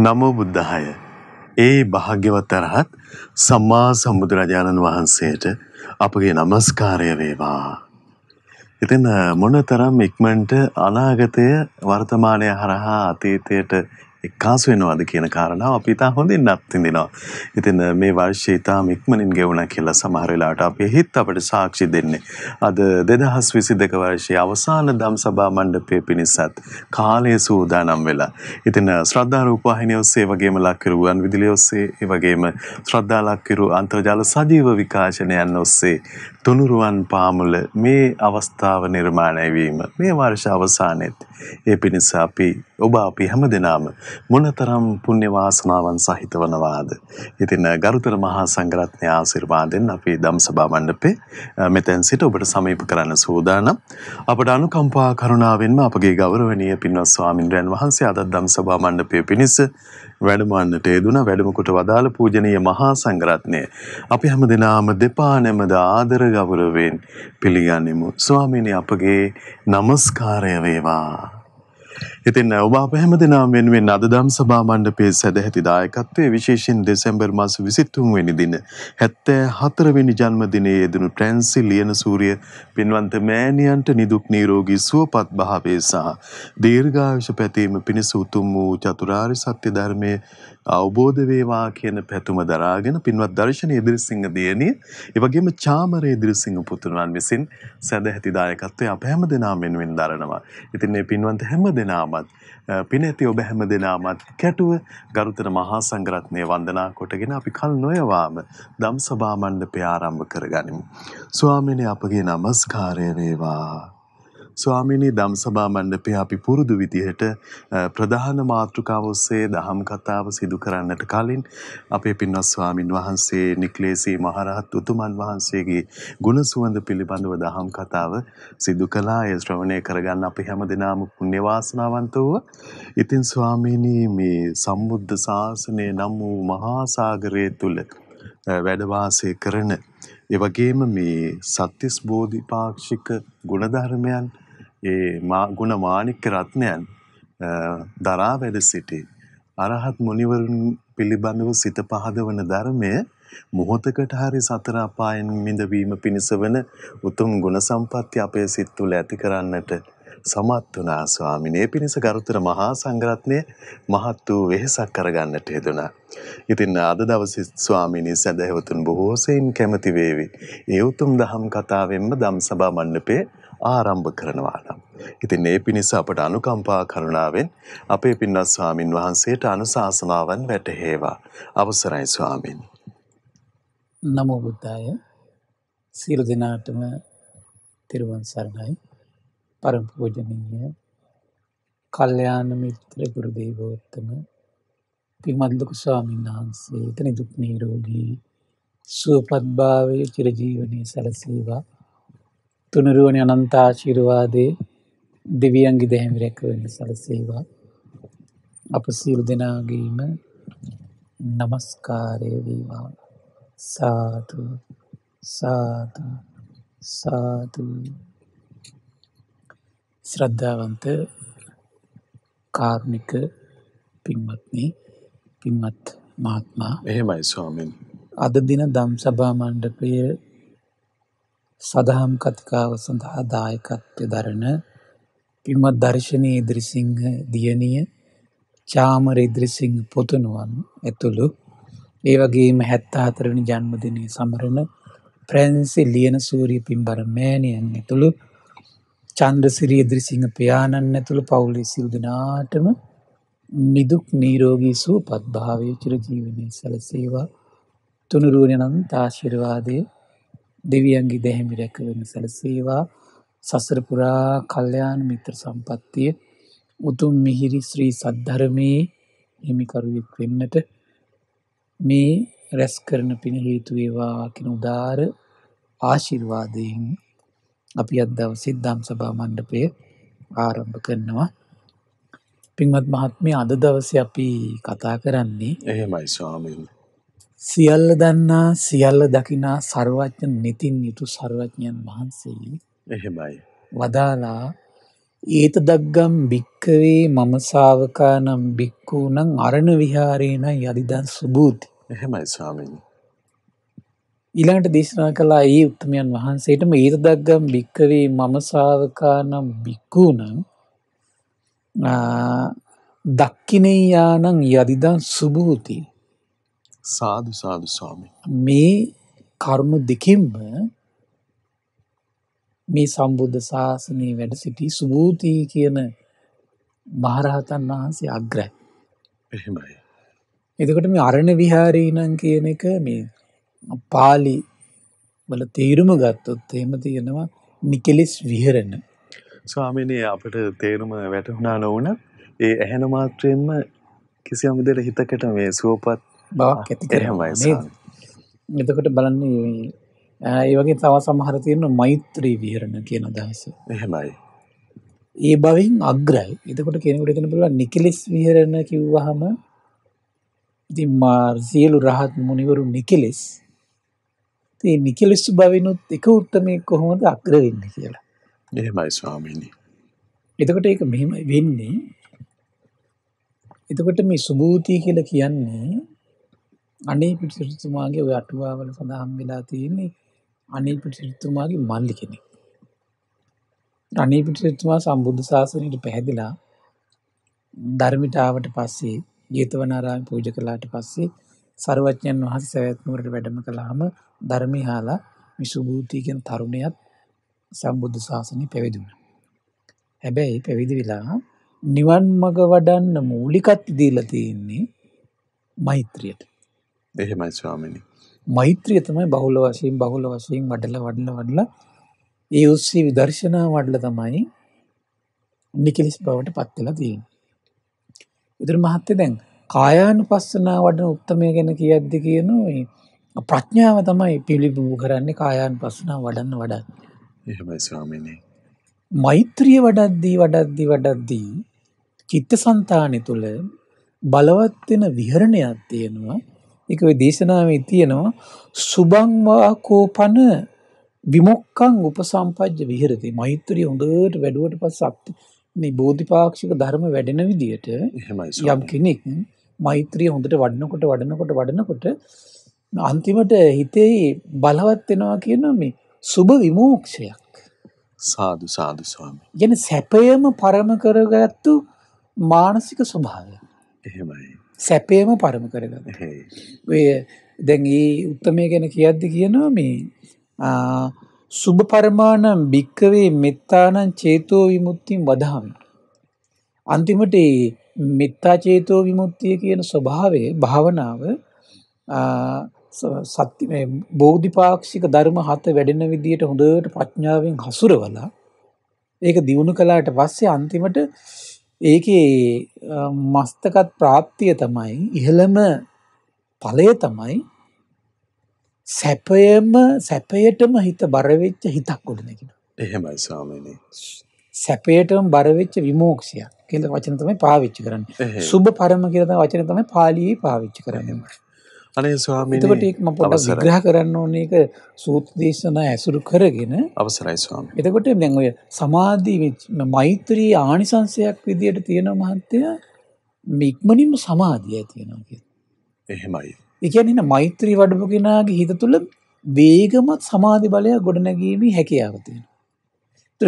නමෝ බුද්ධාය. ඒ භාග්‍යවත් අරහත් සම්මා සම්බුදුරජාණන් වහන්සේට අපගේ নমස්කාරය වේවා. ඉතින් මොනතරම් ඉක්මනට අනාගතය වර්තමානය හරහා අතීතයට එක්කාසු වෙනවද කියන කාරණාව අපි ඉතා හොඳින් අත්විඳිනවා. ඉතින් මේ වර්ෂය ඉතාම ඉක්මනින් ගෙවුණා කියලා සමහර වෙලාවට අපේ හිත අපට සාක්ෂි දෙන්නේ. අද 2022 වර්ෂයේ අවසාන දම් සභා මණ්ඩපයේ පිණිසත් කාලය සූදානම් වෙලා. ඉතින් ශ්‍රද්ධා රූපවාහිනිය ඔස්සේ වගේම ලක්කිරු ගුවන් විදුලිය ඔස්සේ ඒ වගේම ශ්‍රද්ධා ලක්කිරු අන්තර්ජාල සජීව විකාශනයන් ඔස්සේ තුනුරුවන් පාමුල මේ අවස්ථාව නිර්මාණය වීම මේ වර්ෂ අවසානයේදී ඒ පිණිස අපි ඔබ අපි හැමදෙනාම මොනතරම් පුණ්‍ය වාසනාවන් සහිත වනවාද. ඉතින් ගරුතර මහා සංඝරත්නය ආශිර්වාදෙන් අපි ධම්සභා මණ්ඩපේ මෙතෙන් සිට ඔබට සමීප කරන්න සූදානම්. අපට අනුකම්පා කරුණාවෙන්ම අපගේ ගෞරවනීය පින්වත් ස්වාමින්වයන් වහන්සේ අද ධම්සභා මණ්ඩපයේ පිණිස වැඩමවන්නට යෙදුණ වැඩමකොට වදාළ පූජනීය මහා සංඝරත්නය අපි හැමදෙනාම දෙපා නැමද ආදර ගෞරවයෙන් පිළිගනිමු ස්වාමීනි අපගේ নমස්කාරය වේවා ඉතින් ඔබ අප හැම දෙනාම වෙනුවෙන් අද දම් සභා මණ්ඩපයේ සැදැහැති දායකත්වයේ විශේෂයෙන් දෙසැම්බර් මාස 23 වෙනි දින 74 වෙනි ජන්මදිනයේ යෙදුණු ට්‍රැන්සි ලියන සූර්ය පින්වන්ත මෑණියන්ට නිදුක් නිරෝගී සුවපත් භාවය සහ දීර්ඝායුෂ පැතීම පිණිස උතුම් වූ චතුරාර්ය සත්‍ය ධර්මයේ අවබෝධ වේවා කියන පැතුම දරාගෙන පින්වත් දර්ශන ඉදිරිසිංහ දියණිය, ඒ වගේම චාමර ඉදිරිසිංහ පුතුණන් විසින් සැදැහැති දායකත්වයේ අප හැම දෙනාම වෙනුවෙන් දරනවා. ඉතින් මේ පින්වන්ත හැම දෙනාම දෙනාමත් පිනැති ඔබ හැම දෙනාමත් කැටුව ගරුතර මහා සංඝරත්නය වන්දනා කොටගෙන අපි කල් නොයවාම ධම්සභා මණ්ඩපය ආරම්භ කරගනිමු. ස්වාමීනි අපගේ নমස්කාරය වේවා. ස්වාමිනී දම්සභා මණ්ඩපේ අපි පුරුදු විදිහට ප්‍රධාන මාතෘකාව ඔස්සේ දහම් කතාව සිදු කරන්නට කලින් අපේ පින්වත් ස්වාමින් වහන්සේ නික්ලේසී මහරහත් උතුමන් වහන්සේගේ ගුණ සුවඳ පිළිබඳව දහම් කතාව සිදු කළා. ඒ ශ්‍රවණය කරගන්න අපි හැමදෙනාම පුණ්‍ය වාසනාවන්ත වූ. ඉතින් ස්වාමිනී මේ සම්බුද්ධ ශාසනය නම් වූ මහා සාගරය තුල වැඩ වාසය කරන ඒ වගේම මේ සත්‍තිස් බෝධිපාක්ෂික ගුණධර්මයන් ඒ ගුණ මාණික්ක රත්නයන් දරා වැඩ සිටි අරහත් මුනිවරුන් පිළිබඳව සිත පහදවන ධර්මය මොහොතකට හරි සතර අපායන් මිදවීම පිණිස වන උතුම් ගුණ සම්පත්‍ය අපේ සිත් තුළ ඇති කරන්නට සමත් වුණා ස්වාමිනේ පිණිස ගරුතර මහා සංඝරත්නය මහත් වූ වෙහසක් කරගන්නට හෙදුණා. ඉතින් අද දවසේ ස්වාමිනේ සදහැවතුන් බොහෝසෙයින් කැමති වේවි. ඒ උතුම් දහම් කතාවෙන්ම ධම්සභා මණ්ඩපේ ආරම්භ කරනවා නම්. ඉතින් ඒ පිණිස අපට අනුකම්පා කරුණාවෙන් අපේ පින්වත් ස්වාමින් වහන්සේට අනුශාසනාවන් වැටහේවා. අවසරයි ස්වාමින්. නමෝ බුද්දාය. සියලු දෙනාටම තිරුවන් සරණයි. පරම පූජනීය කල්යාණ මිත්‍ර ගුරු දේවෝත්තම පින්වත් ලොකු ස්වාමීන් වහන්සේ එතන දුක් නිරෝගී සුවපත් භාවයේ චිරජීවනයේ සැලසීවා තුනරුවන අනන්ත ආශිරවාදේ දෙවියන්ගේ දැහැමි රැකවන සලසේවා අප සීල් දෙනාගේම නමස්කාරය වේවා සාතු සාතු සාතු ශ්‍රද්ධාවන්ත කාර්මික පින්වත්නි පින්වත් මහත්මා එහෙමයි ස්වාමීන් අද දින දම් සභා මණ්ඩපයේ සදහම් කතිකාව සඳහා දායකත්වය දරන පින්වත් දර්ශනී ඉදිරිසිංහ දියණිය චාමර ඉදිරිසිංහ පුතුණුවන් ඇතුළු ඒ වගේම 74 වෙනි ජන්මදිනයේ සමරන ප්‍රැන්සි ලියන සූරිය පින්බර මෑණියන් ඇතුළු චන්ද්‍රසිරි ඉදිරිසිංහ පියාණන් ඇතුළු පවුලේ සියලු දෙනාටම නිදුක් නිරෝගී සුවපත් භාවයේ චිර ජීවනයේ සැලසේවා තුනුරුවනන්ත ආශිර්වාදයේ දෙවියන්ගේ දැහැමි රැකවෙන සැලසේවා සසරපුරා කල්්‍යයාන මිත්‍ර සම්පත්තිය උතුම් මිහිරි ශ්‍රී සද්ධරමයේ හිමිකරුවෙක් වෙන්නට මේ රැස් කරන පින හේතුවේවාකින උදාර ආශිර්වාදයෙන් අපි අදදව සිද්ධම් සභා මණ්ඩපය ආරම්භ කරනවා පින්වත් මහත්මේ අද දවස අපි කතා කරන්නේ එහෙමයි ස්වාමීන් සියල්ල දන්නා සියල්ල දකිනා සර්වඥ නිතින් යුතු සර්වඥයන් වහන්සේ එහෙමයි වදාලා ඒත දක්ගම් භික්කවේ මමසාාවකා නම් භික්කූ නං අරණ විහාරේන යරිදන් සුභූති එහෙමයි ස්වාමීනි ඊළඟට දේශනා කලා ඒ උත්තමයන් වහන්සේටම ඒත දක්ගම් භික්කවේ මමසාාවකා නම් භික්කූනං දක්කිනේ යානං යදිදන් සුභූතිී සාදු සාදු ස්වාමී මේ කරුණු දෙකෙන්ම මේ සම්බුද්ධ ශාසනයේ වැඩ සිටි සුභූතිය කියන මහරහතන් වහන්සේ අග්‍රයි. එහෙමයි. එතකොට මේ අරණ විහාරී නම් කියන එක මේ පාලි වල තේරුම ගත්තොත් එහෙම තියෙනවා නිකෙලිස් විහරණ. ස්වාමීනි අපිට තේරුම වැටුණා නොවුණත් ඒ ඇහෙන මාත්‍රයෙන්ම කිසියම් දෙයක් හිතකට මේ සුවපත් බවක් ඇති කරමයි එතකොට බලන්නේ ඒ වගේ තව සමහර තියෙන මෛත්‍රී විහරණ කියන අදහස. එහෙමයි. ඒ බවින් අග්‍රයි. එතකොට කෙනෙකුට එතන බලලා නිකලස් විහරණ කිව්වහම ඉතින් මා සියලු රහත් මුනිවරු නිකලස්. ඒ නිකලස් බවිනුත් එක උත්මේ කොහොමද අග්‍ර වෙන්නේ කියලා. එහෙමයි ස්වාමීනි. එතකොට ඒක මෙහෙම වෙන්නේ. එතකොට මේ සුභූති කියලා කියන්නේ අනේ පිටිසිරිතුමාගේ ඔය අටුවාවල සඳහන් වෙලා තියෙන්නේ අනේ පිටිසිරිතුමාගේ මල්ලි කෙනෙක්. අනේ පිටිසිරිතුමා සම්බුද්ධ ශාසනයට පැහැදිලා ධර්මිතාවට පස්සේ ජේතවනාරාම පූජ කළාට පස්සේ සරුවච්ඥන් වහස සැවැත්නුවරට වැඩම කළාම ධර්මිහාලා විසුභූතියකෙන් තරුණයත් සම්බුද්ධ ශාසනය පැවිදුණ. හැබැයි පැවිදි වෙලා නිවන් මග වඩන්න මූලිකත් දීලා තියෙන්නේ මෛත්‍රියට. එහෙමයි ස්වාමිනි. මෛත්‍රිය තමයි බහුල වශයෙන් බහුල වශයෙන් වඩල වඩල වඩල ඒ ඔස්සේ විදර්ශනා වඩල තමයි නිකලස් බවට පත් වෙලා තියෙන්නේ. ඉතින් මහත්තයා දැන් කායානුපස්සනා වඩන උත්මය ගැන කියද්දි කියනවා ප්‍රඥාව තමයි පිළිබිඹු කරන්නේ කායානුපස්සනා වඩන්න වඩා. එහෙමයි ස්වාමීනි. මෛත්‍රිය වඩද්දී වඩද්දී වඩද්දී චිත්තසංතානෙ තුල බලවත් වෙන විහරණයක් තියෙනවා ඒක ඔය දේශනාවේ තියෙනවා සුබං වාකෝපන විමුක්ඛං උපසම්පජ්ජ විහෙරති මෛත්‍රිය හොඳට වැඩුවට පස්සේ මේ බෝධිපාක්ෂික ධර්ම වැඩෙන විදියට එහෙමයි යම් කෙනෙක් මෛත්‍රිය හොඳට වඩනකොට වඩනකොට වඩනකොට අන්තිමට හිතේ බලවත් වෙනවා කියන මේ සුබ විමුක්ෂයක් සාදු සාදු ස්වාමී. කියන්නේ සැපයම පරම කරගත්තු මානසික ස්වභාවය. එහෙමයි. සැපේම පරම කරගත. ඔය දැන් ඒ උත්තමය ගැන කියද්දි කියනවා මේ සුභ පරමාණං භික්කවේ මෙත්තානං චේතෝ විමුක්තිය වදාමි. අන්තිමට මෙත්තා චේතෝ විමුක්තිය කියන ස්වභාවය භාවනාව සත්‍ය මේ බෝධිපාක්ෂික ධර්ම හත වැඩෙන විදියට හොඳට ප්‍රඥාවෙන් හසුරවලා ඒක දිනු කළාට පස්සේ අන්තිමට ඒකේ මස්තකත් ප්‍රාප්තිය තමයි ඉහළම ඵලය තමයි සැපයම සැපයටම හිත බරවෙච්ච හිතක් ගොඩ නැගිනවා. එහෙමයි ස්වාමීනි. සැපයටම බරවෙච්ච විමෝක්ෂය කියලා වචන තමයි පාවිච්චි කරන්නේ. සුබ පරම කියලා තමයි වචන තමයි පාලියේ පාවිච්චි කරන්නේ. අනේ ස්වාමීනි එතකොට ඒක මම පොඩ්ඩක් විග්‍රහ කරන්න ඕනේ ඒක සූත්‍ර දේශනා ඇසුරු කරගෙන අවසරයි ස්වාමීනි එතකොට දැන් ඔය සමාධි මෛත්‍රී ආනිසංශයක් විදියට තියෙන මහත්ය මික්මනින්ම සමාධිය තියෙනවා කියන්නේ එහෙමයි ඒ කියන්නේ මෛත්‍රී වඩපු කෙනාගේ හිත තුළ වේගවත් සමාධි බලය ගොඩනැගීමේ හැකියාව තියෙනවා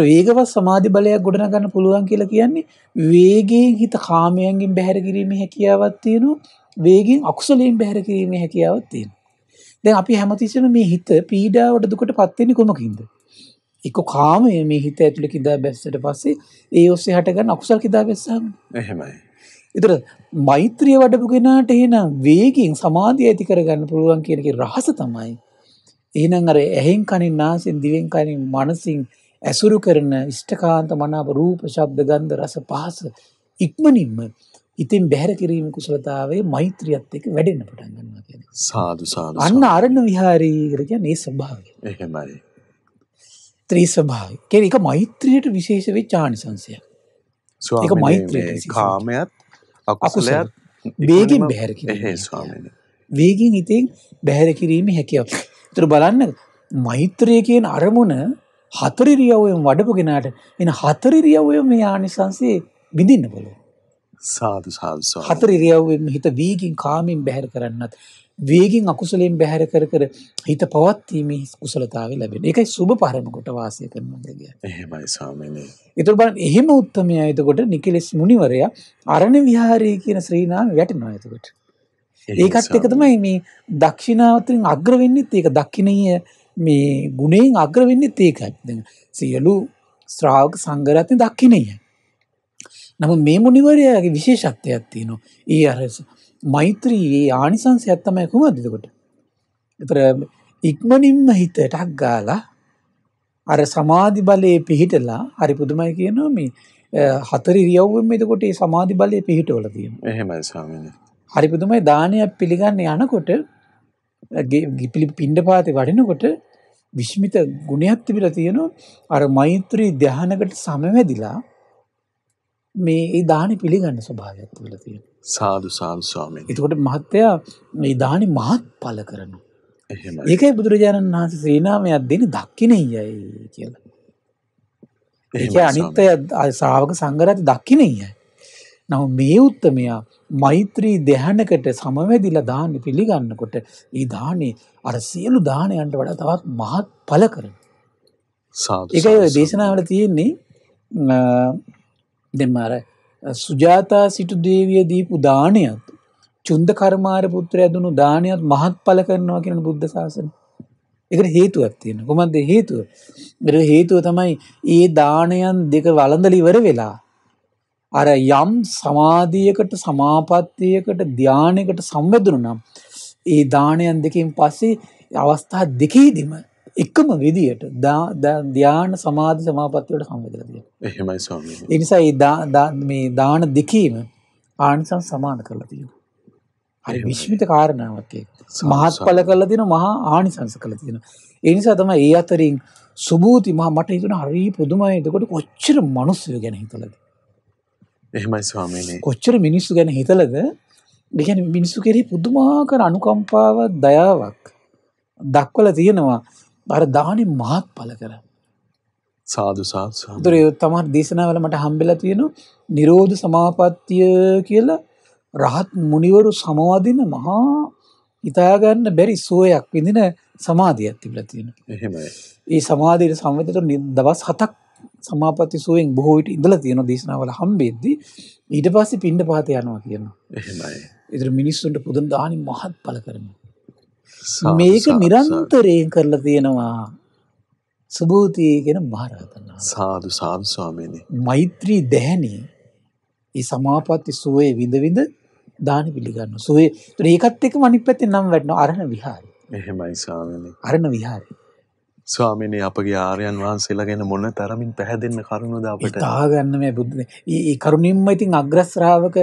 වේගවත් සමාධි බලයක් ගොඩන ගන්න පුළුවන් කියලා කියන්නේ වේගයෙන් හිත කාමයන්ගෙන් බැහැර කිරීමේ හැකියාවක් තියෙනවා වේගෙන් අකුසලයෙන් බැහැර කිරීමේ හැකියාවක් තියෙනවා. දැන් අපි හැමතිස්සෙම මේ හිත පීඩාවට දුකටපත් වෙන්නේ කොමකින්ද? එක්ක කාමය මේ හිත ඇතුලේ කිඳා බැස්සට පස්සේ ඒ ඔස්සේ හටගන්න අකුසල් කිඳා බැස්සාම. එහෙමයි. ඒතර මෛත්‍රිය වඩපු කෙනාට එහෙනම් වේගෙන් සමාධිය ඇති කරගන්න පුළුවන් කියන එකේ රහස තමයි. එහෙනම් අර ඇහෙන් කනින් නාසෙන් දිවෙන් කනින් මනසින් ඇසුරු කරන ඉෂ්ඨකාන්ත මනාප රූප ශබ්ද ගන්ධ රස පහස ඉක්මනින්ම ඉතින් බැහැර කිරීම කුසලතාවේ මෛත්‍රියත් එක්ක වැඩෙන්න පටන් ගන්නවා කියන්නේ. සාදු සාදු. අන්න අරණ විහාරී කියලා කියන්නේ ඒ ස්වභාවය. එහෙමයි. ත්‍රි ස්වභාවය. කියන්නේ ඒක මෛත්‍රියට විශේෂ වෙච්ච ආනිසංශයක්. ඒක මෛත්‍රියට කාමයට අකුසලයට වේගින් බැහැර කිරීම. ඒ ස්වාමීනි. වේගින් ඉතින් බැහැර කිරීමේ හැකියාව. ඒතර බලන්න මෛත්‍රිය කියන අරමුණ හතරිරියවෙන් වඩපු කෙනාට එන හතරිරියවෙන් මේ ආනිසංශේ බිඳින්න පුළුවන්. සාදු සාදු සාදු. හතර ඉරියව්වෙන් හිත වේගින් කාමෙන් බැහැර කරන්නත් වේගින් අකුසලයෙන් බැහැර කර කර හිත පවත්වීමේ කුසලතාවය ලැබෙන. ඒකයි සුබ පරම කොට වාසය කරනවා කියන්නේ. එහෙමයි ස්වාමීනි. ඒතර බලන්න එහෙම උත්මයයි එතකොට නිකලස් මුනිවරයා අරණ විහාරයේ කියන ශ්‍රී නාම වැටෙනවා එතකොට. ඒකත් එක තමයි මේ දක්ෂිනාවතෙන් අග්‍ර වෙන්නෙත් ඒක දක්ෂිනීය මේ ගුණයෙන් අග්‍ර වෙන්නෙත් ඒකයි. දැන් සියලු ශ්‍රාවක සංඝරත්නේ දක්ෂිනීයයි. නම මේ මුනිවරයාගේ විශේෂත්වයක් තියනවා ඒ අරස මෛත්‍රයේ ආනිසංස ඇත්තමය කුමදකොට එතර ඉක්මනින්ම හිත ටක් ගාලා අර සමාධි බලයේ පිහිටලා හරි පුදුමයි කියනවා මේ හතර ඉරියව්වෙන් එතකොට ඒ සමාධි බලයේ පිහිටවල තියෙනවා. එහෙමයි ස්වාමීනි. හරි පුදුමයි දානයක් පිළිගන්න යනකොට පිළි පිණ්ඩපාතේ වඩිනකොට විශ්මිත ගුණයක් තිබිලා තියෙනවා. අර මෛත්‍රී ධානයකට සමවැදිලා මේ ඒ දානි පිළිගන්න ස්වභාවයක් තුළ තියෙන. සාදු සාදු ස්වාමීනි. එතකොට මහත්තයා මේ දානි මහත්ඵල කරනවා. එහෙමයි. ඒකයි බුදුරජාණන් වහන්සේ සේනාමයක් දෙන්නේ දක්ෂිනෙයයි කියලා. ඒක අනිත්‍ය ශා วก සංගරත් දක්ෂිනෙයයි. නහු මේ උත්තමයා මෛත්‍රී දෙහනකට සමවැදිලා දානි පිළිගන්නකොට ඒ දානි අර සියලු දානයන්ට වඩා තවත් මහත් ඵල කරනවා. සාදු. ඒකයි දේශනාවල තියෙන්නේ දෙමාර සුජාතා සිටු දේවිය දීපු දානයත් චුන්ද කර්මාර පුත්‍ර ඇදුණු දානයත් මහත් පල කරනවා කියන බුද්ධ ශාසන එකට හේතුවක් තියෙන කොමන්ද හේතුව එ හේතුව තමයි ඒ දානයන් දෙක වලඳලිවර වෙලා අර යම් සමාධියකට සමාපත්තියකට ධ්‍යානයකට සම්බදුරු නම් ඒ දානයන් දෙකින් පස්සේ අවස්ථා දෙකේදීම එකම විදියට ධ්‍යාන සමාධි සමාපත්තියට සම්බන්ධලා තියෙනවා. එහෙමයි ස්වාමීනි. ඒ නිසා මේ මේ දාන දෙකීම ආනිසංස සමාන කරලා තියෙනවා. හරි විශ්මිත කාරණාවක් ඒක. මහත්ඵල කරලා තියෙනවා මහා ආනිසංස කරලා තියෙනවා. ඒ නිසා තමයි ඒ අතරින් සුභූති මහා මට හිතුණා හරි පුදුමයි. එතකොට කොච්චර මිනිස්සු ගැන හිතලද? එහෙමයි ස්වාමීනි. කොච්චර මිනිස්සු ගැන හිතලද? ඒ කියන්නේ මිනිස්සු කෙරෙහි පුදුමාකාර අනුකම්පාවක් දයාවක් දක්වලා තියෙනවා. බර දානි මහත් පල කර සාධසා තුර තමන් දේශනාවල මට හම්බෙලා තියෙනු නිරෝධ සමාපත්තිය කියලා රහත් මුනිවරු සමවාදින මහා ඉතාගන්න බැරි සුවයක් විඳින සමාධියයක් තිබිලා තියෙන ඒ සමාධයට සංවතට දවස් හතක් සමාපති සුවෙන් බොහෝට ඉඳලා තියෙන දේශනාවල හම්බෙද්දි ඊට පස්සේ පින්ඩ පාත යනවා කියනවා. එහෙමයි. ඒතර මිනිස්සුන්ට පුදුම දානි මහත් පල කරනවා. මේක නිරන්තරයෙන් කරලා තියෙනවා සුභූතිය කියන මහරහතන් සාදු සාදු ස්වාමීනි මෛත්‍රී දැහැණි ඒ සමාපatti සෝයේ විඳ විඳ දාන පිළිගන්න සෝයේ ඒතර ඒකත් එක්කම අනිත් පැත්තේ නම් වැටෙනවා අරණ විහාරය එහෙමයි ස්වාමීනි අරණ විහාරය ස්වාමීනි අපගේ ආර්යයන් වහන්සේලා ගැන මොන තරමින් පැහැදෙන්න කරුණුද අපට හිතාගන්න මේ බුද්ධ මේ කරුණින්ම ඉතින් අග්‍ර ශ්‍රාවක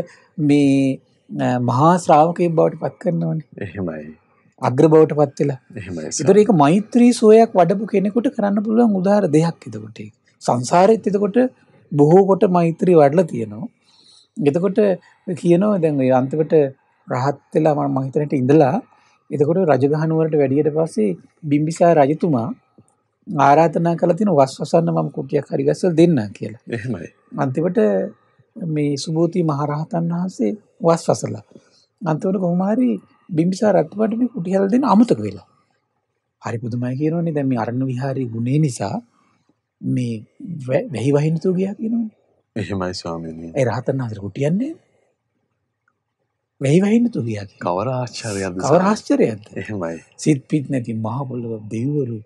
මේ මහා ශ්‍රාවකයෙක් බවට පත් කරනවනේ එහෙමයි අග්‍රබවට පත් වෙලා. එහෙමයි. ඒතර ඒක මෛත්‍රී සෝයක් වඩපු කෙනෙකුට කරන්න පුළුවන් උදාහර දෙයක් එතකොට. සංසාරෙත් එතකොට බොහෝ කොට මෛත්‍රී වඩලා තියෙනවා. එතකොට කියනවා දැන් ඒ අන්තිමට රහත් වෙලා මම හිතනට ඉඳලා එතකොට රජගහනුවරට වැඩියට පස්සේ බිම්බිසාර රජතුමා ආරාධනා කළා තින වස්වසන්න මම කුටියක් හරි ගස්සලා දෙන්න කියලා. එහෙමයි. අන්තිමට මේ සුභූති මහරහතන් වහන්සේ වස්වසලා. අන්තිමට කොහොම හරි බිම්බිසාර රත්නපුරට මේ කුටි හැල දෙන්න අමතක වෙලා. හරි පුදුමයි කියනෝනේ දැන් මේ අරණ විහාරයේ ගුණේ නිසා මේ වැහි වහිනතු ගියා කියනෝනේ. එහෙමයි ස්වාමීනි. ඒ රහතන් වහන්සේ කුටියන්නේ වැහි වහිනතු ගියා කියන්නේ. කවර ආශ්චර්යයක්ද? කවර ආශ්චර්යයක්ද? එහෙමයි. සිත් පිට නැති මහ පොළව දෙවිවරු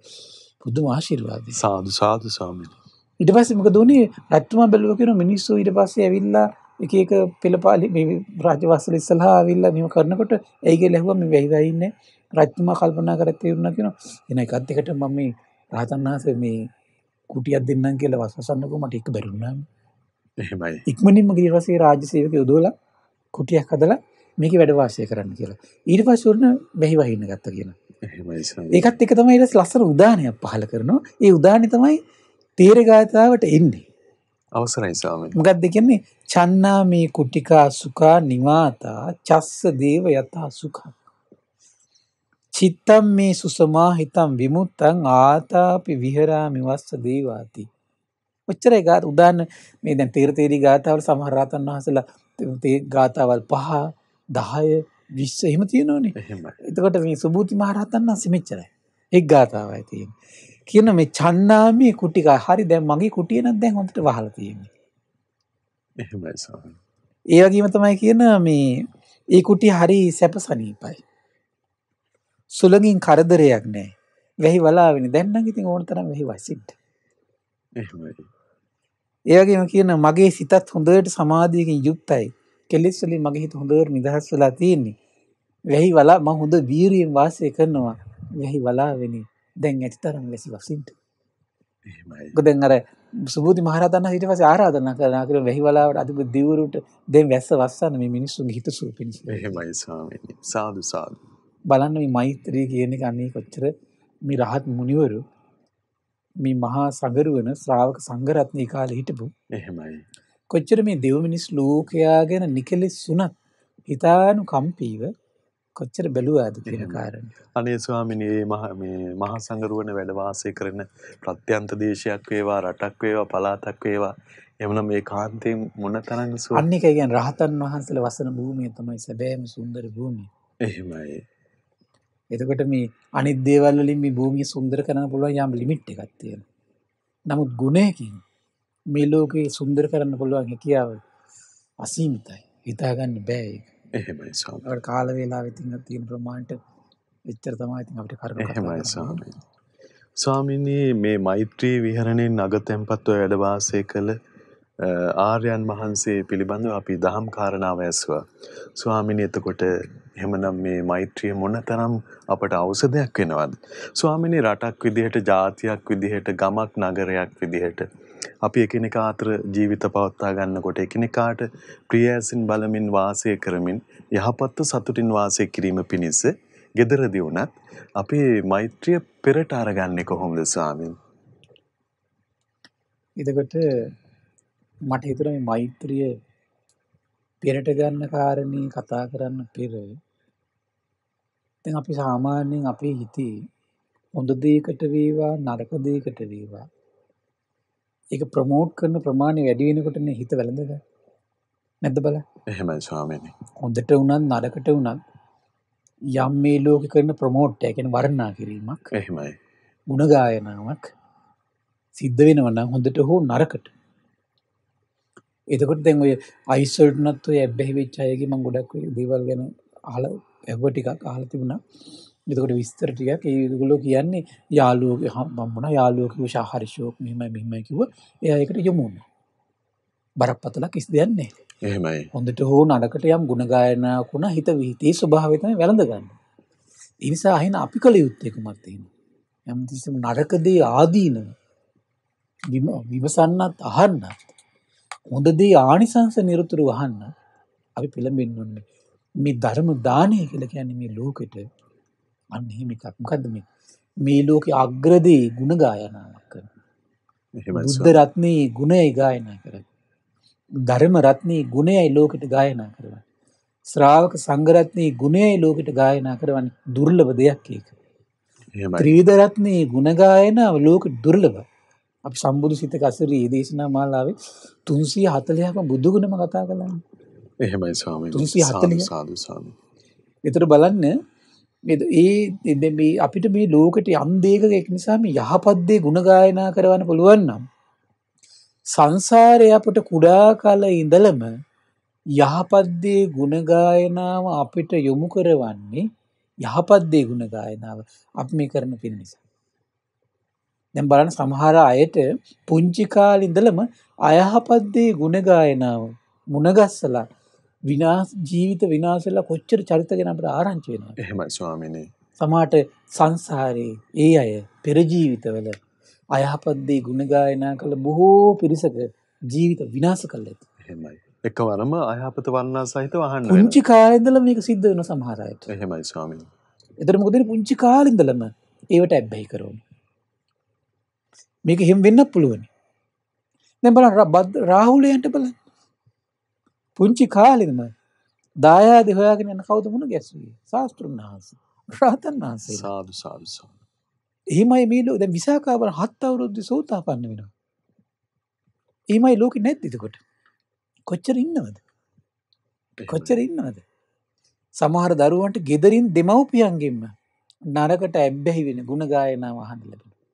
පුදුම ආශිර්වාදයි. සාදු සාදු ස්වාමීනි. ඊට පස්සේ මොකද උනේ? රත්තුමා බැලුවා කියන මිනිස්සු ඊට පස්සේ ඇවිල්ලා එක එක පෙළපාලි මේ රාජ්‍ය වාසල ඉස්සලහා ආවිල්ලා මෙහෙම කරනකොට ඇයිගේ ලැහුවා මේ වෙයි වෙයි ඉන්නේ රාජ්‍යතුමා කල්පනා කරලා තේරුණා කියනවා එන එකක් දෙකට මම මේ රහතන් වහන්සේ මේ කුටියක් දෙන්නම් කියලා වස්වසන්නකෝ මට එක බැරිුණා එහෙමයි ඉක්මනින්ම ගිරිවසේ රාජ්‍ය සේවකයෝ යොදවලා කුටියක් හදලා මේකේ වැඩ වාසය කරන්න කියලා ඊට පස්සේ උරන වෙයි වහින්න ගත්තා කියලා ඒකත් එක තමයි ඊට ලස්සන උදානයක් පහල කරනවා. ඒ උදානේ තමයි තීරගාතාවට එන්නේ. අවසරයි ස්වාමීන් වහන්සේ. මොකක්ද කියන්නේ? චන්නා මේ කුටිකා සුඛා නිවාතා චස්ස දේව යතා සුඛං. චිත්තම් මේ සුසමා හිතම් විමුත්තං ආතාපි විහෙරාමි වස්ස දේවාති. ඔච්චරයි ගාත උදාන්න මේ දැන් තීර තේරි ගාතාවල සමහර රහතන් වහන්සේලා තේ ගාතාවල් 5 10 20 එහෙම තියෙනවනේ. එතකොට මේ සුභූති මහ රහතන් වහන්සේ මෙච්චරයි. එක් ගාතාවයි තියෙන්නේ. කියන මේ චන්නාමේ කුටික හරි දැන් මගේ කුටිය නම් දැන් හොඳට වහලා තියෙන්නේ. එහෙමයි ස්වාමී. ඒ වගේම තමයි කියන මේ ඒ කුටිය හරි සැපසනීපයි. සුළඟින් කරදරයක් නැහැ. වැහි වලාවෙන දැන් නම් ඉතින් ඕන තරම් වැහි වසින්න. එහෙමයි. ඒ වගේම කියන මගේ සිතත් හොඳට සමාධියකින් යුක්තයි. කෙලෙස් වලින් මගේ හිත හොඳට නිදහස් වෙලා තියෙන්නේ. වැහි වලා මම හොඳ වීරියෙන් වාසය කරනවා. වැහි වලාවෙනේ දැන් ඇති තරම් ලෙසි වසින්ට ගොදැන් අර සුබූති මහරතන්න හිට පස ආරාධන කරනා කර වැහිවලාවට අතිපු දිවරුට දෙන් වැස්ස වස්සන්න මේ මිනිස්සුන් හිත සූ පිණිස හෙමයි සාදු සාදු බලන්න මේ මෛත්‍රී කියන ගන්නේ කොච්චර මේ රහත් මුනිවරු මේ මහා සඟරුවන ශ්‍රාවක සංගරත්නය කාල හිටපු එහෙමයි කොච්චර මේ දෙවමිනිස් ලෝකයා ගැන නිකෙලෙස් සුනත් හිතානු කම්පීව කොච්චර බැලුවාද කියන කාරණේ. අනේ ස්වාමිනේ මේ මේ මහා සංගරුවන වැඩ වාසය කරන ප්‍රත්‍යන්ත දේශයක් වේවා රටක් වේවා පළාතක් වේවා එමනම් මේ කාන්තේ මොනතරම් සුව. අන්න එක කියන්නේ රහතන් වහන්සේලා වසන භූමිය තමයි සැබෑම සුන්දර භූමිය. එහෙමයි. එතකොට මේ අනිත් දේවල් වලින් මේ භූමිය සුන්දර කරන්න පුළුවන් යම් ලිමිට් එකක් තියෙනවා. නමුත් ගුණයකින් මේ ලෝකේ සුන්දර කරන්න පුළුවන් හැකියාව අසීමිතයි. හිතාගන්න බෑ ඒක. එහෙමයි සාමට කාල වේලා ඉතින් තියෙන ප්‍රමාණයට එච්චර තමයි ඉතින් අපිට කරුණු එහෙමයි සාමී ස්වාමීනී මේ මෛත්‍රී විහරණේ නග තැන්පත්ව වැඩ වාසය කළ ආර්යයන් වහන්සේ පිළිබඳව අපි දහම් කාරණාව ඇසුවා. ස්වාමීනී එතකොට එහෙමනම් මේ මෛත්‍රිය මොනතරම් අපට ඖෂධයක් වෙනවද? ස්වාමීනි රටක් විදිහට, ජාතියක් විදිහට, ගමක් නගරයක් විදිහට අපි එකිනෙකා අතර ජීවිත පවත්වා ගන්නකොට එකිනෙකාට ප්‍රියයසින් බලමින් වාසය කරමින් යහපත්ව සතුටින් වාසය කිරීම පිණිස gederedi උනත් අපි මෛත්‍රිය පෙරට අරගන්නේ කොහොමද ස්වාමීන්? එතකොට මට හිතුණා මේ මෛත්‍රිය පෙරට ගන්න කාරණේ කතා කරන්න පෙර දැන් අපි සාමාන්‍යයෙන් අපේ හිතේ හොඳ දෙයකට වේවා නරක දෙයකට වේවා ඒක ප්‍රමෝට් කරන ප්‍රමාණය වැඩි වෙනකොටනේ හිත වැළඳගන්නේ. නැද්ද බලන්න? එහෙමයි ස්වාමීනි. හොඳට වුණත් නරකට වුණත් යම් මේ ලෝකේ කරන ප්‍රමෝට් එක කියන්නේ වර්ණනා කිරීමක්. එහෙමයි. ಗುಣ ගායනාවක් සිද්ධ වෙනවා නම් හොඳට හෝ නරකට. එතකොට දැන් ඔය අයිසල්ට් නත් ඔය ඇබ්බැහි වෙච්ච අයගේ මම ගොඩක් දේවල් ගැන අහලා ඇහුවා ටිකක් අහලා තිබුණා. එතකොට විස්තර ටිකක් ඒගොල්ලෝ කියන්නේ යාළුවෝ මම මොනවා යාළුවෝ කිව්වා ශාහරිෂෝක් මෙහෙමයි මෙහෙමයි කිව්වා. එයා ඒකට යොමු වුණා. බරපතල කිසි දෙයක් නැහැ. එහෙමයි. හොඳට හෝ නඩකට යම් ගුණ ගායනාවක් වුණා හිත විහිතේ ස්වභාවය තමයි වැළඳ ගන්න. ඒ නිසා අහින අපි කළ යුත්තේ කුමක්ද එහෙනම්? යම් කිසිම නරකදී ආදීනව විමසන්නත් අහන්නත් හොඳදී ආනිසංස නිරතුරු අහන්න අපි පෙළඹෙන්න ඕනේ. මේ ධර්ම දානය කියලා කියන්නේ මේ ලෝකෙට අන්න එහෙම එකක්. මොකද්ද මේ? මේ ලෝකේ අග්‍රදී ಗುಣ ගායනාවක් කරනවා. බුද්ධ රත්නේ ගුණයයි ගායනා කරනවා. ධර්ම රත්නේ ගුණයයි ලෝකෙට ගායනා කරනවා. ශ්‍රාවක සංඝ රත්නේ ගුණයයි ලෝකෙට ගායනා කරවන්නේ දුර්ලභ දෙයක් ඒක. ත්‍රිවිධ රත්නේ ගුණ ගායනාව ලෝකෙට දුර්ලභයි. අපි සම්බුදු සිත කසරී දේශනා මාලාවේ 340ක බුදු ගුණම කතා කළා. එහෙමයි ස්වාමීනි. 340 සාදු සාදු. ඒතර බලන්න නේද? ඒ මේ අපිට මේ ලෝකෙට යම් දෙයක එක් නිසා මේ යහපත් දේ ගුණ ගායනා කරවන්න පුළුවන් නම් සංසාරේ අපට කුඩා කල ඉඳලම යහපත් දේ ගුණ ගායනාව අපිට යොමු කරවන්නේ යහපත් දේ ගුණ ගායනාව අපි මේ කරන පින් නිසා. දැන් බලන්න සමහර අයට පුංචි කාලේ ඉඳලම අයහපත් දේ ගුණ ගායනාව මුණගස්සලා විනාශ ජීවිත විනාශ වෙලා කොච්චර චරිත ගැන අපිට ආරංචි වෙනවද? එහෙමයි ස්වාමීනි. සමහරට සංසාරේ ඒ අය පෙර ජීවිතවල අයහපත් දේ ගුණ ගායනා කළ බොහෝ පිරිසක ජීවිත විනාශ කළා ඇති. එහෙමයි. එකවරම අයහපත වර්ණා සහිතව අහන්න වෙනවා. පුංචි කාලේ ඉඳලම මේක සිද්ධ වෙන සමහර අයට. එහෙමයි ස්වාමීනි. ඒතර මොකද පුංචි කාලේ ඉඳලම ඒවට ඇබ්බැහි කරවමු. මේක හිම වෙන්නත් පුළුවන්. දැන් බලන්න රාහුලයන්ට බලන්න. පුංචි කාලෙම දායාද හොයාගෙන යන කවුද මුණ ගැස්සුවේ? ශාස්ත්‍රුන් වහන්සේ. රහතන් වහන්සේ. සාදු සාදු සාදු. එහෙමයි මේ ලෝ දැන් විසාකාවර හත් අවුරුද්ද සෝතාපන්න වෙනවා. එහෙමයි ලෝකෙ නැද්ද එතකොට? කොච්චර ඉන්නවද? කොච්චර ඉන්නවද? සමහර දරුවන්ට gederin දෙමව්පියන්ගෙන්ම නරකට ඇබ්බැහි වෙන ಗುಣ ගායනාව අහන්න ලැබෙනවා.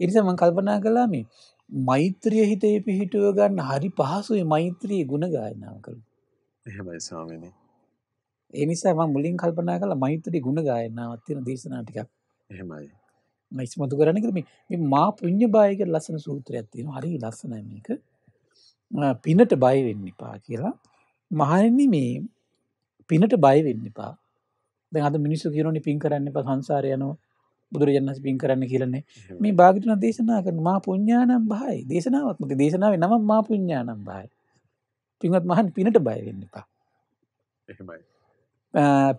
ඒ නිසා මම කල්පනා කළා මේ මෛත්‍රිය හිතේ පිහිටුව ගන්න හරි පහසුයි මෛත්‍රී ගුණ ගායනාව කළ එහෙමයි ස්වාමිනි එනිසා මම මුලින් කල්පනා කළා මෛත්‍රී ගුණ ගායනාවක් තියෙන දේශනා ටිකක් එහෙමයි මම ඉස්මතු කරන්න කියලා මේ මා පුඤ්ඤ බය කියලා ලස්සන සූත්‍රයක් තියෙනවා හරි ලස්සනයි මේක පිනට බය වෙන්න එපා කියලා මහණෙනි මේ පිනට බය වෙන්න එපා දැන් අද මිනිස්සු කියනෝනේ පින් කරන්න එපා සංසාරේ යනවා බුදුරජන්ස් පින් කරන්න කියලන්නේ මේ භාගිටන දේශනා කරන මා පුඥානම් බායි දේශනාවත්මක දේශනාව නම මා පුඥානම් බායි පින්වත් මහන් පිනට බයවෙන්න එපා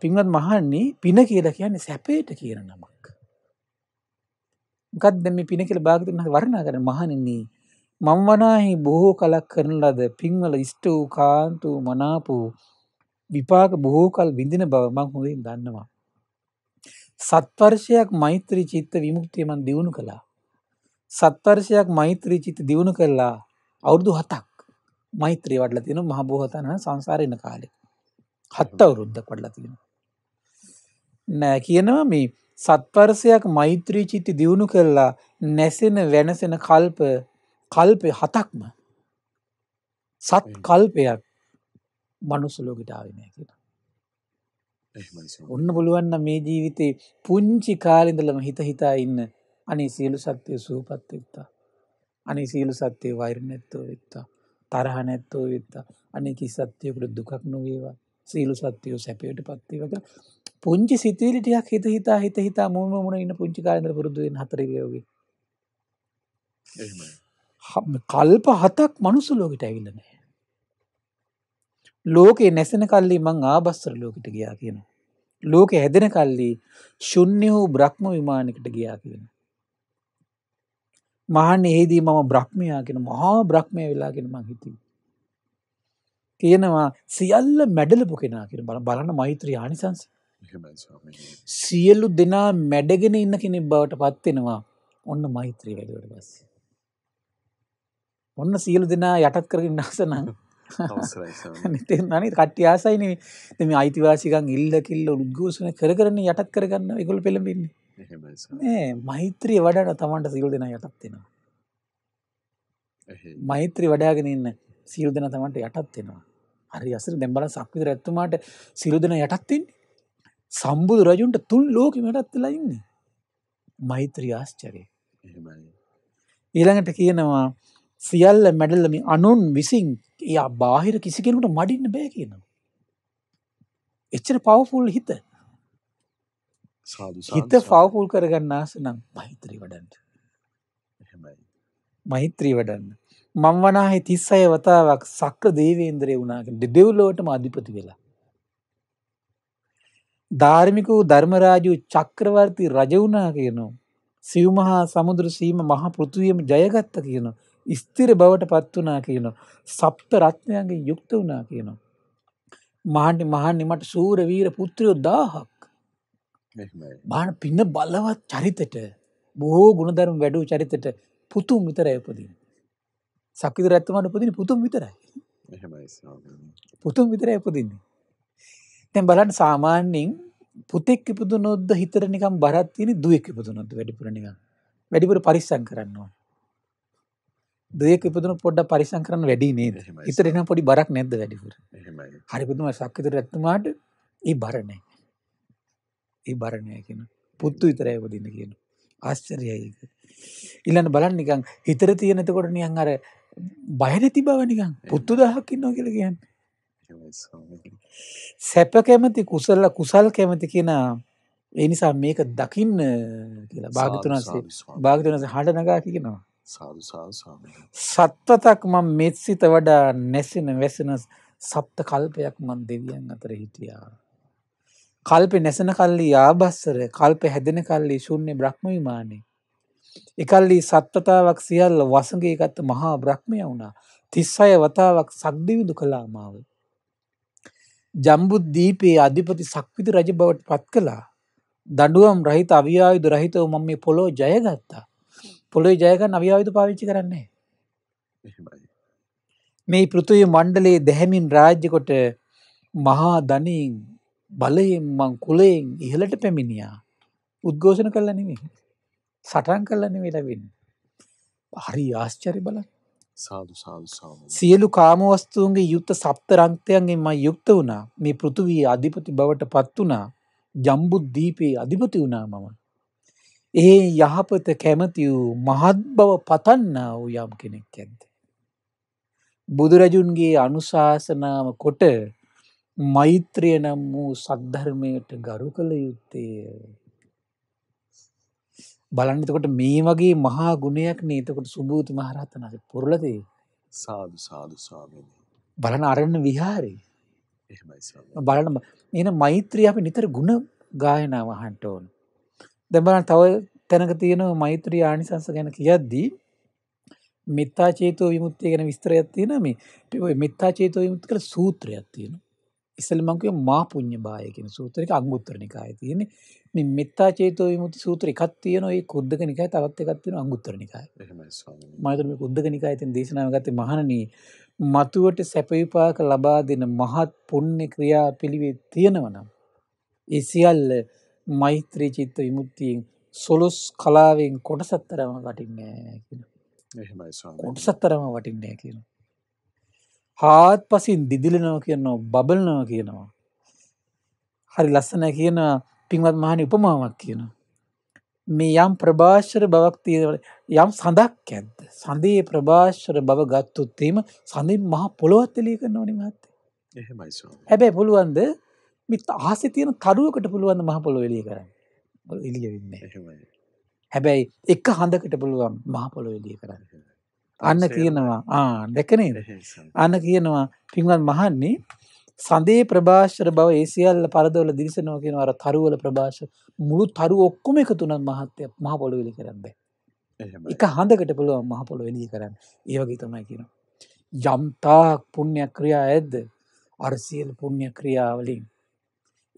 පින්වත් මහන්නේ පින කියලා කියන්නේ සැපේට කියන නමක් ගත්දම පින කියල භාගතුන වරණා කරන මහනන්නේ මං වනාහි බොහෝ කලක් කරන ලද පින්වල ස්ටූ කාන්තු මනාපු විපාක බොහෝ කල් විඳින බව මං හොඳින් දන්නවා සත්වර්ෂයක් මෛත්‍රී චිත්ත විමුක්තිය මන් දියුණු කළා. සත්වර්ෂයක් මෛත්‍රී චිත්ත දියුණු කළා අවුරුදු හතක් මෛත්‍රී වඩලා තියෙන මහබෝහතන සංසාරයන කාලෙ. හත් අවුරුද්දක් වඩලා තියෙන. නෑ කියනවා මේ සත්වර්සයක් මෛත්‍රී චිත්ති දියුණු කරලා නැසෙන වෙනසෙන කල්ප කල්පය හතක්ම සත් කල්පයක් මනුස්සලෝකිට ආවිනය කියලා. ඔන්න පුළුවන්න මේ ජීවිතේ පුංචි කාලෙදලම හිත හිතා ඉන්න අනි සියලු සත්‍යය සූපත් වෙත්තා. අනි සියලු සත්‍යය වෛර නැත්තෝ වෙත්තා. තරහ නැත්තෝ වෙත්තා. අනෙකි සත්‍යයකුට දුකක් නොවේවා සීලු සත්‍යයෝ සැපයට පත්ති වක පුංචි සිතවිලිටියක් හිත හිතා හිත හිතා මුම මුණ ඉන්න පුංචි කාලෙදර පුරුදුවෙන් හතරයෝගේ. කල්ප හතක් මනුසුලෝකට ඇවිලනෑ. ලෝකේ නැසෙන කල්ලි මං ආබස්සර ලෝකට ගියා කියනවා. ලෝකෙ හැදෙන කල්ලි ශුන්‍ය වූ බ්‍රහ්ම විමානකට ගියා කියන. මහන් එහිදී මම බ්‍රහ්මයාගෙන මහා බ්‍රහ්මය වෙලාගෙන මං හිතී. කියනවා සියල්ල මැඩලපු කෙනා කියෙන බල බලන්න මෛත්‍රී ආනිසංස සියල්ලු දෙනා මැඩගෙන ඉන්න කෙනෙක් බවට පත්වෙනවා ඔන්න මෛත්‍රී වැඩවට පස්සේ. ඔන්න සියලු දෙනා යටත් කරගන්න අසනං නිතනනි කට්ටි ආසයිනේ ඉතින් මේ අයිතිවාසිකම් ඉල්ල කිල්ල උද්ඝෝෂණ කර කරන යටත් කරගන්න ඒගොල්ලෝ පෙළඹෙන්නේ. එහෙමයි සර්. නේ මෛත්‍රිය වඩාට Tamanට සීල් දෙනා යටත් වෙනවා. මෛත්‍රී වඩාගෙන ඉන්න සියලු දෙනා තමන්ට යටත් වෙනවා. හරි අසර දැන් බලන්න සක්විති රැතුමාට සියලු දෙනා යටත් වෙන්නේ. සම්බුදු රජුන්ට තුන් ලෝකෙම යටත් වෙලා ඉන්නේ. මෛත්‍රී ආශ්චර්යය. ඊළඟට කියනවා සියල්ල මැඩල්ල මේ අනුන් විසින් එයා බාහිර කිසි කෙනෙකුට මඩින්න බෑ කියනවා. එච්චර පවෆුල් හිත හිත පවෆුල් කරගන්නාස නම් මහිත්‍රී වඩන්ට මහිත්‍රී වඩන්න මං වනාහි තිස් අය වතාවක් සක්‍ර දේවේන්ද්‍රය වුණාගේ දෙව්ලෝටම අධිපති වෙලා. ධාර්මික වූ ධර්මරාජු චක්‍රවර්ති රජවුනා කියනවා. සිව්මහා සමුදුර සීම මහ පෘතුවියම ජයගත්ත කියනවා. ස්ථිර බවට පත් වනා කියනවා. සප්ත රත්නයන්ගේ යුක්ත වනා කියනවා. මහන්ඩි මහන්ඩි මට සූර වීර පුත්‍රයෝ දාහක් බාන පින්න බලවත් චරිතට බොහෝ ගුණධර්ම වැඩූ චරිතට පුතුම් විතරය උපදින. සක්කිද රැත්තමට උපදින පුතුම් විතරයි. පුතුම් විතරය උපදින්නේ. තැන් බලන්න සාමාන්‍යෙන් පුතෙක් ඉපදු නොද්ද හිතර නිකම් බරත්තිනි දුවෙක් ඉපදු නොද වැඩිපුර නිකම් වැඩිපුර පරිස්සන් කරන්නවා. දෙයක ඉපදුන පොඩ්ඩක් පරිස්සම් කරන්න වැඩි නේද? හිතට එන පොඩි බරක් නැද්ද වැඩිපුර? එහෙමයි. හරි පුදුමයි සක්විතර රැත්තුමාට ඒ බර නැහැ. ඒ බර නැහැ කියන. පුත්තු විතරයි උපදින්න කියන. ආශ්චර්යයි ඒක. ඊළඟ බලන්න නිකන් හිතට තියෙන එතකොට නිකන් අර බය නැති බව නිකන් පුත්තු දහහක් ඉන්නවා කියලා කියන්නේ. සැප කැමති කුසල කුසල් කැමති කියන ඒ නිසා මේක දකින්න කියලා භාගතුනන්සේ භාගතුනන්සේ හඬ නගා කියනවා. සාදු සාදු ස්වාමීනි. සත්වතක් මම මෙත්සිත වඩා නැසෙන වැසෙන සප්ත කල්පයක් මම දෙවියන් අතර හිටියා. කල්ප නැසෙන කල්ලි ආභස්සර කල්ප හැදෙන කල්ලි ශුන්‍ය බ්‍රහ්ම විමානේ. එකල්ලි සත්වතාවක් සියල්ල වසඟේ ගත්ත මහා බ්‍රහ්මය වුණා. 36 වතාවක් සක්දිවිදු කළා මාව. ජම්බුද්දීපයේ අධිපති සක්විති රජ බවට පත් කළා. දඩුවම් රහිත අවියායුධ රහිතව මම මේ පොළොව ජයගත්තා. පොළොයි ජයගන්න අවියායුධ පාවිච්චි කරන්නේ. මේ පෘතුය මණ්ඩලේ දැහැමින් රාජ්‍යකොට මහා දනින් බලයෙන් මං කුලයෙන් ඉහලට පැමිණියා උද්ඝෝෂණ කල්ල නෙවේ සටන් කල්ල නෙවේ ලැබෙන හරි ආශ්චරි බල සියලු කාමවස්තුූන්ගේ යුත්ත සප්ත රංක්තයන්ගෙන්ම යුක්ත වුණා මේ පෘතුවී අධිපති බවට පත් වනා ජම්බුද්ධීපයේ අධිපති වුණා මම ඒ යහපත කැමති වූ මහත් බව පතන්නා වූ යම් කෙනෙක් ඇද්ද. බුදුරජුන්ගේ අනුශාසනාව කොට මෛත්‍රිය නම් වූ සද්ධර්මයට ගරු කළ යුත්තේ. බලන්නතකොට මේ වගේ මහා ගුණයක් නීතකොට සුභූති මහරහතනස පුරලදේ සාදු සාදු ස්වාමීනි. බලන අරන්න විහාරේ. එහෙමයි ස්වාමීනි. බලන්න එන මෛත්‍රිය අපි නිතර ගුණ ගායනාව අහන්න ඕනේ. දෙබන තව තැනක තියෙනව මෛත්‍රී ආනිසංස ගැන කියද්දී මෙත්තා චේතෝ විමුත්තිය ගැන විස්තරයක් තියෙන මේ මෙත්තා චේතෝ විමුත් කළ සූත්‍රයක් තියෙන ඉස්සල මංකව මා පුුණ්්‍ය බායකෙන සූත්‍රක අංගුත්තර නිකාය තියෙන මේ මෙත්තා චේතෝ විමුති සූත්‍ර එකත් තියෙන ඔයි කුද්දක නිකායි තවත් එකත්තින අංගුත්තර නිකාය මතම කුද්දක නිකායිතින් දේශනාවගත මහණනී මතුවට සැපවිපාක ලබා දෙන මහත් පුුණ්‍ය ක්‍රියා පිළිවේ තියෙනවනම් ඒ සියල්ල මෛත්‍රී චිත්ත විමුත්තියෙන් සොලුස් කලාවෙන් කොටසත්තරම වටින්නේ කොටසත්තරම වටින්නේ කියන. හාත් පසින් දිදිලනව කියන්නවා බබලනව කියනවා. හරි ලස්සන කියන පින්වත් මහනි උපමාවක් කියන. මේ යම් ප්‍රභාෂර බවක් තියවල යම් සඳක් ඇද්ද. සඳයේ ප්‍රභාෂර බව ගත්තුත්තීම සඳින් මහ පොළොවත්තලී කරන ඕනි මත්තේ. හැබැයි පුළුවන්ද මේ අහසේ තියෙන කරුවකට පුළුවන් මහ පොළොව එළිය කරන්න. එළිය වෙන්නේ නැහැ. හැබැයි එක හඳකට පුළුවන් මහ පොළොව එළිය කරන්න. අන්න කියනවා ආ දැක නේද? අන්න කියනවා පින්වත් මහන්නේ සඳේ ප්‍රභාෂර බව ඒ සියල්ල පරදවල දිරිසනවා කියනවා අර තරුවල ප්‍රභාෂ මුළු තරුව ඔක්කොම එකතු වුණත් මහත්ය මහ පොළොව එළිය කරන්න බෑ. එක හඳකට පුළුවන් මහ පොළොව එළිය කරන්න. ඒ වගේ තමයි කියනවා. යම්තාක් පුණ්‍ය ක්‍රියා ඇද්ද? අර සියලු පුණ්‍ය ක්‍රියාවලින්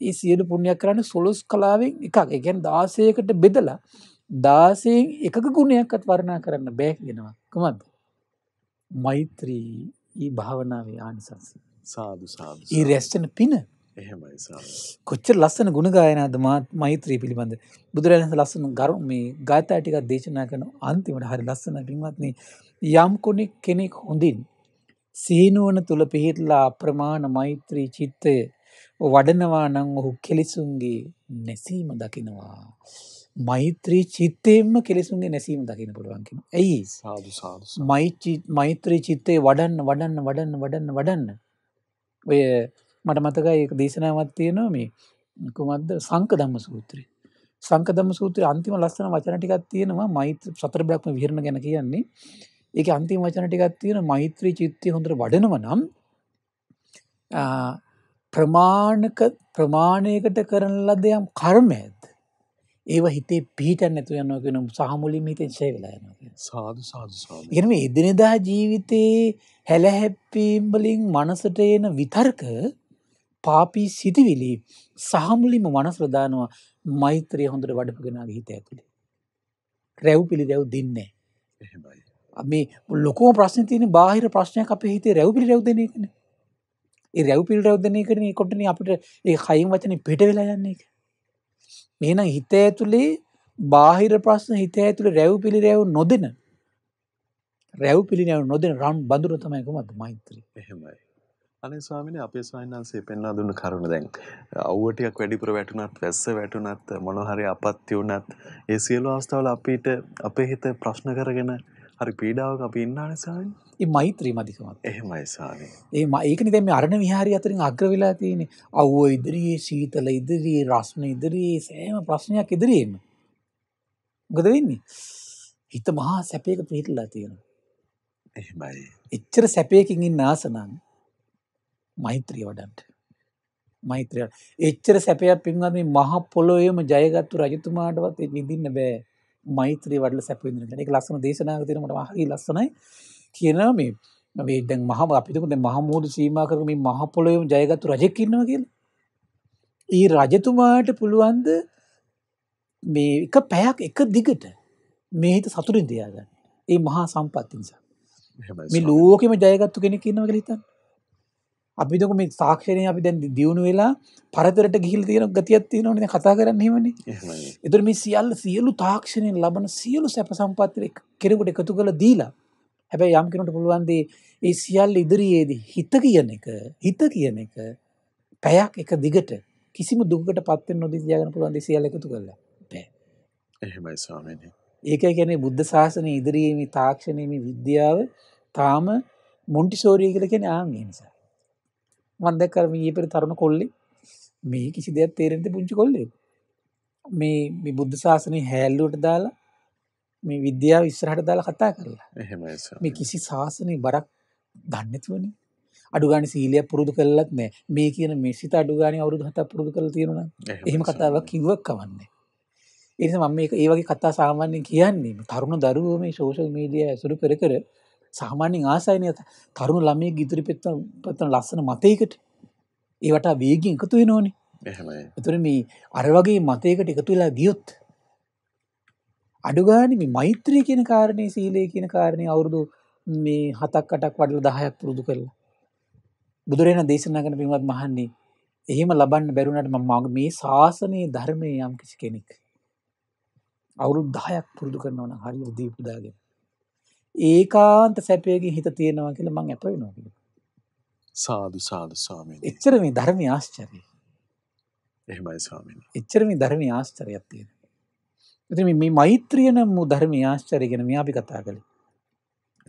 ඒ සියලු පුණ්‍යයක් කරන්නේ සොළොස් කලාවෙන් එකක්. ඒ කියන්නේ 16කට බෙදලා 16න් එකක ගුණයක්වත් වර්ණනා කරන්න බෑ කියනවා. කොහොමද? මෛත්‍රී ඊ භාවනාවේ ආනිසංස. සාදු සාදු. ඊ රැස්චන පින. එහෙමයි සාදු. කොච්චර ලස්සන ගුණ ගායනාද මෛත්‍රී පිළිබඳ. බුදුරජාණන් ලස්සන ගරු මේ ගාථා ටිකක් දේශනා කරන අන්තිමට හරි ලස්සන පින්වත්නි යම් කෙනෙක් හොඳින් සීනුවන තුල පිහිටලා අප්‍රමාණ මෛත්‍රී චිත්තය වඩනවා නං ඔහු කෙලෙසුන්ගේ නැසීම දකිනවා. මෛත්‍රී චිත්තයෙන්ම කෙලෙසුන්ගේ නැසීම දකින පුළුවන්කිෙන. ඇයි මෛත්‍රී චිත්තේ වඩන්න වඩන්න වඩන්න වඩන්න වඩන්න. ඔය මට මතකයි දේශනාවත් තියනවා මේ කුමද සංක දම්ම සූත්‍රය. සංකදම සූත්‍රය අන්තිම ලස්සන වචන ටිකක් තියෙනවා මෛත්‍ර සතර බ්‍රහ්ම විහරණ ගැන කියන්නේ. ඒක අන්තිම වචන ටිකක් තියෙන මෛත්‍රී චිත්තය හොඳට වඩනව නම් ප්‍රමාණක ප්‍රමාණයකට කරන ලද යම් කර්මයද ඒව හිතේ පිහිට නැතු යනවගෙන සහමුලින් හිතෙන් ෂය වෙලා යනවා සාදු සාදු සාදු එනම් එදිනෙදා ජීවිතේ හැලහැප්පීම් වලින් මනසට එන විතර්ක පාපී සිටිවිලි සහමුලින්ම මනසට දානවා මෛත්‍රිය හොඳට වඩපගෙනාගේ හිත ඇතුලේ රැව් පිළිදැව් දෙන්නේ එහෙමයි මේ ලොකෝ ප්‍රශ්න තියෙන බාහිර ප්‍රශ්නයක් අපේ හිතේ රැව් පිළිදැව් දෙන එකනේ ඒ රැව්පිල් රැව්ධනය කරන කොටන අපට ඒ හයිම් වචන පිට වෙලා යන්නේ එක මෙනම් හිත ඇතුළේ බාහිර ප්‍රශ්න හිත ඇතුළ රැව් පිළි රැව් නොදෙන රැව් පිළිනැව නොදෙන රන් බඳුර තමයකමත් මෛත්‍රී එහෙමයි අනේ ස්වාමීනි අපේ ස්වාමීන් වහන්සේ පෙන්වා දුන්න කරුණ දැන් අවුවටියක් වැඩිපුර වැටුණත් වැස්ස වැටුණත් මොන හරි අපත්‍ය වුණත් ඒ සියලු අවස්ථාවල අපිට අපේ හිත ප්‍රශ්න කරගෙන හරි පීඩාවක අපි ඉන්න නිසානේ. ඒ මෛත්‍රී මධිකමත්. එහෙමයි සානේ. ඒ ඒකනේ දැන් මේ අරණ විහාරය අතරින් අග්‍ර වෙලා තියෙන්නේ. අවුව ඉදිරියේ, සීතල ඉදිරියේ, රස්න ඉදිරියේ සෑම ප්‍රශ්නයක් ඉදිරියේම. මොකද වෙන්නේ? හිත මහා සැපයක පිහිටලා තියෙනවා. එහෙමයි. එච්චර සැපයකින් ඉන්න ආස නම් මෛත්‍රිය වඩන්න. මෛත්‍රිය. එච්චර සැපයක් පින්වත් මේ මහ පොළොවේම ජයගත්තු රජතුමාටවත් විඳින්න බෑ. මෛත්‍රී වඩල සැපවිදිරට එක ලස්සන දේශනාව තිරමට හරි ලස්සනයි කියන මේ මේ දැන් මහම අපිතකට මහමුහුදු සීමා කරමින් මහපොළොයම ජයගත්තු රජකින්නවා කියල. ඒ රජතුමාට පුළුවන්ද මේ එක පැයක් එක දිගට මේහිත සතුරින් දයාගන්න ඒ මහා සම්පත්තිනිසා මේ ලෝකෙම ජයගත්තු කෙනෙ කියන්නවග හිතන්න අපිදක මේ සාක්ෂණය අපි දැන් දියුණු වෙලා පරතරට ගිහිල් තියෙන ගතියක් තියෙනවනේ කතා කරන්න හිමනේ. ඒතර මේ සියල්ල සියලු තාක්ෂණයෙන් ලබන සියලු සැප සම්පත් කෙනෙකුට එකතු කරලා දීලා හැබැයි යම් කෙනෙකුට පුළුවන් දේ ඒ සියල්ල ඉදිරියේදී හිත කියන එක හිත කියන එක පැයක් එක දිගට කිසිම දුකකටපත් වෙන්න නොදී තියාගන්න පුළුවන් දේ සියල්ල එකතු කරලා. බෑ. එහෙමයි ස්වාමීනි. ඒකයි කියන්නේ බුද්ධ ශාසනයේ ඉදිරියේ මේ තාක්ෂණයේ මේ විද්‍යාව තාම මොන්ටිසෝරි කියලා කියන්නේ ආන් ඒ නිසා. මන්ද කරම ඒ පෙර තරුණ කොල්ලෙ මේ කිසි දෙයක් තේරෙන්ට පුංචි කොල්ලෙ මේ බුද්ධ ශාසනය හැල්ලුවට දාලා මේ විද්‍යාව ඉස්සරහට දාලා කතා කරලා මේ කිසි ශාසනය බරක් දන්නතුවන අඩුගානි සීලිය පුරුදු කරලත් නෑ මේ කියන මේ සිත අඩුගානි අවුරුදු හතා පුරුදු කළ තියෙනවා එහෙම කතාවක් කිව්වක් කවන්නේ එනිසා මම මේක ඒ වගේ කතා සාමාන්‍යයෙන් කියන්නේ තරුණ දරුවෝ මේ සෝෂල් මීඩියා ඇසුරු කර කර සාමාන්‍යෙන් ආසයිනය තරුණ ළමය ගිතුරි පෙත්ත පත්තන ලස්සන මතයකට ඒවට වේගින් එකතු වෙන ඕනේ එතුර මේ අර වගේ මතයකට එකතු වෙලා ගියොත් අඩුගාන මේ මෛත්‍රී කියන කාරණය සීලය කියන කාරණය අවුරුදු මේ හතක් අටක් වඩල දහයක් පුරුදු කරලා බුදුරෙන දේශනා කන පිමත් මහන්නේ එහෙම ලබන්න බැරුණට මමග මේ ශාසනයේ ධර්මය යම් කිසි කෙනෙක් අවුරුද් දහයක් පුරුදු කරනවන හරි දීපුදාගෙන ඒකාන්ත සැපයකින් හිත තියෙනවා කියලා මං ඇප වෙනවා කියලා. සාදු සාදු ස්වාමීනි. එච්චර මේ ධර්මයේ ආශ්චර්යය. එහෙමයි ස්වාමීනි. එච්චර මේ ධර්මයේ ආශ්චර්යයක් තියෙනවා. ඉතින් මේ මේ මෛත්‍රිය නම් වූ ධර්මයේ ආශ්චර්යය ගැන මෙයා අපි කතා කළේ.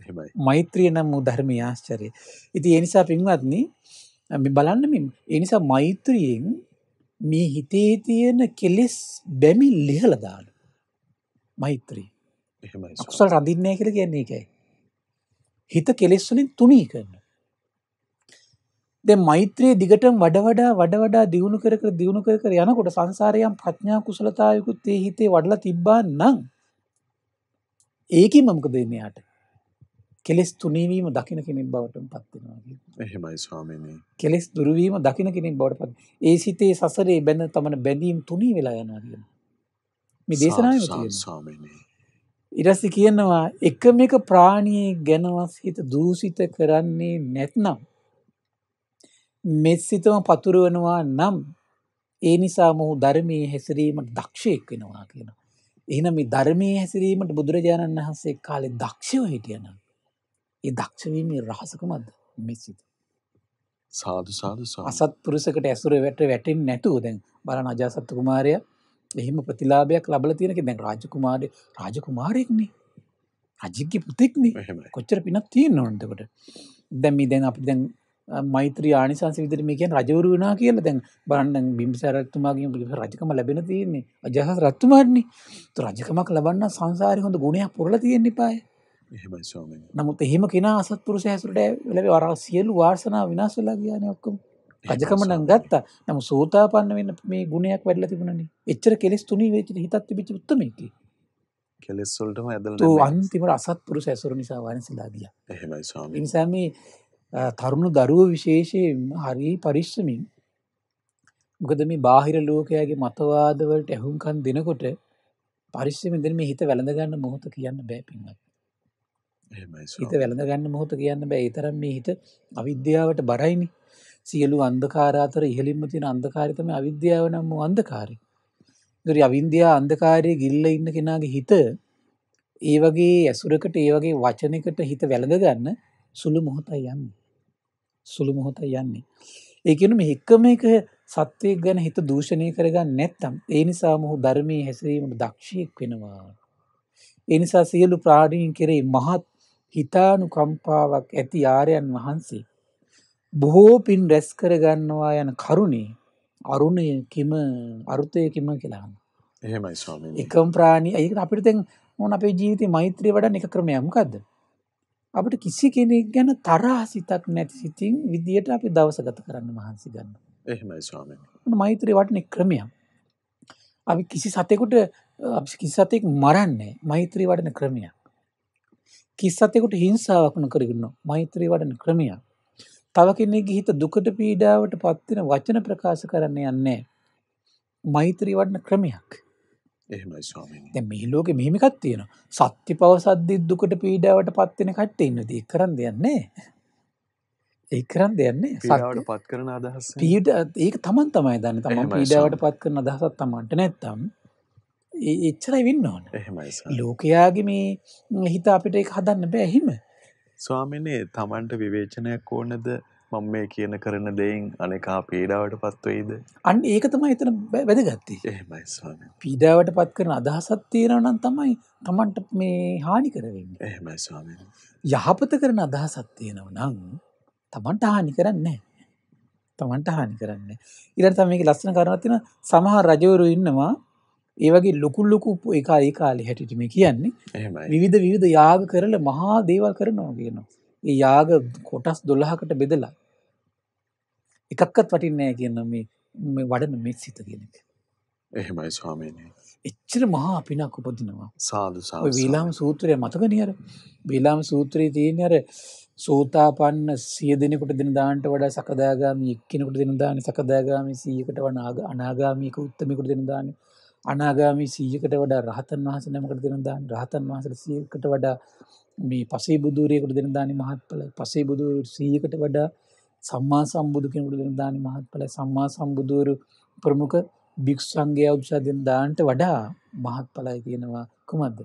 එහෙමයි. මෛත්‍රිය නම් වූ ධර්මයේ ආශ්චර්යය. ඉතින් ඒ නිසා පින්වත්නි මේ බලන්න මේ ඒ නිසා මෛත්‍රියෙන් මේ හිතේ තියෙන කෙලෙස් බැමි ලිහලා දාන මෛත්‍රිය. එහෙමයි. අකුසල් රඳින්නේ නැහැ කියලා කියන්නේ ඒකයි. හිත කෙලෙස් වලින් තුනී කරන. දැන් මෛත්‍රියේ දිගටම වඩ වඩා වඩ වඩා දියුණු කර කර දියුණු කර කර යනකොට සංසාරයන් ප්‍රඥා කුසලතාවයකුත් ඒ හිතේ වඩලා තිබ්බා නම් ඒකෙන් මොකද වෙන්නේ යාට? කෙලෙස් තුනීවීම දකින කෙනෙක් බවට පත් වෙනවා කියන්නේ. එහෙමයි ස්වාමීනි. කෙලෙස් දුරු වීම දකින කෙනෙක් බවට පත්. ඒ සිතේ සසරේ බැඳ තමන බැඳීම් තුනී වෙලා යනවා කියන්නේ. මේ දේශනාවේ තියෙනවා. ස්වාමීනි. ඉරසි කියනවා එකම එක ප්‍රාණියේ ගැනවස් හිත දූසිත කරන්නේ නැත්නම් මෙත්සිතම පතුරවනවා නම් ඒ නිසා මොහු ධර්මයේ හැසිරීමට දක්ෂයෙක් වෙනවා කියනවා. එහෙනම් මේ ධර්මයේ හැසිරීමට බුදුරජාණන් වහන්සේ කාලේ දක්ෂව හිටියනම් ඒ දක්ෂ වීමේ රහසකමද මෙත්සිත. සාදු සාදු සාදු. අසත්පුරුෂකට ඇසුර වැට වැටෙන්නේ නැතුව දැන් බලන අජාසත් කුමාරයා එහෙම ප්‍රතිලාභයක් ලබල තියෙනක දැන් රාජකුමාරය රාජකුමාරයෙක්නේ රජික්ගේ පුතෙක්න කොච්චර පිනක් තියෙන නොන්තකට දැම් මේ දැන් අපි දැන් මෛත්‍ර ආනිසාස විදරම කියන් රජවරු වනා කියල දැන් බරන්න බිම්සරත්තුමාගේ පිි රජකම ලැබෙන තියෙන්නේ අජහස රත්තුමාරණි රජකමක් ලබන්න සංසාරය හොඳ ගුණයක් පුරල තියෙන්නේ පාය නමුත් එහෙම කෙන අසත්පුරු සැසුට ලැබ වරා සියලු වාර්සනා විනාශලා කියන ඔක්කම රජකම නම් ගත්තා. නමුත් සෝතාපන්න වෙන්න මේ ගුණයක් වැඩිලා තිබුණනේ. එච්චර කෙලෙස් තුනී වෙච්ච හිතක් තිබිච්ච උත්තමෙක්ගේ. කෙලෙස් වලටම ඇදලා නැහැ. ඔව් අන්තිමට අසත්පුරුෂ ඇසුර නිසා වයන්සලා ගියා. එහෙමයි ස්වාමී. ඒ නිසා මේ තරුණ දරුවෝ විශේෂයෙන් හරි පරිස්සමින් මොකද මේ බාහිර ලෝකයාගේ මතවාද වලට ඇහුම්කන් දෙනකොට පරිස්සමින් දෙන මේ හිත වැළඳ ගන්න මොහොත කියන්න බෑ පින්වත්. හිත වැළඳ ගන්න මොහොත කියන්න බෑ. ඒ තරම් මේ හිත අවිද්‍යාවට බරයිනේ. සියලු අන්දකාරාතර ඉහලින්ම තින අන්දකාරිතම අවිද්‍යාව නම් වූ අන්දකාරය. දුරි අවින්දයා අන්දකාරය ගිල්ල ඉන්න කෙනාගේ හිත ඒ වගේ ඇසුරකට ඒ වගේ වචනකට හිත වැළඳ ගන්න සුළු මොහොතයි යන්න. සුළු මොහොතයි යන්නේ. ඒකනු මේ එක්කම එක සත්වයක් ගැන හිත දූෂණය කරගන්න නැත්තම් ඒ නිසා මොහු ධර්මය හැසිරීමට දක්ෂයෙක් වෙනවා. එනිසා සියලු ප්‍රාණීන් කෙරේ මහත් හිතානු කම්පාවක් ඇති ආරයන් වහන්සේ බොහෝ පින් රැස් කරගන්නවා යන කරුණේ අරුණයකිම අරුතයකිම කියලාන්න එහෙමයි ස්වාමී එකම් ප්‍රාණී ඒක අපිට දැන් ඕන අපේ ජීවිතේ මෛත්‍රිය වඩන එක ක්‍රමයක් මොකද්ද අපිට කිසි කෙනෙක් ගැන තරහ සිතක් නැති සිතින් විදියට අපි දවස ගත කරන්න මහන්සි ගන්න එහෙමයි ස්වාමී මෛත්‍රිය වඩන ක්‍රමයක් අපි කිසි සතෙකුට අපි කිසි සතෙක් මරන්නේ මෛත්‍රිය වඩන ක්‍රමයක් කිසි සතෙකුට හිංසාවක් නොකරගන්න මෛත්‍රිය වඩන ක්‍රමයක් තව කෙනෙක්ගේ හිත දුකට පීඩාවට පත්වෙන වචන ප්‍රකාශ කරන්න යන්නේ. මෛත්‍රී වඩන ක්‍රමයක්. එහෙමයි ස්වාමීනි. දැන් මේ ලෝකෙ මෙහෙම එකක් තියෙනවා. සත්‍ය පවසද්දී දුකට පීඩාවට පත්වෙන කට්ටිය ඉන්නදී කරන් දෙයක් නැහැ. ඒ කරන් දෙයන්නේ පීඩාවට පත් කරන අදහස. පීඩ ඒක තමන් තමයි දන්නේ. තමන් පීඩාවට පත් කරන අදහසක් තමන්ට නැත්තම් ඒ එච්චරයි වෙන්න ඕන. එහෙමයි ස්වාමීනි. ලෝකයාගේ මේ හිත අපිට ඒක හදන්න බෑ එහෙම. ස්වාමිනේ තමන්ට විවේචනයක් ඕනද මම මේ කියන කරන දෙයින් අනෙකා පීඩාවට පත් වෙයිද? අන්න ඒක තමයි එතන වැදගත්තේ. එහෙමයි ස්වාමී. පීඩාවට පත් කරන අදහසක් තියෙනවා නම් තමයි Tamanට මේ හානි කරවෙන්නේ. එහෙමයි ස්වාමී. යහපත කරන අදහසක් තියෙනවා නම් Tamanට හානි කරන්නේ නැහැ. Tamanට හානි කරන්නේ නැහැ. ඊළඟට තමයි මේකේ ලස්සන කාරණාවක් තියෙනවා. සමහර රජවරු ඉන්නවා ඒවගේ ලොකුල්ලොකු එකා ඒ කාලි හැටිට මේ කියන්නේ විවිධ විවිධ යාග කරල මහා දේවල් කරනවා කියනවා. ඒ යාග කොටස් දොල්ලහකට බෙදලා. එකක්කත් වටින්නෑ කියන්න මේ වඩන මෙත් සිත කියනක. එහෙමයි ස්වාමීනය. එච්චර මහා අපිනක් උපදිනවා සාදු වීලාම සූත්‍රය මතකනයර වීලාම සූත්‍රයේ තියෙන අර සෝතාපන්න සිය දෙනෙකුට දෙනදාන්ට වඩා සකදාගාමී එක්කෙනෙකුට දෙනදාන සකදාගාමී සීයකට වනාග අනාගාමික උත්තමෙකුට දෙනදාන්නේ අනාගාමි සීයකට වඩා රහතන් වහස නමකට දෙනදාන රහතන් වහසට සීකට වඩා මේ පසේ බුදුරයකුට දෙනදානි මහත්ඵල පසේ බුදු සීයකට වඩා සම්මා සම්බුදු කෙනෙකුට දෙනදානි මහත්ඵල සම්මා සම්බුදුවරු ප්‍රමුඛ භික්ෂංගය උත්සා දෙන දානට වඩා මහත්ඵලයි කියනවා කුමක්ද?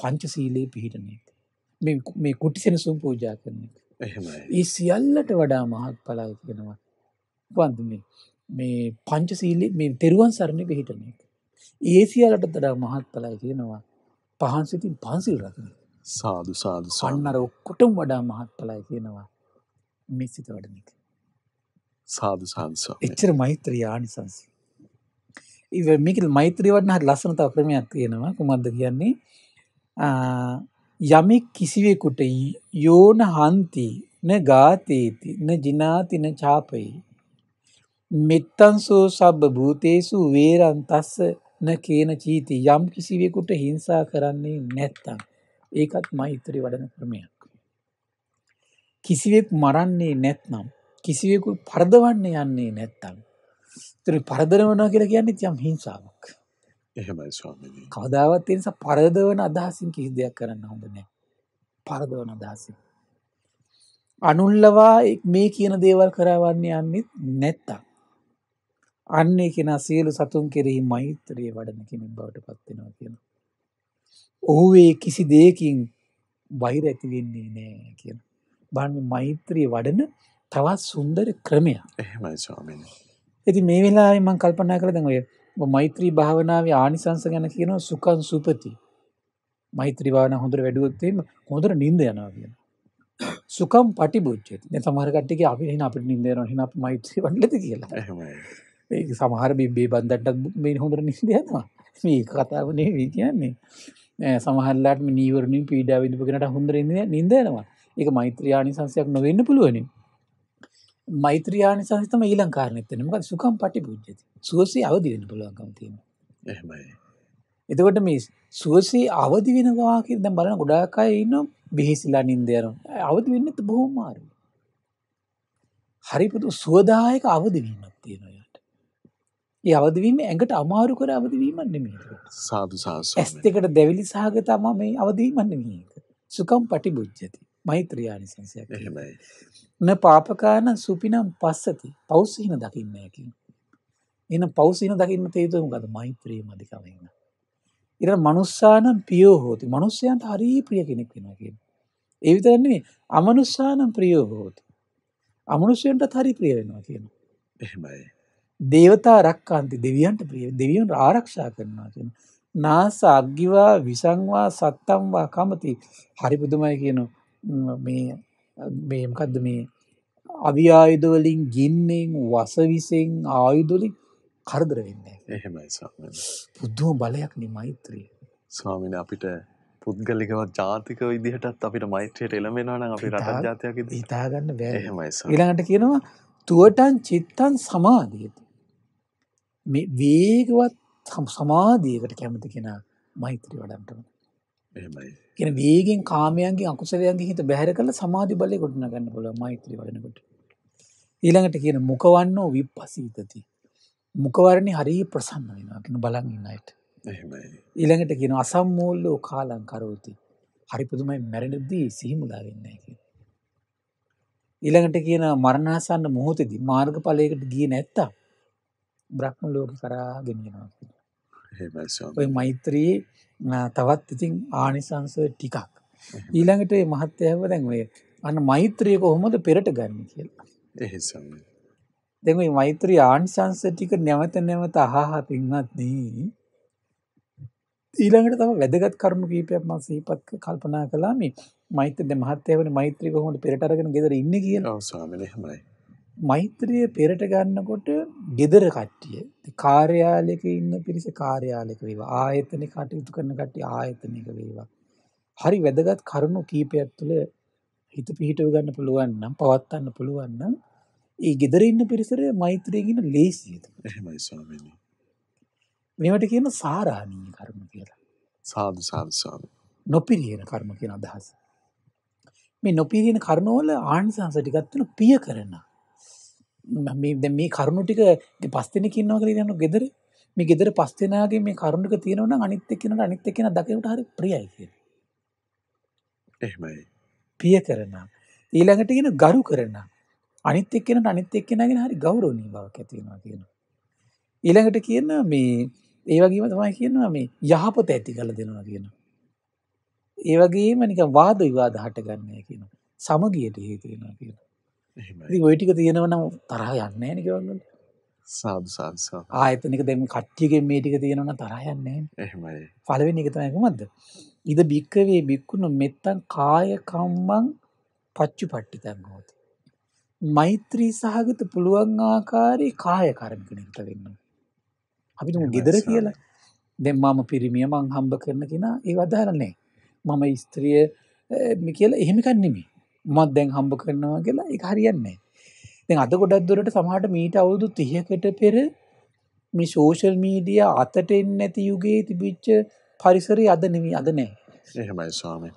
පංචශීලයේ පිහිටන එක. මේ මේ කුටිසෙනසුන් පූජා කරන එක. එහෙමයි. ඒ සියල්ලට වඩා මහත්ඵලයි කියනවා. වන්දනේ මේ පංචශීලයේ මේ තෙරුවන් සරණේ පිහිටන එක. ඒ සියලට දඩා මහත්ඵලයි කියනවා පහන් සිතින් පන්සිල් රකින සාදු සාදු සන්නර ඔක්කොටම වඩා මහත්ඵලයි කියනවා මේ සිත වඩන එක සාදු සාදු එච්චර මෛත්‍රී ආනිසංස ඉව මේක මෛත්‍රී වඩන හරි ලස්සන තව ක්‍රමයක් තියෙනවා කුමක්ද කියන්නේ යමෙක් කිසිවෙකුට යෝන හන්ති න ගාතේති න ජිනාති න චාපයි මෙත්තන් සෝ සබ්බ භූතේසු වේරන් තස්ස න කේන චීති යම් කිසිවෙකුට හිංසා කරන්නේ නැත්තං ඒකත් මෛත්‍රී වඩන ක්‍රමයක්. කිසිවෙක් මරන්නේ නැත්නම් කිසිවෙකු පරදවන්න යන්නේ නැත්තං. තර පරදරවනා කියලා කියන්නේ යම් හිංසාාවක්. එහෙමයි ස්වාමී. කවදාවත් එනිසා පරදවන අදහසින් කිසි දෙයක් කරන්න හොඳ නෑ. පරදවන අදහසින්. අනුල්ලවා මේ කියන දේවල් කරවන්නේ යන්නෙත් නැත්තක්. අන්නේ කෙනා සියලු සතුන් කෙරෙහි මෛත්‍රිය වඩන කෙනෙක් බවට පත් වෙනවා කියනවා. ඔහු ඒ කිසි දෙයකින් බහිර ඇති වෙන්නේ නැහැ කියන. බලන්න මෛත්‍රිය වඩන තවත් සුන්දර ක්‍රමයක්. එහෙමයි ස්වාමීනි. ඉතින් මේ වෙලාවේ මම කල්පනා කළා දැන් ඔය මෛත්‍රී භාවනාවේ ආනිසංස ගැන කියනවා සුඛං සුපති. මෛත්‍රී භාවනාව හොඳට වැඩුවොත් එහෙම හොඳට නිින්ද යනවා කියන. සුඛං පටිබුද්ධිය. දැන් සමහර කට්ටියගේ අපි එහෙනම් අපිට නිින්ද යනවා එහෙනම් අපි මෛත්‍රී වඩලද කියලා. එහෙමයි. මේ සමහර බිබ්බේ බන්ධට්ටත් මේ හොඳර නිදයවා මේ කතාවනේ වී කියන්නේ සමහල්ලාට නීවරණින් පීඩා විදිපගෙනට හොඳරන්නේ නින්දයනවා එක මෛත්‍රයානි සංසයක් නොවෙන්න පුළුවනි මෛත්‍රයානි සංස්තම ඊලං කාරණයත්තන මක සුකම් පටි පුද්ජති සුවසේ අවදි වෙන පුළුවන්කම තියෙන එතකොට මේ සුවසේ අවදි වෙනවා කිය දැ බලන ගොඩාකාය ඉන්න බිහිසිලා නින්දයනම් අවදි වෙන්නත බොහෝමාරු හරිපුතු සුවදායක අවදිවීමක් තියෙනවා ඒ අවදිවීම ඇඟට අමාරු කර අවදිවීමක් නෙමෙයි. සාදු සාසු. ඇස් දෙකට දැවිලි සහගත තමයි මේ අවදිවීමක් නෙමෙයි. සුකම් පටිබුද්ධති. මෛත්‍රියානිසංසයක්. එහෙමයි. න පාපකාන සුපිනම් පස්සති. පෞසින දකින්නේ කියන. එහෙනම් පෞසින දකින්න තේරුම මොකද? මෛත්‍රිය මදිකම එන්න. ඊට මනුස්සානම් පියෝ හෝති. මනුස්සයන්ට හරි ප්‍රිය කෙනෙක් වෙනවා කියන්නේ. ඒ විතරක් නෙමෙයි. අමනුස්සානම් ප්‍රියෝ හෝති. අමනුෂ්‍යයන්ටත් හරි ප්‍රිය වෙනවා කියනවා. එහෙමයි. දේවතා රක්කාන්ති දෙවියන්ට ප්‍රිය දෙවියන් ආරක්ෂා කරනවා කියන. නාස අග්ගිවා විසංවා සත්තම්වා කමති හරි පුදුමයි කියන මේ මේ මොකද්ද මේ අවි ආයුධ වලින් ගින්නෙන් වසවිසෙන් ආයුධ වලින් කරදර වෙන්නේ නැහැ. එහෙමයි ස්වාමීනි. පුදුම බලයක් නේ මෛත්‍රිය. ස්වාමීනි අපිට පුද්ගලිකව ජාතික විදිහටත් අපිට මෛත්‍රයට එළමෙනවා නම් අපි රටක් ජාතියක් ඉදිරියට හිතාගන්න බෑ. එහෙමයි ස්වාමීනි. ඊළඟට කියනවා තුවටන් චිත්තන් සමාධියති. මේ වේගවත් සමාධියකට කැමති කෙනා මෛත්‍රී වඩන්ටම. එ වේගෙන් කාමයන්ගේ අකුසලයන්ගේ හිත බැහර කළ සමාධි බලය ගොඩන ගන්න පුොල මෛත්‍රී වඩනකොට. ඊළඟට කියන මොකවන්නෝ විප්පසීතති. මොකවරණි හරි ප්‍රසන්න වෙනගෙන බලන් ඉන්නයට. ඊළඟට කියන අසම්මූල්ලෝ කාලං කරෝති. හරිපුදුමයි මැරණදී සිහිමුලා වෙන්නේ කිය. ඊළඟට කියන මරණාසන්න මොහොතදී මාර්ගඵලයකට ගියේ නැත්තම් බ්‍රහ්ම ලෝක කරා ගෙනියනවා කියලා. එහෙමයි ස්වාමී. ওই මෛත්‍රියේ තවත් ඉතින් ආනිසංස ටිකක්. ඊළඟට මේ මහත්යව දැන් ඔය අන්න මෛත්‍රිය කොහොමද පෙරට ගන්න කියලා. එහෙ ස්වාමී. දැන් ওই මෛත්‍රී ආනිසංස ටික නැවත නැවත අහහා පින්වත්නි. ඊළඟට තම වැදගත් කරුණු කීපයක් මම සිහිපත් කල්පනා කළා මේ මෛත්‍රී මහත්යවනේ මෛත්‍රී කොහොමද පෙරට අරගෙන ගෙදර ඉන්නේ කියලා. ඔව් ස්වාමීනි එහෙමයි. මෛත්‍රිය පෙරට ගන්නකොට gedara කට්ටිය කාර්යාලයක ඉන්න පිරිස කාර්යාලයක වේවා ආයතනික කටයුතු කරන කට්ටිය ආයතනික වේවා හරි වැදගත් කරුණු කීපයක් තුළ හිත පිහිටව ගන්න පුළුවන් නම් පවත්වන්න පුළුවන් නම් ඒ gedara ඉන්න පිරිසට මෛත්‍රිය කියන ලේසියිද එහෙමයි ස්වාමීනි මේවට කියන සාරාණීය කර්ම කියලා සාදු සාදු ස්වාමී නොපිරියන කර්ම කියන අදහස මේ නොපිරියන කර්මවල ආනිසංස ටිකක් තුන පිය කරනවා දැ මේ කරුණු ටික පස්තින කින්නවා කර යනු ගෙදර මේ ගෙදර පස්තිනාගේ මේ කරුණුක තියෙනවන අනිත්‍ය කියෙනට අනිත්‍ය කියෙන දකිවට හරි ප්‍රියයි කිය එමයි පිය කරන ඊළඟට කියෙන ගරු කරන අනිත්‍ය කියෙනට අනිත්‍ය කියෙනගෙන හරි ගෞරෝණී බව ඇතිෙනවා තියෙනවා ඊළඟට කියන්න මේ ඒ වගේම තමයි කියනවා මේ යහපත ඇති කල දෙනවා කියන. ඒ වගේම නික වාද විවාද හටගන්නේ කියන. සමගියට හේතු වෙනවා කියලා. ඔයිටික තියෙනවනම් තරහ යන්න නිකවන්නට සාධසා ආයතනක දෙම කට්ටියගෙන් මේටික තියෙනවන තරයන්නේ එහමයි පලවෙනි එකතනයකුමද ඉද භික්කවේ බික්කුණු මෙත්තන් කායකම්බං පච්චු පට්ටි තැන්ගෝති මෛත්‍රී සහගත පුළුවන් ආකාරයේ කාය කරමික නිත වෙන්න අපිට ගෙදර කියලා දෙම් මම පිරිමිය මං හම්බ කරන කෙන ඒ අදාරන්නේ මම ස්ත්‍රිය කියල එහෙමිකන්නෙමේ මත් දැන් හම්බ කරනවා කියලා එක හරියන්නේ දෙ අද ගොඩක් දුරට සමහට මීට අවුදු තියකට පෙර මේ සෝෂල් මීඩිය අතට එන්න ඇති යුගයේ තිබිච්ච පරිසරය අද නෙමී අද නෑ එහෙමයි ස්වාමී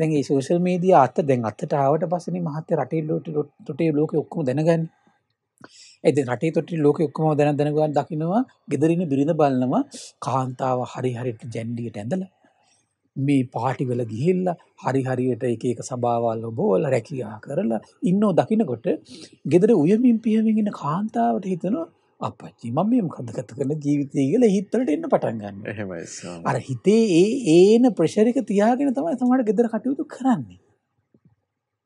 දැන් ඒ සෝෂල් මීඩිය අත දැන් අතට ආවට පස්සේ මහත්ය රටේ ලොට ටොටේ ලෝක ඔක්කොම දැනගන්න ඇද රටේ තොට ලෝක ඔක්කම දැන දැනගන් දකිනවා ගෙදරන බිරිඳ බලනවා කාන්තාව හරි හරිට ජැන්ඩියට ඇඳලා මේ පාටි වල ගිහිල්ලා හරි හරියට එක එක සභාවල් ඔබවල රැකියා කරලා ඉන්නෝ දකින්නකොට ගෙදර උයමින් පියමින් ඉන්න කාන්තාවට හිතෙනවා අපච්චි මම මේ මොකද්ද ගත කරන ජීවිතය කියලා හිතවලට එන්න පටන් ගන්නවා. එහෙමයි. අර හිතේ ඒ ඒන ප්‍රෙෂර් එක තියාගෙන තමයි සමහර ගෙදර කටයුතු කරන්නේ.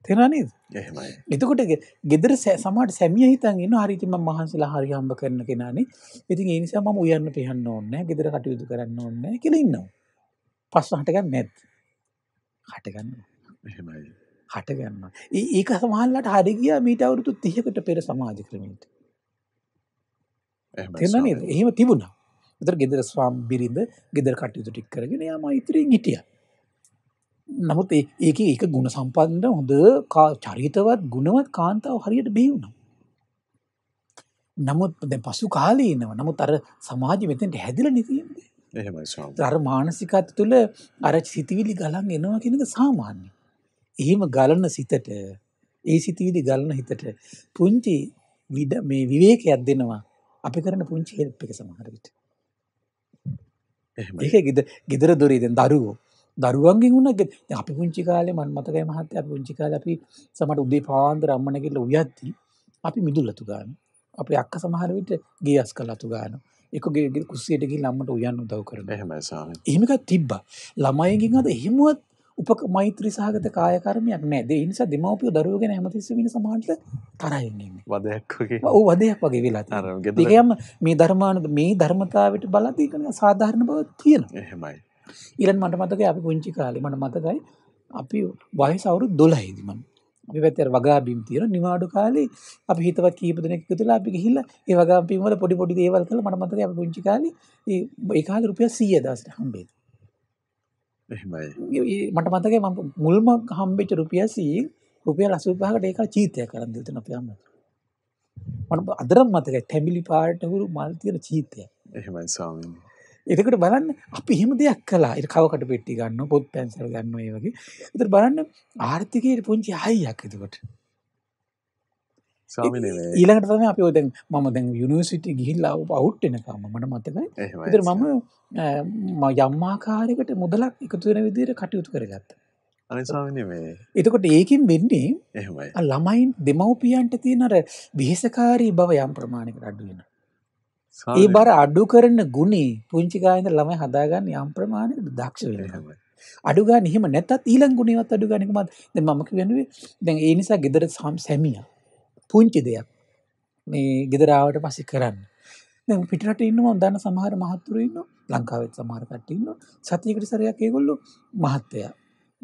තේරණේද එහෙමයි එතකොට ගෙදර සමහරට සැමියා හිතන් ඉන්නවා හරි ඉතින් මම මහන්සිලා හරි හම්බ කරන කෙනානේ ඉතින් ඒ නිසා මම උයන්න පිහන්න ඕනේ නැහැ ගෙදර කටයුතු කරන්න ඕනේ නැහැ කියලා ඉන්නවා පස්සම හටගන්නේ නැද්ද? හටගන්නවා. එහෙමයි. හටගන්නවා. ඒක සමහරලාට හරි ගියා මීට අවුරුදු 30කට පෙර සමාජ ක්‍රමයට. එහෙමයි. එහෙම තිබුණා. ඒතර ගෙදර ස්වාම් බිරිඳ ගෙදර කටයුතු ටික කරගෙන යාම ඉතිරින් හිටියා. නමුත් ඒකේ ඒක ಗುಣ සම්පන්න හොඳ චරිතවත් ගුණවත් කාන්තාව හරියට බිහි වුණා. නමුත් දැන් පසු කාලේ ඉනවා. නමුත් අර සමාජෙ මෙතෙන්ට හැදිලා නෙතියෙන්නේ. එහෙමයි අර මානසිකත් තුළ අර සිතිවිලි ගලන් එනවා කෙනක සාමාන්‍ය. එහෙම ගලන සිතට ඒ සිතිවිලි ගලන හිතට පුංචි විඩ මේ විවේකයක් දෙනවා අපි කරන පුංචි හෙල්ප් එක සමහර විට. ඒක ගෙද ගෙදර දොරේ දැන් දරුවෝ දරුවන්ගෙන් වුණා අපි පුංචි කාලේ මන් මතකයි මහත්තයා අපි පුංචි කාලේ අපි සමහර උදේ පාන්දර අම්මන ගිහලා උයද්දි අපි මිදුලතු ගන්න. අපේ අක්ක සමහර විට ගියස් කළතු ගන්නවා. එකගේ කුස්සියට ගිහින් අම්මට උයන්න උදව් කරනවා. එහෙමයි ස්වාමී. එහෙම එකක් තිබ්බා. ළමයින්ගෙන් අද එහෙමවත් උපක මෛත්‍රී සහගත කාය කර්මයක් නැහැ. ඒ නිසා දෙමව්පියෝ දරුවෝ ගැන හැමතිස්සෙම වෙන සමාජයට තරහින් ඉන්නේ. වදයක් වගේ. ඔව් වදයක් වගේ වෙලා තියෙනවා. ඒකයම මේ ධර්මාන මේ ධර්මතාවයට බලද්දී ඒක සාධාරණ බව තියෙනවා. එහෙමයි. ඊළඟ මට මතකයි අපි පුංචි කාලේ මට මතකයි අපි වයස අවුරුදු 12 දී මම මේ පැත්තේ වගාබිම් තියෙන නිවාඩු කාලේ අපි හිතවත් කීප දෙනෙක් එකතු වෙලා අපි ගිහිල්ලා ඒ වගාබිම් වල පොඩි පොඩි දේවල් කරලා මට මතකයි අපි පුංචි කාලේ ඒ කාලේ රුපියල් 10000ට හම්බෙද එහෙමයි මට මතකයි මම මුල්ම හම්බෙච්ච රුපියල් 100 රුපියල් 85කට ඒක චීතයක් කරන් දෙන්න අපි අම්මට මට අදරම් මතකයි තැඹිලි පාට හුරු මල් තියෙන චීතයක් එහෙමයි ස්වාමීනි එතකට බලන්න අපි එහෙම දෙයක් කලා කවකට පෙට්ටි ගන්න පොත් පැන්සල් ගන්න ඒ වගේ එතට බලන්න ආර්ථිකයට පුංචි හයියක් එතකොට ඊළඟට තම අපි ඔදැන් මම දැන් යුනිසිටි ගිහිල්ලා අවුට්ටෙනකාම මට මතකයි එතර මම යම්මාකාරයකට මුදලක් එකතුවෙන විදියට කටයුතු කරගත්ත එතකොට ඒකින් වෙන්නේ ළමයින් දෙමව්පියන්ට තියෙනර බිහිසකාරී බව යම් ප්‍රමාණක අඩුවෙන ඒ බර අඩු කරන ගුණේ පුංචි ගායන ළමයි හදාගන්න යම් ප්‍රමාණයකට දක්ෂ වෙනවා. අඩු ගන්න එහෙම නැත්තත් ඊළඟ ගුණේවත් අඩු ගන්න එකමත් දැන් මම කියන්නේ දැන් ඒ නිසා ගෙදර සම් සැමියා පුංචි දෙයක් මේ ගෙදර ආවට පස්සේ කරන්න. දැන් පිටරට ඉන්න මම දන්න සමහර මහත්තුරු ඉන්නවා ලංකාවෙත් සමහර කට්ටිය ඉන්නවා සතියකට සැරයක් ඒගොල්ලෝ මහත්තයා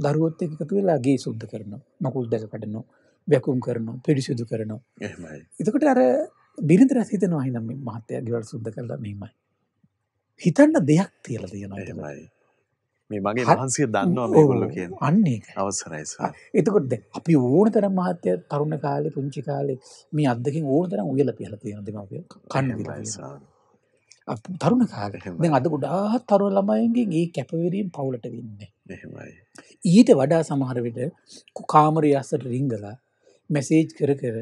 දරුවොත් එක්ක එකතු වෙලා ගේ සුද්ධ කරනවා මකුල් දැක කඩනවා වැකුම් කරනවා පිරිසිදු කරනවා. එහෙමයි. එතකොට අර බිරිඳ රැස් හිතනවා හිනම් මේ මහත්තයා ගෙවල් සුද්ධ කරලා මෙහෙමයි. හිතන්න දෙයක් තියලා තියෙනවා ඒකමයි. මේ මගේ මහන්සිය දන්නවා මේගොල්ලෝ කියන. අන්න ඒක. අවසරයි සර්. එතකොට දැන් අපි ඕන තරම් මහත්ය තරුණ කාලේ පුංචි කාලේ මේ අද්දකින් ඕන තරම් උයලා පියලා තියෙන දෙමාපිය කන්න විලා. තරුණ කාලේ. දැන් අද ගොඩාක් තරුණ ළමයින්ගෙන් ඒ කැපවීම පවුලට වෙන්නේ. එහෙමයි. ඊට වඩා සමහර විට කාමරය අස්සට රිංගලා මැසේජ් කර කර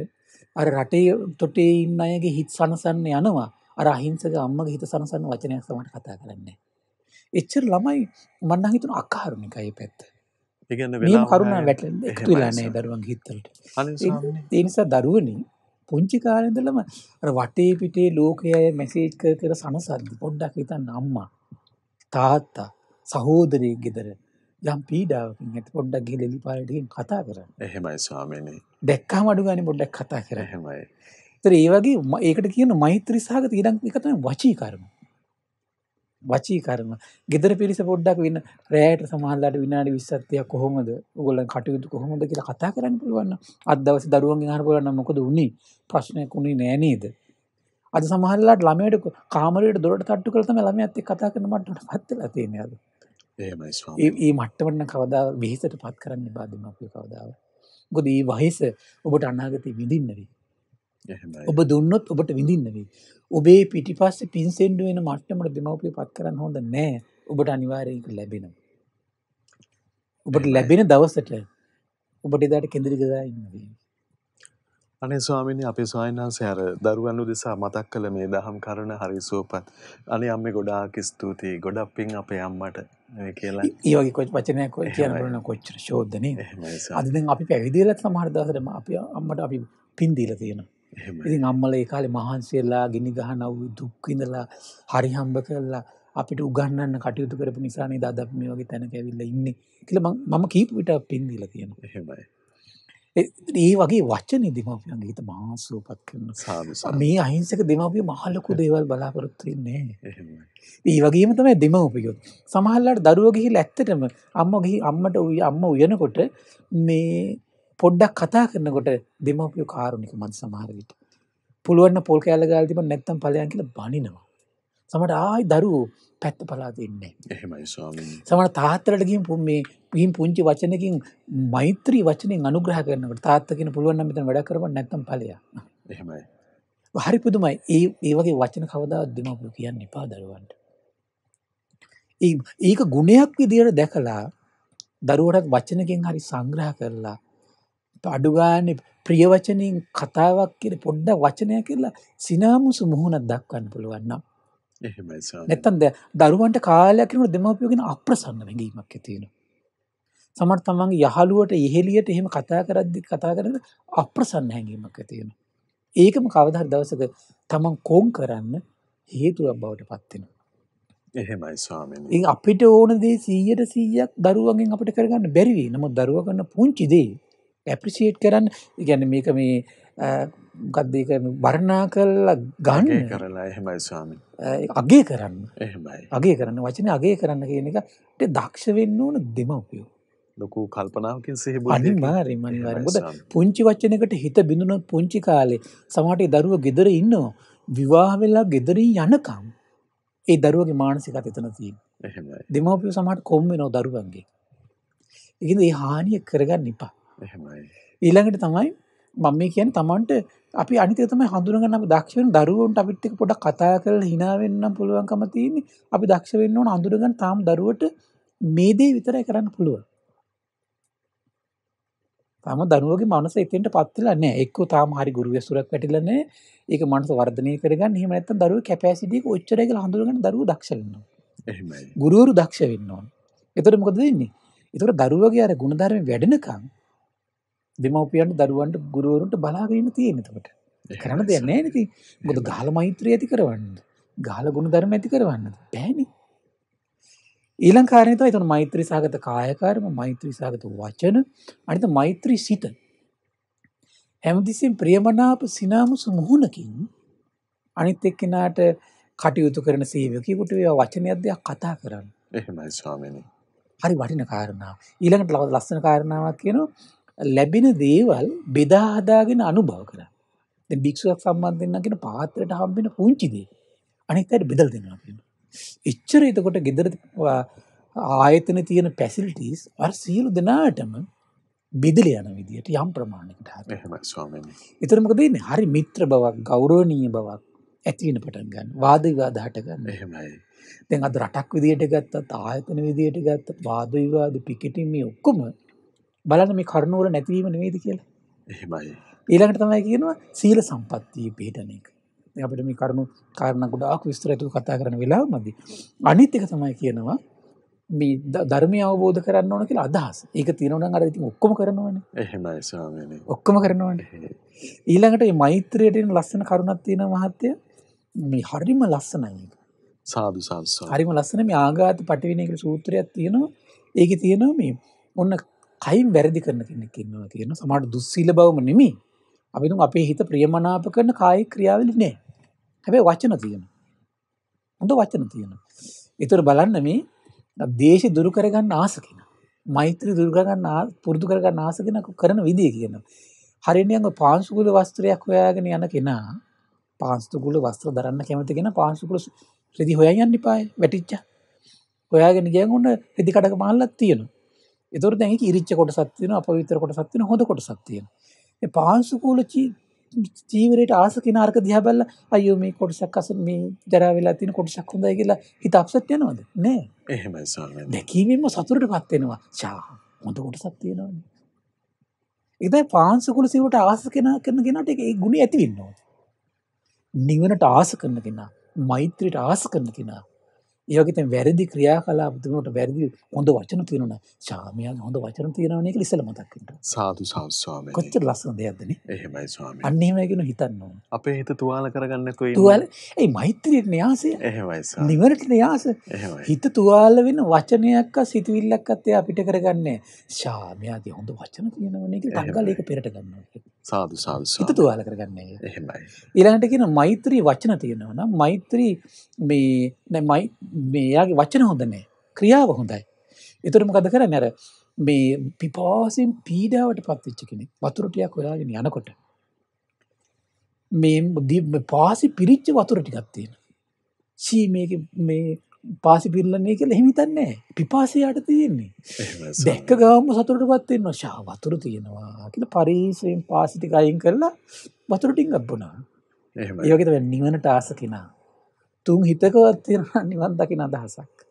අර රටේ තොටේ ඉන්න අයගේ හිත් සනසන්න යනවා අර අහිංසක අම්මගේ හිත සනසන්න වචනයක් සමට කතා කරන්නේ. එච්චර ළමයි මන්න හිතන අකාරුණිකයි පැත්ත. මේ කරුණා වැට එකතු වෙලා නැහැ දරුවන් හිතවලට. ඒ නිසා දරුවනි පුංචි කාලේ ඉඳලම අර වටේ පිටේ ලෝකයේ මැසේජ් කර කර සනසද්දි පොඩ්ඩක් හිතන්න අම්මා තාත්තා සහෝදරයෙක් ගෙදර යම් පීඩාවකින් ඇති පොඩ්ඩක් ගිහලා එලිපාලට ගිහින් කතා කරන්න. එහෙමයි ස්වාමීනි. දැක්කම අඩු ගානේ පොඩ්ඩක් කතා කරන්න. එහෙමයි. ඒතර ඒ වගේ ඒකට කියන මෛත්‍රී සහගත ඊළඟ එක තමයි වචී කර්ම. වචී කර්ම. gedara pirisa පොඩ්ඩක් වෙන රැයට සමහරලාට විනාඩි 20ක් 30ක් කොහොමද? ඕගොල්ලන් කටයුතු කොහොමද කියලා කතා කරන්න පුළුවන් නම් අද දවසේ දරුවන්ගෙන් අහන්න පුළුවන් නම් මොකද උනේ? ප්‍රශ්නයක් උනේ නෑ නේද? අද සමහරලාට ළමයට කාමරයට දොරට තට්ටු කරලා තමයි ළමයාත් එක්ක කතා කරන්න මට පත් වෙලා තියෙන්නේ අද. එහෙමයි ස්වාමී. මේ මට්ටමට නම් කවදා වෙහෙසට පත් කරන්න එපා දෙමාපිය කවදාව. මොකද මේ වයස ඔබට අනාගතේ විඳින්න වෙයි. ඔබ දුන්නොත් ඔබට විඳින්න වෙයි. ඔබේ පිටිපස්සේ පින්සෙන්ඩු වෙන මට්ටමට දෙමාපිය පත් කරන්න හොඳ නෑ. ඔබට අනිවාර්යයෙන් ලැබෙනවා. ඔබට ලැබෙන දවසට ඔබට එදාට කෙඳිරි ගදා ඉන්න වෙයි. අනේ ස්වාමිනී අපේ ස්වාමීන් වහන්සේ අර දරුවන් උදෙසා මතක් කළ මේ දහම් කරන හරි සුවපත්. අනේ අම්මේ ගොඩාක් ස්තුතියි. ගොඩක් පින් අපේ අම්මට. කියලා ඒ වගේ කොච් වචනයක් කියන්න පුළුවන් කොච්චර ශෝධද නේද අද දැන් අපි පැවිදි වෙලා සමහර දවසට අපි අම්මට අපි පින් දීලා තියෙනවා ඉතින් අම්මලා ඒ කාලේ මහන්සියලා ගිනි ගහනව දුක් විඳලා හරි හම්බ කරලා අපිට උගන්වන්න කටයුතු කරපු නිසා නේද අද අපි මේ වගේ තැනක ඇවිල්ලා ඉන්නේ කියලා මම කීප විට පින් දීලා තියෙනවා එහෙමයි ඒ වගේ වචන දෙමවපියන්ගේ හිත මහාසුවපත් කරන මේ අහිංසක දෙමවපිය මහලොකු දේවල් බලාපොරොත්තුවෙන්නේ ඒ වගේම තමයි දෙමවපියොත් සමහරලාට දරුවෝ ගිහිල්ලා ඇත්තටම අම්මා ගිහි අම්මට උය අම්මා උයනකොට මේ පොඩ්ඩක් කතා කරනකොට දෙමවපියෝ කාරුණික මන් සමහර විට පුළුවන් නම් පොල් කෑල්ල ගාලා තිබ්බ නැත්නම් ඵලයන් කියලා බනිනවා සමහරට ආයි දරුවෝ පැත්ත පලා දෙන්නේ. එහෙමයි ස්වාමීනි. සමහර තාත්තලට ගිහින් මේ ගිහින් පුංචි වචනකින් මෛත්‍රී වචනෙන් අනුග්‍රහ කරනකොට තාත්තා කියන පුළුවන් නම් මෙතන වැඩ කරපන් නැත්තම් ඵලයක්. එහෙමයි. හරි පුදුමයි. ඒ ඒ වගේ වචන කවදාවත් දෙමව්පියෝ කියන්න එපා දරුවන්ට. ඒ ඒක ගුණයක් විදියට දැකලා දරුවට වචනකින් හරි සංග්‍රහ කරලා අඩු ගානේ ප්‍රිය වචනෙන් කතාවක් කියලා පොඩ්ඩක් වචනයක් කියලා සිනාමුසු මුහුණක් දක්වන්න පුළුවන් නම් නැත්තන් ද දරුවන්ට කාලයක්කට දෙමපියගෙන අප්‍රසන්න ගැීමක් තියෙන. සමට තමන්ගේ යහළුවට ඉහෙලියට එහෙම කතා කරද්දි කතා කරන අප්‍රසන්න හැඟීමක් තියෙන. ඒකම කවදහර දවසක තමන් කෝන් කරන්න හේතුවක් බවට පත්වෙන. එහෙමයි ස්වාමීනි. ඉතින් අපිට ඕන දේ 100ට 100ක් දරුවන්ගෙන් අපිට කරගන්න බැරි වෙයි. නමුත් දරුවා කරන පුංචි දේ ඇප්‍රීෂিয়েට් කරන්න, يعني මේක මේ මොකක්දී කරන වර්ණා කරලා ගන්න කරලා එහෙමයි ස්වාමී අගේ කරන්න එහෙමයි අගේ කරන්න වචන අගේ කරන්න කියන එකට දක්ෂ වෙන්න ඕන දෙමව්පියෝ ලොකු කල්පනාවකින් සිහිබුද්ධිය අනිවාර්යයෙන්ම අනිවාර්යයෙන්ම මොකද පුංචි වචනයකට හිත බිඳුන පුංචි කාලේ සමහරට දරුවෝ ගෙදර ඉන්නවා විවාහ වෙලා ගෙදරින් යනකම් ඒ දරුවගේ මානසිකත් එතන තියෙනවා එහෙමයි දෙමව්පියෝ සමහරට කොම් වෙනවා දරුවන්ගේ ඒකින්ද මේ හානිය කරගන්න එපා එහෙමයි ඊළඟට තමයි මම මේ කියන තමන්ට අපි අනිතතම හඳුරගන්න දක්ෂවන දරුවන්ට අපිත්තික පොඩ කතා කරල හිනාවෙන්නම් පුළුවන්කම තියන්නේ අපි දක්ෂවෙන්න ඕන අඳුරගන්න තාම් දරුවට මේදේ විතරයි කරන්න පුළුව තම දනුවගේ මනස එතෙන්ට පත්තිලන්න එක්ක තාම හරි ගුරුව සුරක් පැටිලන ඒක මනස වර්ධනය කරගන්න හම ඇත දරුව කැපෑසිදක ඔච්චරක හඳුරගන්න දරුව දක්ෂලන්න ගුරුවරු දක්ෂ වෙන්නවා එතට මොකද වෙන්නේ එතුට දරුවගේ අර ගුණධර්ම වැඩෙනකම් දෙමවපියන්ට දරුවන්ට ගුරුවරුන්ට බලාගන්න තියෙනතකට කරන්න දෙයක් නෑනති ගොද ගාල මෛත්‍රී ඇති කරවන්න ගාල ගුණ ධර්ම ඇති කරවන්න බෑන ඊලංකාරනත තන මෛත්‍රී සාගත කායකාරම මෛත්‍රී සාගත වචන අනිත මෛත්‍රී සිත හැමතිසින් ප්‍රියමනාප සිනාමුසු මුහුණකින් අනිත් එක්කෙනාට කටයුතු කරන සේවකකුට වචනයක් දෙයක් කතා කරන්න එහෙමයි ස්වාමනි හරි වටින කාරණාව ඊළඟට ලව ලස්සන කාරණාවක් කියනවා ලැබෙන දේවල් බෙදා හදාගෙන අනුභව කරන්න. දැන් භික්ෂුවක් සම්බන්ධයෙන් නම් කියන පාත්‍රයට හම්බෙන පුංචි දේ අනිත් අයට බෙදලා දෙනවා කියනවා. එච්චර එතකොට ගෙදර ආයතන තියෙන ෆැසිලිටිස් අර සියලු දෙනාටම බෙදල යන විදිහට යම් ප්‍රමාණයකට හරි. එහෙමයි ස්වාමීනි. ඒතර මොකද වෙන්නේ? හරි මිත්‍ර බවක්, ගෞරවනීය බවක් ඇති වෙන පටන් ගන්න. වාද විවාද හට ගන්න. එහෙමයි. දැන් අද රටක් විදියට ගත්තත් ආයතන විදියට ගත්තත් වාද විවාද පිකටින් මේ ඔක්කොම බලන්න මේ කරුණ වල නැතිවීම නෙවෙයිද කියලා. එහෙමයි. ඊළඟට තමයි කියනවා සීල සම්පත්තිය පිළිටන එක. අපිට මේ කරුණු කාරණා ගොඩාක් විස්තරයතු කතා කරන වෙලාවමදී අනිත් එක තමයි කියනවා මේ ධර්මය අවබෝධ කරන්න ඕන කියලා අදහස. ඒක තියෙනවා නම් අර ඉතින් ඔක්කොම කරනවනේ. එහෙමයි ස්වාමීනි. ඔක්කොම කරනවනේ. ඊළඟට මේ මෛත්‍රියට එන ලස්සන කරුණක් තියෙන මහත්ය මේ හරිම ලස්සනයි ඒක. සාදු සාදු. හරිම ලස්සන මේ ආඝාත පටිවිණේ කියලා සූත්‍රයක් තියෙනවා. ඒකේ තියෙනවා මේ ඔන්න කයින් වැරදි කරන කෙනෙක් ඉන්නවා කියන සමට දුස්සීල බවම නෙමි අපිතුන් අපේ හිත ප්‍රියමනාප කරන කාය ක්‍රියාවලි නෑ හැබැයි වචන තියෙන හොඳ වචන තියෙන ඉතුර බලන්න මේ දේශ දුරු කරගන්න ආසකෙන මෛත්‍ර දුර්ගගන්න පුරදු කරගන්න ආසගෙනක කරන විදිය කියන හරිනියඟ පාංශුකුල වස්ත්‍රයක් හොයාගෙන යන කෙනා පාස්තුකුල වස්ත්‍ර දරන්න කැමතිගෙන පාංශුකුල ්‍රදි හොයා යන්න පාය වැටිච්චා ඔයාගෙන ගියන් ඔන්න රිදිකටක මහල්ලත් තියෙනවා එතකොට දැන් ඒක ඉරිච්ච කොටසක් තියෙනවා අපවිත්‍ර කොටසක් තියෙනවා හොඳ කොටසක් තියෙනවා ඒ පාංශුකූල ජීවිතේට ආස කියන අර්ග දිහා බැලලා අයියෝ මේ කොටසක් අස මේ ජරා වෙලා තියෙන කොටසක් හොඳයි කියලා හිත අප්සෙට් වෙනවද නෑ එහෙමයි ස්වාමීනි දැකීමෙන්ම සතුටටපත් වෙනවා ෂා හොඳ කොටසක් තියෙනවානේ ඒ තමයි පාංශුකූල සීවට ආස කෙනා කරන කෙනාට ඒ ගුණ ඇති වෙන්න ඕනේ නිවනට ආස කරන කෙනා මෛත්‍රියට ආස කරන කෙනා ඒවගේත වැරදි ක්‍රියා කලා බතුමට වැරදි හොඳ වචන තියෙනන ශාමයන් හොඳ වචන තියෙනවන එක ඉසල මතක්කට සාදු සංස්වාම කොච්ච ලස්සන දෙයක්දන එහෙමයි ස්වාම අන්නේමයගෙන හිතන්නවා අපේ හිත තුවාල කරගන්න තුවල ඒ මෛත්‍රයට නයාසය එහෙමයි නිවරට නයාස හිත තුවාල වෙන වචනයක් සිතුවිල්ලක් අත්තය අපිට කරගන්නේ ශාමයාගේ හොඳ වචන තියෙනවන එක ටක්ගල එක පෙරට ගන්නවා සාදු සාදු හිත තුවාල කරගන්නේ එහෙමයි ඉලාට කියෙන මෛත්‍රී වචන තියෙනවන මෛත්‍රී මේ නැමයි මේ යාගේ වචන හොඳ නෑ ක්‍රියාව හොඳයි. එතට මොකද කරන්න අර මේ පිපාසින් පීඩාවට පත්විච්ච කෙනෙක් වතුරටයක් හොයාගෙන යනකොට. මේ පාසි පිරිච්ච වතුරටි ගත්තියෙන. සී මේ පාසි පිල්ලන්නේ කියලා හිමිතන්නේ පිපාසයාට තියෙන්නේ. දැක්ක ගාම සතුරට පත්වෙන්න්න ශා වතුර තියෙනවා කියල පරීසයෙන් පාසිටික අයින් කරලා වතුරටින් ගත්බුණා. ඒවගේ නිවනට ආස කෙනා තුන් හිතකවත් තියෙන නිවන් දකින අදහසක්.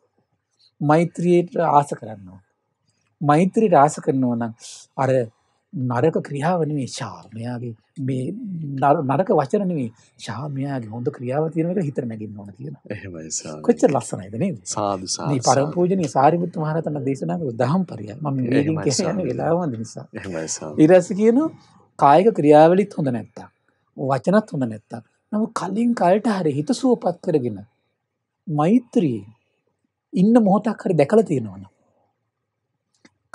මෛත්‍රියට ආස කරන්නවා. මෛත්‍රීට ආස කරනවා නම් අර නරක ක්‍රියාව නෙමෙයි ශාමයාගේ මේ නරක වචන නෙමෙයි ශාමයාගේ හොඳ ක්‍රියාව තියෙන එක හිතට නැගින්න ඕන කියන. එහෙමයි සාදු. කොච්චර ලස්සනයිද නේද? සාදු සාදු. මේ පරම පූජනීය සාරිපුත්තු මහ රහතන් දේශනා කරපු දහම් පරියය. මම මේකින් කියන්නේ වෙලාව වන්ද නිසා. එහෙමයි සාදු. ඊට පස්සේ කියනවා කායික ක්‍රියාවලිත් හොඳ නැත්තම් වචනත් හොඳ නැත්තම් නමු කලින් කල්ට හරි හිත සුවපත් කරගෙන මෛත්‍රී ඉන්න මොහොතක් හරි දැකල තියෙනවන.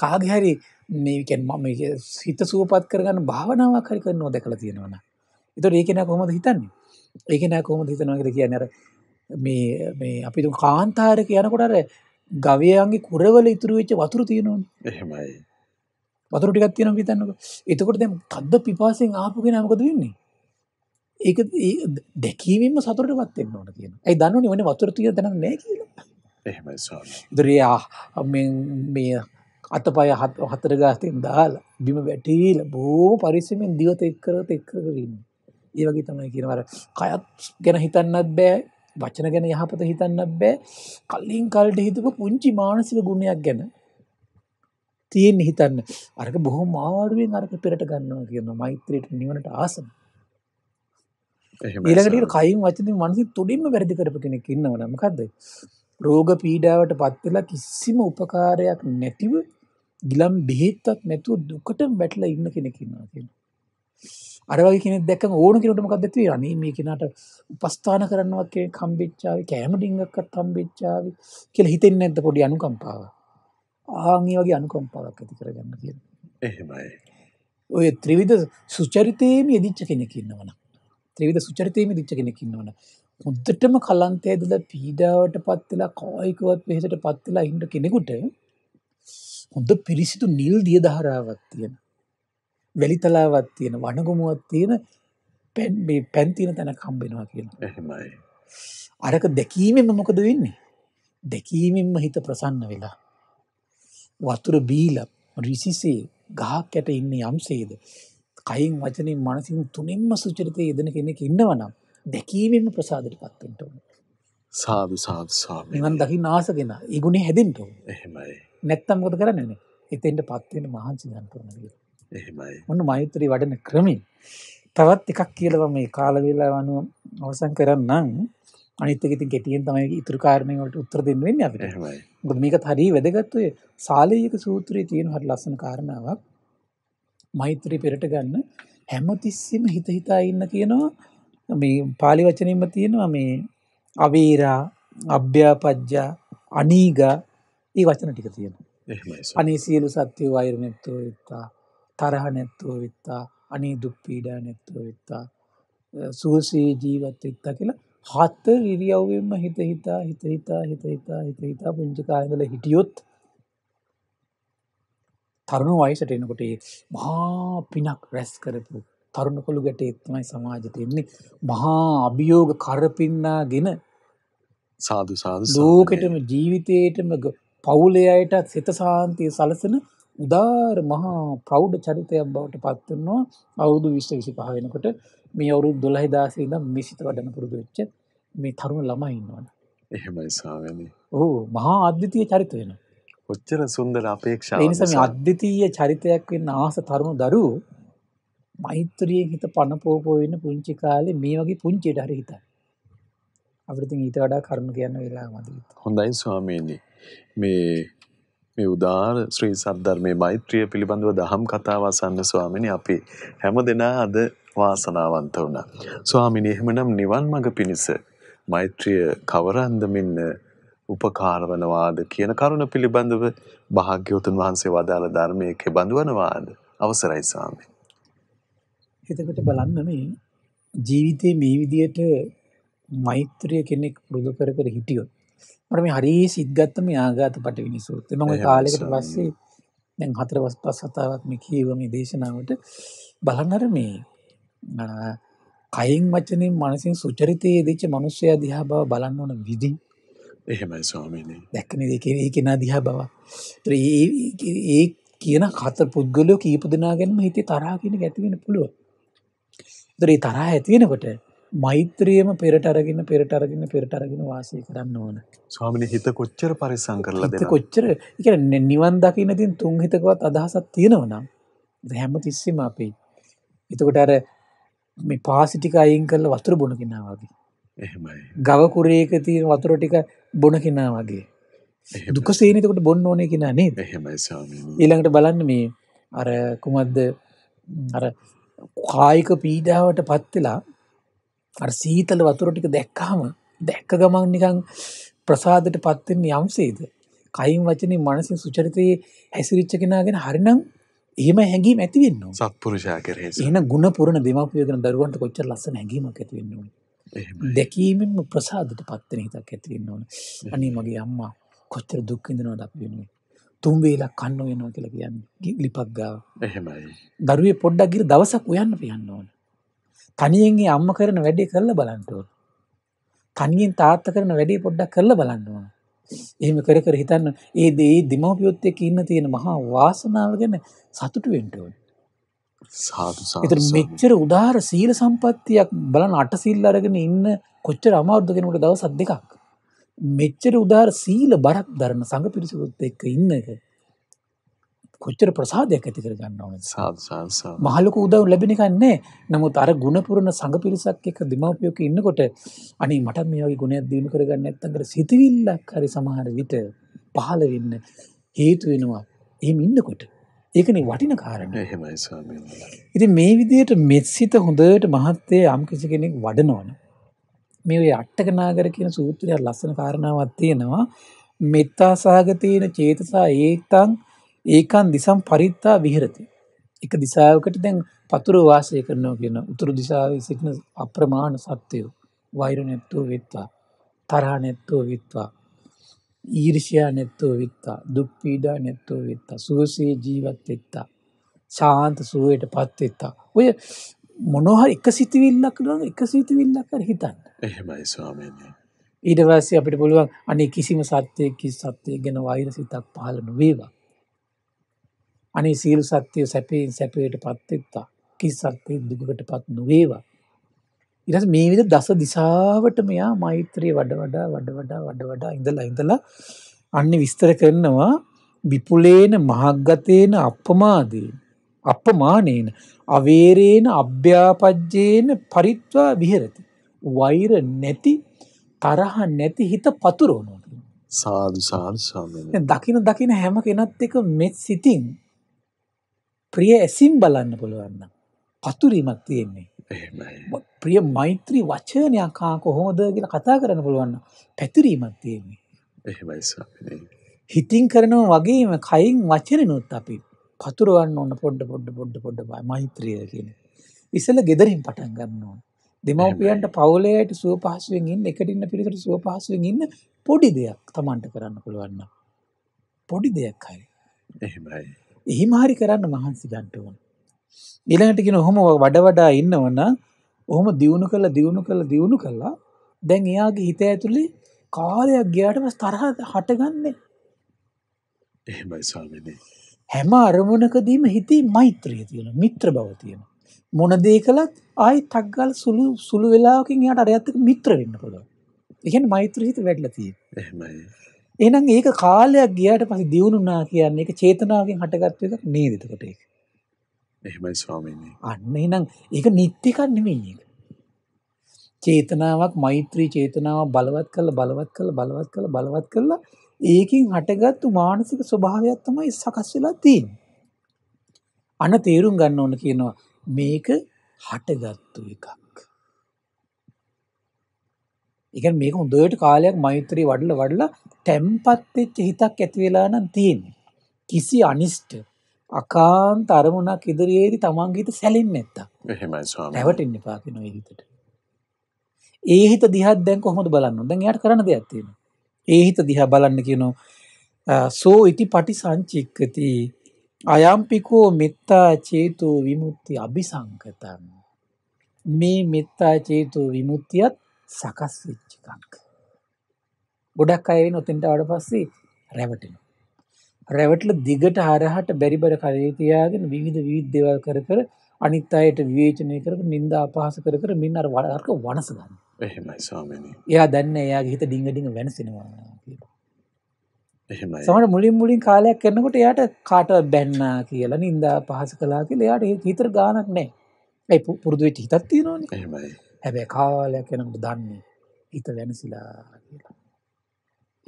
කාගහැරි මේකෙන් මම හිත සුවපත් කරගන්න භාවනාවක් හරි කරනවා දැකල තියෙනවන. එතොට ඒකෙන කොමද හිතන්නේ ඒකෙන කොමද හිතනවාකද කිය නර මේ අපි කාන්තාරක යනකොටර ගවයන්ගේ කුරවල ඉතුරු වෙච්ච වතුර තියෙනවන එහෙමයි වතුරටිකත් තියෙන විතන්නක එතකොට දැම් කද්ද පිපාසෙන් ආපුගෙන නමකද වෙන්නේ ඒක දැකීමෙන්ම සතුටටපත් වෙන්න ඕන කියනවා. ඒ දන්නවනේ ඔන්නේ වතුර තියෙන තැනක් නැහැ කියලා. එහෙමයි ස්වාමී. දරියා මේ අතපය හතර ගාස්තින් දාලා බිම වැටිලා බොහොම පරිස්සමෙන් දිව තෙක් කර තෙක් කරගෙන ඉන්නේ. ඒ වගේ තමයි කියනවා අර කයත් ගැන හිතන්නත් බෑ වචන ගැන යහපත හිතන්නත් බෑ කලින් කලට හිතපු පුංචි මානසික ගුණයක් ගැන තියෙන හිතන්න අරක බොහොම ආරුවෙන් අරක පෙරට ගන්නවා කියනවා මෛත්‍රියට නිවනට ආසන ඊළඟට කයින් වචනින් මනසින් තුලින්ම වැරදි කරපු කෙනෙක් ඉන්නවනේ මොකද්ද? රෝග පීඩාවට පත් වෙලා කිසිම උපකාරයක් නැතිව ගිලම් බෙහෙත්තක් නැතුව දුකට වැටලා ඉන්න කෙනෙක් ඉන්නවා කියනවා. අර වගේ කෙනෙක් දැක්කම ඕන කෙනෙකුට මොකක්ද තියෙන්නේ? අනේ මේ කෙනාට උපස්ථාන කරන්නවත් කෙනෙක් හම්බෙච්චාවේ, කෑම ඩිංගක්වත් හම්බෙච්චාවේ කියලා හිතෙන්නේ නැද්ද පොඩි අනුකම්පාව? ආන් මේ වගේ අනුකම්පාවක් ඇති කරගන්න කියලා. එහෙමයි. ඔය ත්‍රිවිධ සුචරිතයේම යෙදිච්ච කෙනෙක් ඉන්නවනම් ත්‍රිවිධ සුචරිතයේ මිදිච්ච කෙනෙක් ඉන්නවනේ. මුද්දටම කලන්තය ඇදලා පීඩාවට පත් වෙලා කායිකවත් වෙහෙසට පත් වෙලා ඉන්න කෙනෙකුට හොඳ පිරිසිදු නිල් දිය දහරාවක් තියෙන. වැලිතලාවක් තියෙන, වනගමුවක් තියෙන මේ පැන් තියෙන තැනක් හම්බ වෙනවා කියනවා. එහෙමයි. අරක දැකීමෙන් මොකද වෙන්නේ? දැකීමෙන්ම හිත ප්‍රසන්න වෙලා වතුර බීලා රිසිසේ ගහක් යට ඉන්නේ යම්සේද කයින් වචනින් මනසින් තුනින්ම සුචරිතය යෙදෙන කෙනෙක් ඉන්නවනම් දැකීමෙන්ම ප්‍රසාදයට පත්වෙන්ට ඕන. සාදු සාදු ස්වාමී. නිවන් දකින්න ආසගෙන ඒ ගුණේ හැදෙන්න ඕන. එහෙමයි. නැත්තම් මොකද කරන්නේ? එතෙන්ට පත් වෙන මහන්සි ගන්න ඕන කියලා. එහෙමයි. ඔන්න මෛත්‍රී වඩන ක්‍රමය. තවත් එකක් කියලා මේ කාල වේලාව අනුව අවසන් කරන්නම්. අනිත් එක ඉතින් කෙටියෙන් තමයි ඉතුරු කාරණේ වලට උත්තර දෙන්න වෙන්නේ අපිට. එහෙමයි. මොකද මේකත් හරිය වැදගත් ඔය සාලේයක සූත්‍රයේ තියෙන හරි ලස්සන කාරණාවක්. මෛත්‍රී පෙරට ගන්න හැමතිස්සෙම හිත හිතා ඉන්න කියනවා මේ පාලි වචනින්ම තියෙනවා මේ අවේරා අභ්‍යාපජ්ජා අනීගා ඒ වචන ටික තියෙනවා අනේ සියලු සත්‍යෝ වෛර නැත්තෝ වෙත්තා තරහ නැත්තෝ වෙත්තා අනේ දුක් පීඩා නැත්තෝ වෙත්තා සුවසේ ජීවත් වෙත්තා කියලා හත ඉරියව්වෙන්ම හිත හිතා හිත හිතා හිත හිතා හිත හිතා පුංචි කාලේ ඉඳලා හිටියොත් තරුණ වයසට එනකොට මහා පිනක් රැස් කරපු තරුණ කොළු ගැටේ තමයි සමාජයට එන්නේ මහා අභියෝග කරපින්නාගෙන සාදු සාදු ලෝකෙටම ජීවිතේටම පවුලේ අයටත් සිත සාන්තිය සලසන උදාර මහා ප්‍රෞඩ් චරිතයක් බවට පත් වෙනවා අවුරුදු 20 25 වෙනකොට මේ අවුරුදු 12000 ඉඳන් මේ සිත වඩන පුරුදු වෙච්ච මේ තරුණ ළමයි ඉන්නවනේ එහෙමයි සාමනේ ඔව් මහා අද්විතීය චරිත වෙනවා ඔච්චර සුන්දර අපේක්ෂාව. ඒ නිසා මේ අද්විතීය චරිතයක් වෙන්න ආස තරුණ දරුවෝ මෛත්‍රියෙන් හිත පනපෝපෝ වෙන්න පුංචි කාලේ මේ වගේ පුංචියට හරි හිතන්න. අපිට ඉතින් ඊට වඩා කරුණු කියන්න වෙලාවක් මදි. හොඳයි ස්වාමීනි. මේ මේ උදාර ශ්‍රී සද්ධර්මයේ මෛත්‍රිය පිළිබඳව දහම් කතාව අසන්න ස්වාමිනී අපි හැම දෙනා අද වාසනාවන්ත වුණා. ස්වාමිනී එහෙමනම් නිවන් මඟ පිණිස මෛත්‍රිය කවරන්දමින් උපකාර වනවාද කියන කරුණ පිළිබඳව භාග්‍යවතුන් වහන්සේ වදාළ ධර්මයේ කෙබඳුනවාද අවසරයි ස්වාමී. එතකොට බලන්න මේ ජීවිතේ මේ විදියට මෛත්‍රිය කෙනෙක් පුරුදු කර කර හිටියොත් මට මේ හරිය සිත් ගත්ත මේ ආඝාත පටවිනි සූත්‍රය. මම ওই කාලයකට පස්සේ දැන් හතර වස් පස් හතාවක් මේ කියව මේ දේශනාවට බලන්න අර මේ කයින් වචනෙන් මනසින් සුචරිතයේ දෙච්ච මිනිස්සයා දිහා බව බලන්න ඕන විදිහ එහෙමයි ස්වාමීනී. දැක්කනේ ඒ කියන්නේ ඒ කෙනා දිහා බව. ඒ ඒ කියන හතර පුද්ගලයෝ කීප දෙනා ගැනම හිතේ තරහ කියන එක ඇති වෙන්න පුළුවන්. ඒතර ඒ තරහ ඇති වෙනකොට මෛත්‍රියම පෙරට අරගෙන පෙරට අරගෙන පෙරට අරගෙන වාසය කරන්න ඕන. ස්වාමීනී හිත කොච්චර පරිස්සම් කරලා දෙනවද? හිත කොච්චර ඒ කියන්නේ නිවන් දකින්නදී තුන් හිතකවත් අදහසක් තියෙනවා නම් හැම තිස්සෙම අපි එතකොට අර මේ පාසිටික අයින් කරලා වතුර බොන කෙනා වගේ එහෙමයි. ගව කුරේක තියෙන වතුර ටික බොන කෙනා වගේ. දුක සේනිතකොට බොන්න ඕනේ කෙනා නේද? එහෙමයි ස්වාමීනි. ඊළඟට බලන්න මේ අර කුමද්ද අර කායික පීඩාවට පත් වෙලා අර සීතල වතුර ටික දැක්කහම දැක්ක ගමන් නිකන් ප්‍රසාදයට පත් වෙන්නේ යම්සේද? කයින් වචනේ මනසින් සුචරිතයේ හැසිරිච්ච කෙනා ගැන හරිනම් එහෙම හැඟීම් ඇති වෙන්න ඕන. සත්පුරුෂයා කරේ. එහෙනම් ಗುಣ පුරණ දෙමාපියෝ ගැන දරුවන්ට කොච්චර ලස්සන හැඟීමක් ඇති වෙන්න ඕනේ. දැකීමෙන්ම ප්‍රසාදට පත්වෙන හිතක් ඇතිවෙන්න ඕන. අනේ මගේ අම්මා කොච්චර දුක් විඳිනවද අපි වෙනුවෙන්. තුන් වේලක් කන්න වෙනවා කියලා කියන්නේ ලිපක් ගාව. එහෙමයි. දරුවේ පොඩ්ඩක් ගිර දවසක් උයන්න පියන්න ඕන. තනියෙන් ඒ අම්මා කරන වැඩේ කරලා බලන්න ඕන. තනියෙන් තාත්තා කරන වැඩේ පොඩ්ඩක් කරලා බලන්න ඕන. එහෙම කර කර හිතන්න ඒ දේ දෙමව්පියොත් එක්ක ඉන්න තියෙන මහා වාසනාව ගැන සතුටු වෙන්න ඕනේ. එතන මෙච්චර උදාහර සීල සම්පත්තියක් බලන අටසිල් අරගෙන ඉන්න කොච්චර අමාරුද කෙනෙකුට දවස් දෙකක් මෙච්චර උදාහර සීල බරක් දරන සංඝ පිරිසකුත් එක්ක ඉන්න එක කොච්චර ප්‍රසාදයක් ඇති කර ගන්න ඕනද සාදු සාදු සාදු මහලක උදව් ලැබෙන එකක් නෑ නමුත් අර ಗುಣ පුරන සංඝ පිරිසක් එක්ක දෙමව්පියෝක ඉන්නකොට අනේ මට මේ වගේ ගුණයක් දිනු කරගන්න නැත්නම් කර සිතවිල්ලක් හරි සමහර විට පහළ වෙන්න හේතු වෙනවා එහෙම ඉන්නකොට ඒකනේ වටින කාරණා. එහෙමයි ස්වාමීන් වහන්සේ. ඉතින් මේ විදිහට මෙත්සිත හොඳට මහත්යේ යම් කිසි කෙනෙක් වඩනවනේ. මේ ඔය අට්ඨකනාගර කියන සූත්‍රය ලස්සන කාරණාවක් තියෙනවා. මෙත්තා සහගතේන චේතසා ඒතං ඒකන් දිසම් පරිත්තා විහෙරති. එක දිශාවකට දැන් පතුර වාසය කරනවා කියන උතුරු දිශාවේ සිටින අප්‍රමාණ සත්‍යය වෛර නැත්තෝ වෙත්වා තරහ නැත්තෝ වෙත්වා ඊර්ෂ්‍යා නැත්තෝ විත්තා දුක් පීඩා නැත්තෝ විත්තා සුවසේ ජීවත් වෙත්තා ශාන්ත සුවයට පත් වෙත්තා ඔය මොනෝහරි එක සිතවිල්ලක් කරන එක සිතවිල්ලක් කර හිතන්න එහෙමයි ස්වාමීනි ඊට පස්සේ අපිට පුළුවන් අනේ කිසිම සත්‍යයක් කිසි සත්‍යයක් ගැන වෛර සිතක් පහළ නොවේවා අනේ සීල සත්‍යය සැපයෙන් සැපයට පත් වෙත්තා කිසි සත්‍යයක් දුකකටපත් නොවේවා ඉරස මේ විද දස දිසාවට මෙයා මෛත්‍රය වඩ වඩා වඩ වඩා වඩ වඩා ඉඳලා ඉඳලා අන්න විස්තර කරනවා විපුලේන මහග්ගතේන අපමාදේ අපමානේන අවේරේන අභ්‍යාපජ්ජේන පරිත්වා විහෙරති වෛර නැති තරහ නැති හිත පතුරවනවා සාදු සාදු ස්වාමීනි දකින දකින හැම කෙනත් එක මෙත් සිතින් ප්‍රිය ඇසින් බලන්න පුළුවන් නම් පතුරීමක් තියෙන්නේ ප්‍රිය මෛත්‍රී වචනයක් ආ කොහොමද කියලා කතා කරන්න පුළුවන් පැතිරීමක් තියෙන්නේ. එහෙමයි ස්වාමීනි. හිතින් කරනවා වගේම කයින් වචනිනුත් අපි පතුරවන්න ඕන පොඩ පොඩ පොඩ පොඩ මෛත්‍රිය කියන. ඉසල gederin පටන් ගන්න ඕන. දෙමව්පියන්ට පවුලයට සුව පහසුවෙන් ඉන්න එකට ඉන්න පිරිසට සුව පහසුවෙන් ඉන්න පොඩි දෙයක් Tamanට කරන්න පුළුවන් පොඩි දෙයක් හරි. එහෙමයි. එහිම හරි කරන්න මහන්සි ගන්න ඕන. ඊළඟට කියන ඔහොම වඩ වඩා ඉන්නවන ඔහොම දියුණු කළ දියුණු කළ දියුණු කළා දැන් එයාගේ හිත ඇතුළි කාලයක් ගයාටම තරහ හටගන්නේ එහෙමයි ස්වාමීනි හැම අරමුණකදීම හිතේ මෛත්‍රිය තියෙන මිත්‍ර බව තියෙන මොන දේ කළත් ආයි තක්ගල් සුළු සුළු වෙලාවකින් යාට අරයත්තක මිත්‍ර වෙන්න පුළුවන්. ඒ කියන්නේ මෛත්‍රී හිත වැඩිලා තියෙන්නේ. එහෙමයි. එහෙනම් ඒක කාලයක් ගියාට පස්සේ දියුණුනා කියන්නේ ඒක චේතනාවකින් හටගත්තු එකක් නේද එතකොට ඒක? එහෙමයි ස්වාමීනි. අන්න එහෙනම් ඒක නිත්‍යකක් නෙමෙයි ඒක. චේතනාවක් මෛත්‍රී චේතනාව බලවත් කරලා බලවත් කරලා බලවත් කරලා බලවත් කරලා ඒකින් හටගත්තු මානසික ස්වභාවයක් තමයි සකස් වෙලා තියෙන්නේ. අන තේරුම් ගන්න ඕන කියනවා මේක හටගත්තු එකක්. ඒ කියන්නේ මේක හොඳට කාලයක් මෛත්‍රී වඩලා වඩලා තැම්පත් වෙච්ච හිතක් ඇති වෙලා නම් තියෙන්නේ. කිසි අනිෂ්ට අකාන්ත අරමුණක් ඉදිරියේදී තමන්ගේ හිත සැලෙන්නේ නැත්තම්. එහෙමයි ස්වාමී. නැවටෙන්න එපා කියනවා ඒ හිතට. ඒ හිත දිහා දැන් කොහොමද බලන්නේ? දැන් එයාට කරන්න දෙයක් තියෙනවා. ඒ හිත දිහා බලන්න කියනවා සෝ ඉති පටි සංචික්කති අයම්පිකෝ මෙත්තා චේතෝ විමුක්ති අபிසංකතං. මේ මෙත්තා චේතෝ විමුක්තියත් සකස් වෙච්ච එකක්. ගොඩක් අය වෙන ඔතෙන්ට ආවට පස්සේ රැවටෙනවා. රැවටලා දිගට හරහට බැරිබර කරේ තියාගෙන විවිධ විවිධ දේවල් කර කර අනිත් අයට විවේචනය කර නින්දා අපහාස කර කර මින් අර වඩාර්ක වනස ගන්න. එහෙමයි ස්වාමීනි. එයා දන්නේ එයාගේ හිත ඩිංග ඩිංග වෙනසිනවා කියලා. එහෙමයි. සමහර මුලින් මුලින් කාලයක් කරනකොට එයාට කාට බැන්නා කියලා නින්දා පහස කළා කියලා එයාට හිතර ගාණක් නැහැ. ඒ පුරුදු වෙච්ච හිතක් තියෙනවනේ. එහෙමයි. හැබැයි කාලයක් යනකොට දන්නේ හිත වෙනසිලා කියලා.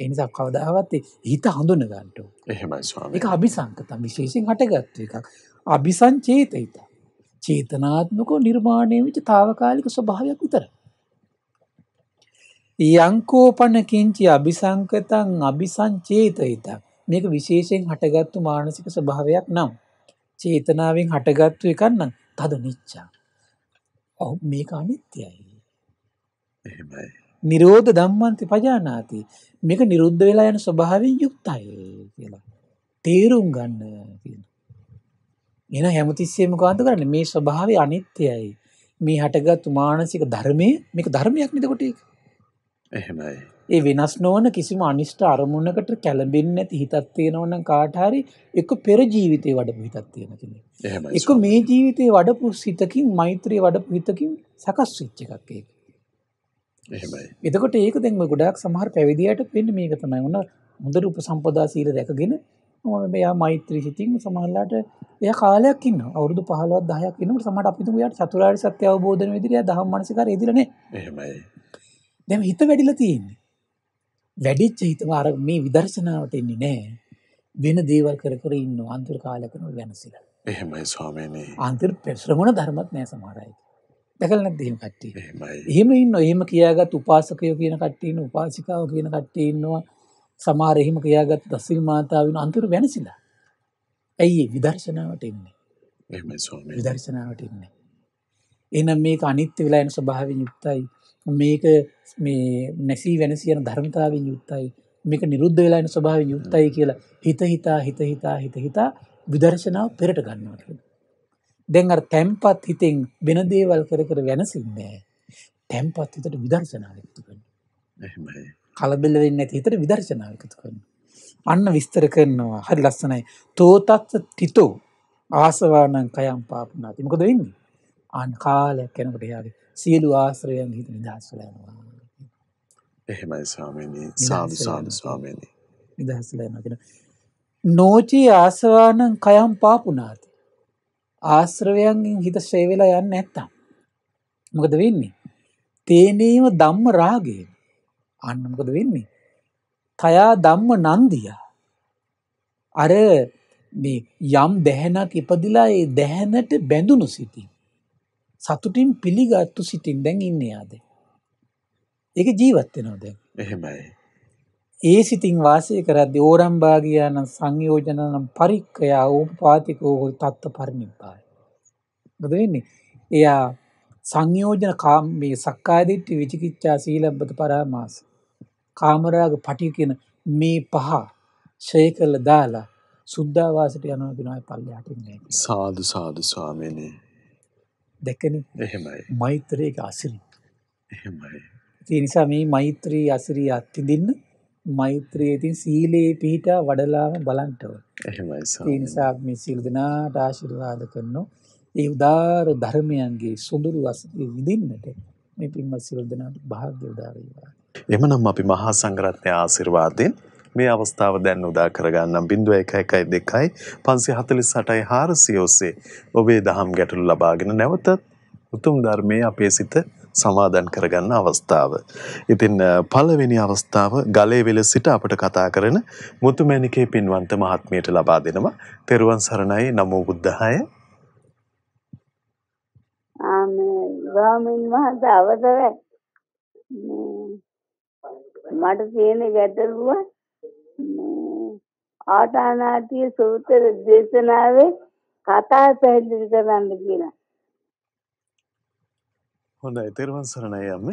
ඒ නිසා කවදාවත් හිත හඳුන ගන්නට ඕනේ. එහෙමයි ස්වාමී. ඒක අபிසංකත විශේෂයෙන් හටගත්තු එකක්. අபிසංචේත හිත. චේතනාත්මකව නිර්මාණය වෙච්ච తాවකාලික ස්වභාවයක් විතරයි. යංකෝපන කිංචි අபிසංකතං අபிසංචේත හිත. මේක විශේෂයෙන් හටගත්තු මානසික ස්වභාවයක් නම් චේතනාවෙන් හටගත්තු එකක් නම් තද නිච්චා. ඔව් මේක අනිත්‍යයි. එහෙමයි. නිරෝධ ධම්මන්ති පජානාති. මේක නිරුද්ධ වෙලා යන ස්වභාවෙන් යුක්තයි කියලා තේරුම් ගන්න කියන. එන හැමතිස්සෙම කාන්ත කරන්න මේ ස්වභාවය අනිත්‍යයි. මේ හටගත් මානසික ධර්මය මේක ධර්මයක් නේදකොට ඒක. එහෙමයි. ඒ වෙනස් නොවන කිසිම අනිෂ්ට අරමුණකට කැළඹෙන්නේ නැති හිතක් තියෙනවා නම් කාට හරි එක පෙර ජීවිතේ වඩපු හිතක් තියෙන කෙනෙක්. එහෙමයි. ඒක මේ ජීවිතේ වඩපු හිතකින් මෛත්‍රිය වඩපු හිතකින් සකස් වෙච්ච එකක් ඒක. එහෙමයි. එතකොට ඒක දැන් ඔය ගොඩාක් සමහර පැවිදියට වෙන්නේ මේක තමයි. ඔන්න හොඳට උපසම්පදා සීල දැකගෙන මම මෙයා මෛත්‍රී හිතින් සමහරලාට එයා කාලයක් ඉන්නවා. අවුරුදු 15ක් 10ක් ඉන්නකොට සමහරට අපි තුමු එයාට චතුරාර්ය සත්‍ය අවබෝධ වෙන විදිහට එයා දහම් මානසිකාරය ඉදිරිය නේ. එහෙමයි. දැන් හිත වැඩිලා තියෙන්නේ. වැඩිච්ච හිතම අර මේ විදර්ශනාවට එන්නේ නැහැ. වෙන දේවල් කර කර ඉන්නවා. අන්තිම කාලයකම වෙනසිලා. එහෙමයි ස්වාමීනි. අන්තිම ප්‍රශ්‍රමණ ධර්මත් නැහැ සමහර අය. දැකලා නැද්ද එහෙම කට්ටිය? එහෙමයි. එහෙම ඉන්නවා. එහෙම කියාගත් උපාසකයෝ කියන කට්ටිය ඉන්නවා, උපාසිකාව කියන කට්ටිය ඉන්නවා. සමහර එහෙම කියාගත් දසිල් මාතාව වෙන අන්තිර වෙනසිලා. ඇයි විදර්ශනාවට එන්නේ? එහෙමයි ස්වාමී. විදර්ශනාවට එන්නේ. එහෙනම් මේක අනිත්‍ය වෙලා යන ස්වභාවයෙන් යුක්තයි. මේක මේ නැසී වෙනසී යන ධර්මතාවයෙන් යුක්තයි. මේක නිරුද්ධ වෙලා යන ස්වභාවයෙන් යුක්තයි කියලා හිත හිතා හිත හිතා හිත හිතා විදර්ශනාව පෙරට ගන්නවා කියලා. දැන් අර තැම්පත් හිතෙන් වෙන දේවල් කර කර වෙනසින් බෑ. තැම්පත් හිතට විදර්ශනාව එකතු කරන්න. එහෙමයි. කලබල වෙන්නේ නැති හිතට විදර්ශනාව එකතු කරන්න. අන්න විස්තර කරනවා. හරි ලස්සනයි. තෝතත් තිතෝ ආසවානං කයම් පාපුණාති. මොකද වෙන්නේ? අන් කාලයක් යනකොට එයාගේ සියලු ආශ්‍රයයන් හිත නිදහස් වෙලා යනවා. එහෙමයි ස්වාමීනි. සාදු සාදු ස්වාමීනි. නිදහස් වෙලා යනවා කියන. නෝචී ආසවානං කයම් පාපුණාති. ආශ්‍රවයන්ගෙන් හිත ශ්‍රේ වෙලා යන්නේ නැත්තම් මොකද වෙන්නේ? තේනේම ධම්ම රාගයෙන්. අන්න මොකද වෙන්නේ? තයා ධම්ම නන්දිය. අර මේ යම් දැහැනක් ඉපදිලා ඒ දැහැනට බැඳුණු සිතින් සතුටින් පිළිගත්තු සිතින් දැන් ඉන්නේ ආද. ඒක ජීවත් වෙනවා දැන්. එහෙමයි. ඒ සිතින් වාසය කරද්දී ඕරම්භාගියාන සංයෝජනනම් පරික්කයා උපාතිකෝ තත්ත පරිනිබ්බාය. මොකද වෙන්නේ? එයා සංයෝජන කාම මේ සක්කාය දිට්ඨි විචිකිච්ඡා සීලබ්බත පරාමාස කාමරාග පටි කියන මේ පහ ඡය කළ දාලා සුද්ධාවාසයට යනවා කියන අය පල්ලයට ඉන්නේ. සාදු සාදු ස්වාමීනි. දෙකනේ. එහෙමයි. මෛත්‍රීක අසිරි. එහෙමයි. ඒ නිසා මේ මෛත්‍රී අසිරිය අත්විඳින්න මෛත්‍රිය ඉතින් සීලේ පිහිටා වඩලාම බලන්න ඕන. එහෙමයි ස්වාමී. ඒ නිසා මේ සීල දනාට ආශිර්වාද කරනවා. ඒ උදාර ධර්මයන්ගේ සොඳුරු අසිරිය විඳින්නට මේ පින්වත් සීල දනාට වාසනාව උදා වේවා. එමනම් අපි මහා සංඝරත්නය ආශිර්වාදයෙන් මේ අවස්ථාව දැන් උදා කරගන්නම් 0112 548 400 ඔබේ දහම් ගැටළු ලබාගෙන නැවතත් උතුම් ධර්මයේ අපේ සිත සමාදන් කරගන්න අවස්ථාව. ඉතින් පළවෙනි අවස්ථාව ගලේවෙල සිට අපට කතා කරන මුතුමැණිකේ පින්වන්ත මහත්මියට ලබා දෙනවා. තෙරුවන් සරණයි නමෝ බුද්ධාය. ආමේන්. ගාමින් මහතා අවසරයි. මට තියෙන ගැටලුව ආටානාටිය සූත්‍ර දේශනාවේ කතා පැහැදිලි කරන්න කියලා. හොඳයි තෙරවන් සරණයි යම්ම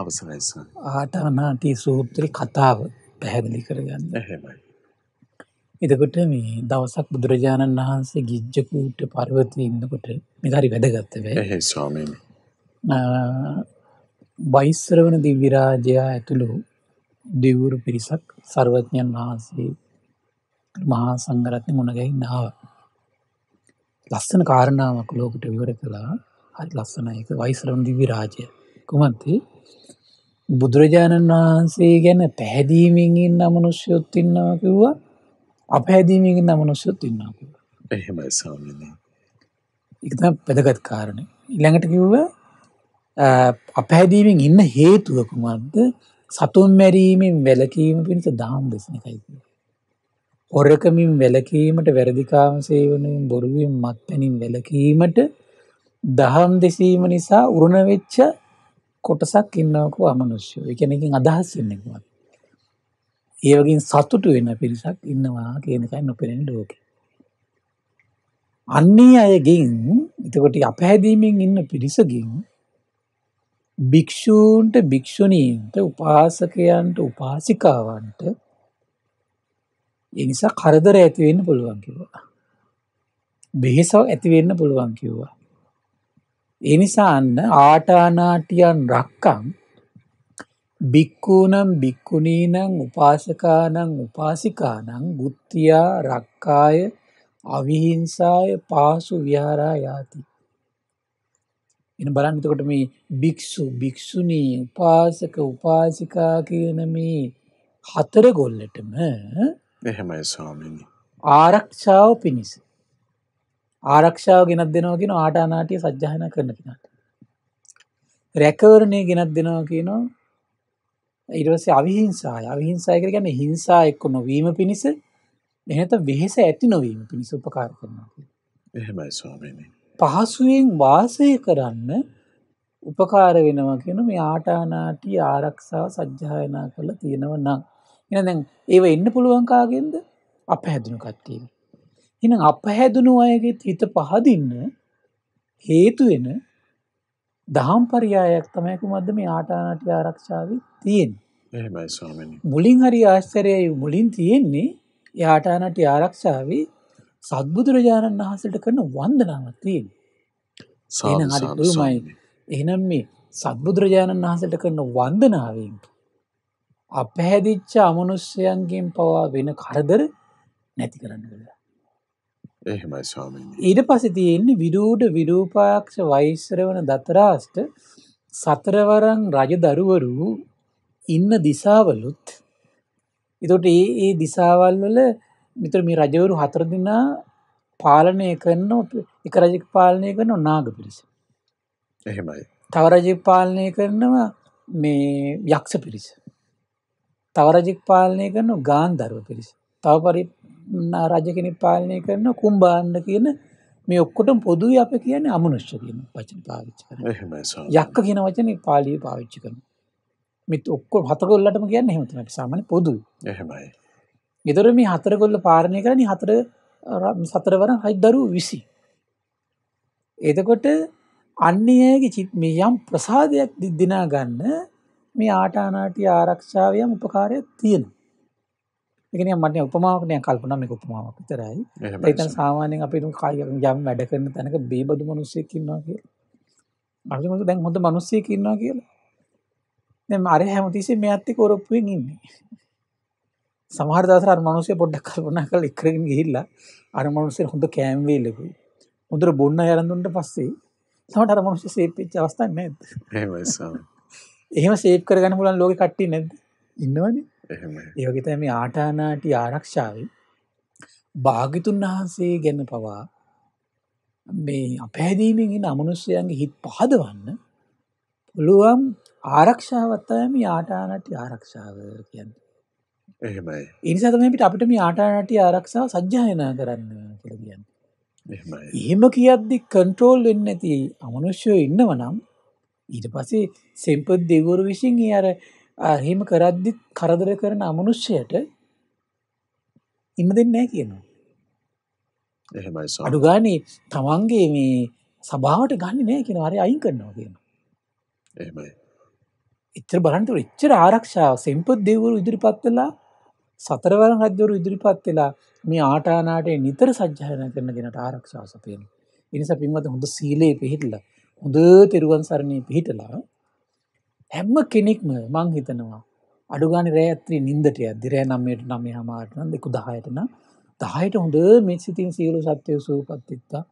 අවසරයි ස්වාමී. ආටානාටි සූත්‍රේ කතාව පැහැදිලි කරගන්න. එහෙමයි. එතකොට මේ දවසක් බුදුරජාණන් වහන්සේ ගිජ්ජකූට පර්වතයේ ඉන්නකොට මේක හරි වැදගත් වෙයි. එහෙයි ස්වාමීනි. බයිස්රවණ දිව්‍ය රාජයා ඇතුළු දෙවිවරු පිරිසක් සර්වඥන් වහන්සේ මහා සංඝරත්න මුණ ගැහින්න ආවා. ලස්සන කාරණාවක් ලෝකෙට විවර කළා. හරි ලස්සනයක වයිසලම් දිවි රාජය කුමන්ති බුදුරජාණන් වහන්සේ ගැන පැහැදීමෙන්ගින් අමනුෂ්‍යයොත් ඉන්නවා කිව්වා අපහැදීමකින් අමනුෂ්‍යයොත් ඉන්නවා එහෙමයි සාමන එකත පැදගත් කාරණ ඉළඟට කිව්ව අපහැදීමෙන් ඉන්න හේතුවකුමක්ද සතුන් මැරීමෙන් වැලකීම පිණිස දාම් දෙසනකයි හොරකමින් වැලකීමට වැරදිකාම සේවනයෙන් බොරුවෙන් මත් පැනින් වැලකීමට දහම් දෙසීම නිසා උරුණ වෙච්ච කොටසක් ඉන්නවකු අමනුෂ්‍යය එකනකින් අදහස් වෙන්නෙක්වා. ඒවගින් සතුටු වෙන පිරිසක් ඉන්නවා කියනකයි නොපෙරෙන ලෝක. අන්නේ අයගින් එතකොට අපහැදීමෙන් ඉන්න පිරිසගින් භික්‍ෂූන්ට භික්‍ෂුණීන්ට උපාසකයන්ට උපාසිකාවන්ට එනිසා කරදර ඇතිවෙන්න පුළුවන් කිවවා. බෙහෙසව ඇතිවෙන්න පුළුවන් කිව්වා. ඒ නිසා අන්න ආටානාටියන් රක්කම් බික්කූනම් බික්කුණීනං උපාසකානං උපාසිකානං බුද්ධියා රක්කාය අවිහිංසාය පාසු විහාරා යාති. එන බලන්න එතකොට මේ භික්ෂු භික්ෂුණී උපාසක උපාසිකා කියන මේ හතර ගොල්ලටම එහෙමයි ස්වාමීනි. ආරක්ෂාව පිණිස ආරක්ෂාව ගෙනත් දෙනවා කියෙන ආටානාටිය සජ්ජායන කරන කෙනට. රැකවරණය ගෙනත් දෙනවා කියනවා ඉරවස අවිහිංසා අවිහිංසායකර ගැන හිංසා එක්ක නොවීම පිණිස එනත වෙහෙස ඇති නොවීම පිණිස උපකාර කරනවා. එහෙමයි ස්වාමීණ. පහසුවෙන් වාසය කරන්න උපකාර වෙනවා කියන මේ ආටානාටිය ආරක්ෂාව සජ්්‍යායනා කරලා තියෙනව නම් එන දැන් ඒව එන්න පුළුවන්කාගෙන්ද අප හැදුණු කට්ටියේ. එහෙනම් අපහැදුණු අයගේ හිත පහදින්න හේතු වෙන දහම්පරයායක් තමයි කුමද්ද මේ ආටානාටි ආරක්ෂාවේ තියෙන්නේ. එහෙමයි ස්වාමීනි. මුලින් හරි ආශ්චර්යයි මුලින් තියෙන්නේ ඒ ආටානාටි ආරක්ෂාවේ සත්බුදුරජාණන් වහන්සේට කරන වන්දනාවක් තියෙන්නේ. එහෙනම් හරි දුමයි. එහෙනම් මේ සත්බුදුරජාණන් වහන්සේට කරන වන්දනාවෙන් අපහැදිච්ච අමනුෂ්‍යයන්ගෙන් පවා වෙන කරදර නැති කරන්න කියලා. එහෙමයි ස්වාමීනි. ඊට පස්සේ තියෙන්නේ විරූඪ විරූපාක්ෂ වෛශ්‍රවණ දතරාෂ්ට සතරවරන් රජදරුවරු ඉන්න දිසාවලුත් එතකොට ඒ ඒ දිසාවල් වල මිතර මේ රජවරු හතර දෙනා පාලනය කරන එක රජෙක් පාලනය කරන නාග පිරිස. එහෙමයි. තව රජෙක් පාලනය කරනවා මේ යක්ෂ පිරිස. තව රජෙක් පාලනය කරන ගාන්ධර්ව පිරිස. තව රජ කෙනෙක් පාලනය කරන කුම්බාණ්ඩ කියන මේ ඔක්කොටම පොදුයි අප කියන්නේ අමනුෂ්‍ය කියන වචන පාවිච්චි කරනවා. එහෙමයි සාරා. යක්ක කියන වචනේ පාලියේ පාවිච්චි කරනවා. මිත් ඔක්කොම හතරගොල්ලටම කියන්නේ එහෙම තමයි. සාමාන්‍ය පොදුයි. එහෙමයි. ඊතර මේ හතරගොල්ල පාරණය කරන්නේ හතර සතරවර හයි දරුවෝ 20. එතකොට අන්නේගේ චිත් මේ යම් ප්‍රසාදයක් දිනා ගන්න මේ ආටානාටි ආරක්ෂාව යම් උපකාරයක් තියෙනවා. ඒක නිකන් මට උපමාවක් නෑ කල්පනා මේක උපමාවක් විතරයි. ඒතන සාමාන්‍යයෙන් අපි හිතමු කායික යම් වැඩ කරන තැනක බේබදු මිනිස්සෙක් ඉන්නවා කියලා. අපි හිතමු දැන් හොඳ මිනිස්සෙක් ඉන්නවා කියලා. දැන් අර හැමතිස්සෙම මෙයත් එක්ක ඔරොප්පුවෙන් ඉන්නේ. සමහර දවසට අර මිනිස්සු පොඩ්ඩක් කල්පනා කරලා ඉක්කරගෙන ගිහිල්ලා අර මිනිස්සු හොඳ කෑම් වේලකුයි. හොඳට බොන්න යරඳුන්න පස්සේ තමයි අර මිනිස්සු සේෆ් වෙච්ච අවස්ථාවක් නේද? එහෙමයි සම. එහෙම සේෆ් කරගන්න පුළුවන් ලෝකෙ කට්ටිය නැද්ද? ඉන්නවනේ. එහෙමයි. ඒ වගේ තමයි මේ ආටානාටි ආරක්ෂාවේ භාග්‍යතුන් වහන්සේ ගැන පවා මේ අපහැදීමෙන් එන අමනුෂ්‍යයන්ගේ හිත් පහදවන්න පුළුවන් ආරක්ෂාවත් තමයි මේ ආටානාටි ආරක්ෂාව කියන්නේ. එහෙමයි. ඒ නිසා තමයි අපිට අපිට මේ ආටානාටි ආරක්ෂාව සජ්ජායනා කරන්න කියලා කියන්නේ. එහෙමයි. එහෙම කියද්දි කන්ට්‍රෝල් වෙන්නේ නැති අමනුෂ්‍යයෝ ඉන්නවනම් ඊට පස්සේ සෙම්පත් දෙවිවරු විසින් ඒ අර එහෙම කරද්දිත් කරදර කරන අමනුෂ්‍යයට ඉන්න දෙන්නේ නැහැ කියනවා. එහෙමයි සර්. අඩු ගානේ තමන්ගේ මේ සභාවට ගන්නේ නැහැ කියනවා. හරි අයින් කරනවා කියනවා. එහෙමයි. එච්චර බලන්නතොර එච්චර ආරක්ෂාව සෙම්පත් දෙවිවරු ඉදිරිපත් වෙලා සතරවරන් රජවරු ඉදිරිපත් වෙලා මේ ආටානාටේ නිතර සජ්ජායනා කරන කෙනට ආරක්ෂාව සපයනවා. ඒ නිසා පින්වත් හොඳ සීලයේ පිහිටලා හොඳ තෙරුවන් සරණේ පිහිටලා හැම්ම කෙනෙක්ම මං හිතනවා අඩුගාන රෑත්‍රී නින්දට අදිරෑ නම්මයට නම හමාටන දෙකු දහයටන දහයට හොඳ මෙසිතින් සියලු සත්‍යය සූපත්තිත්තා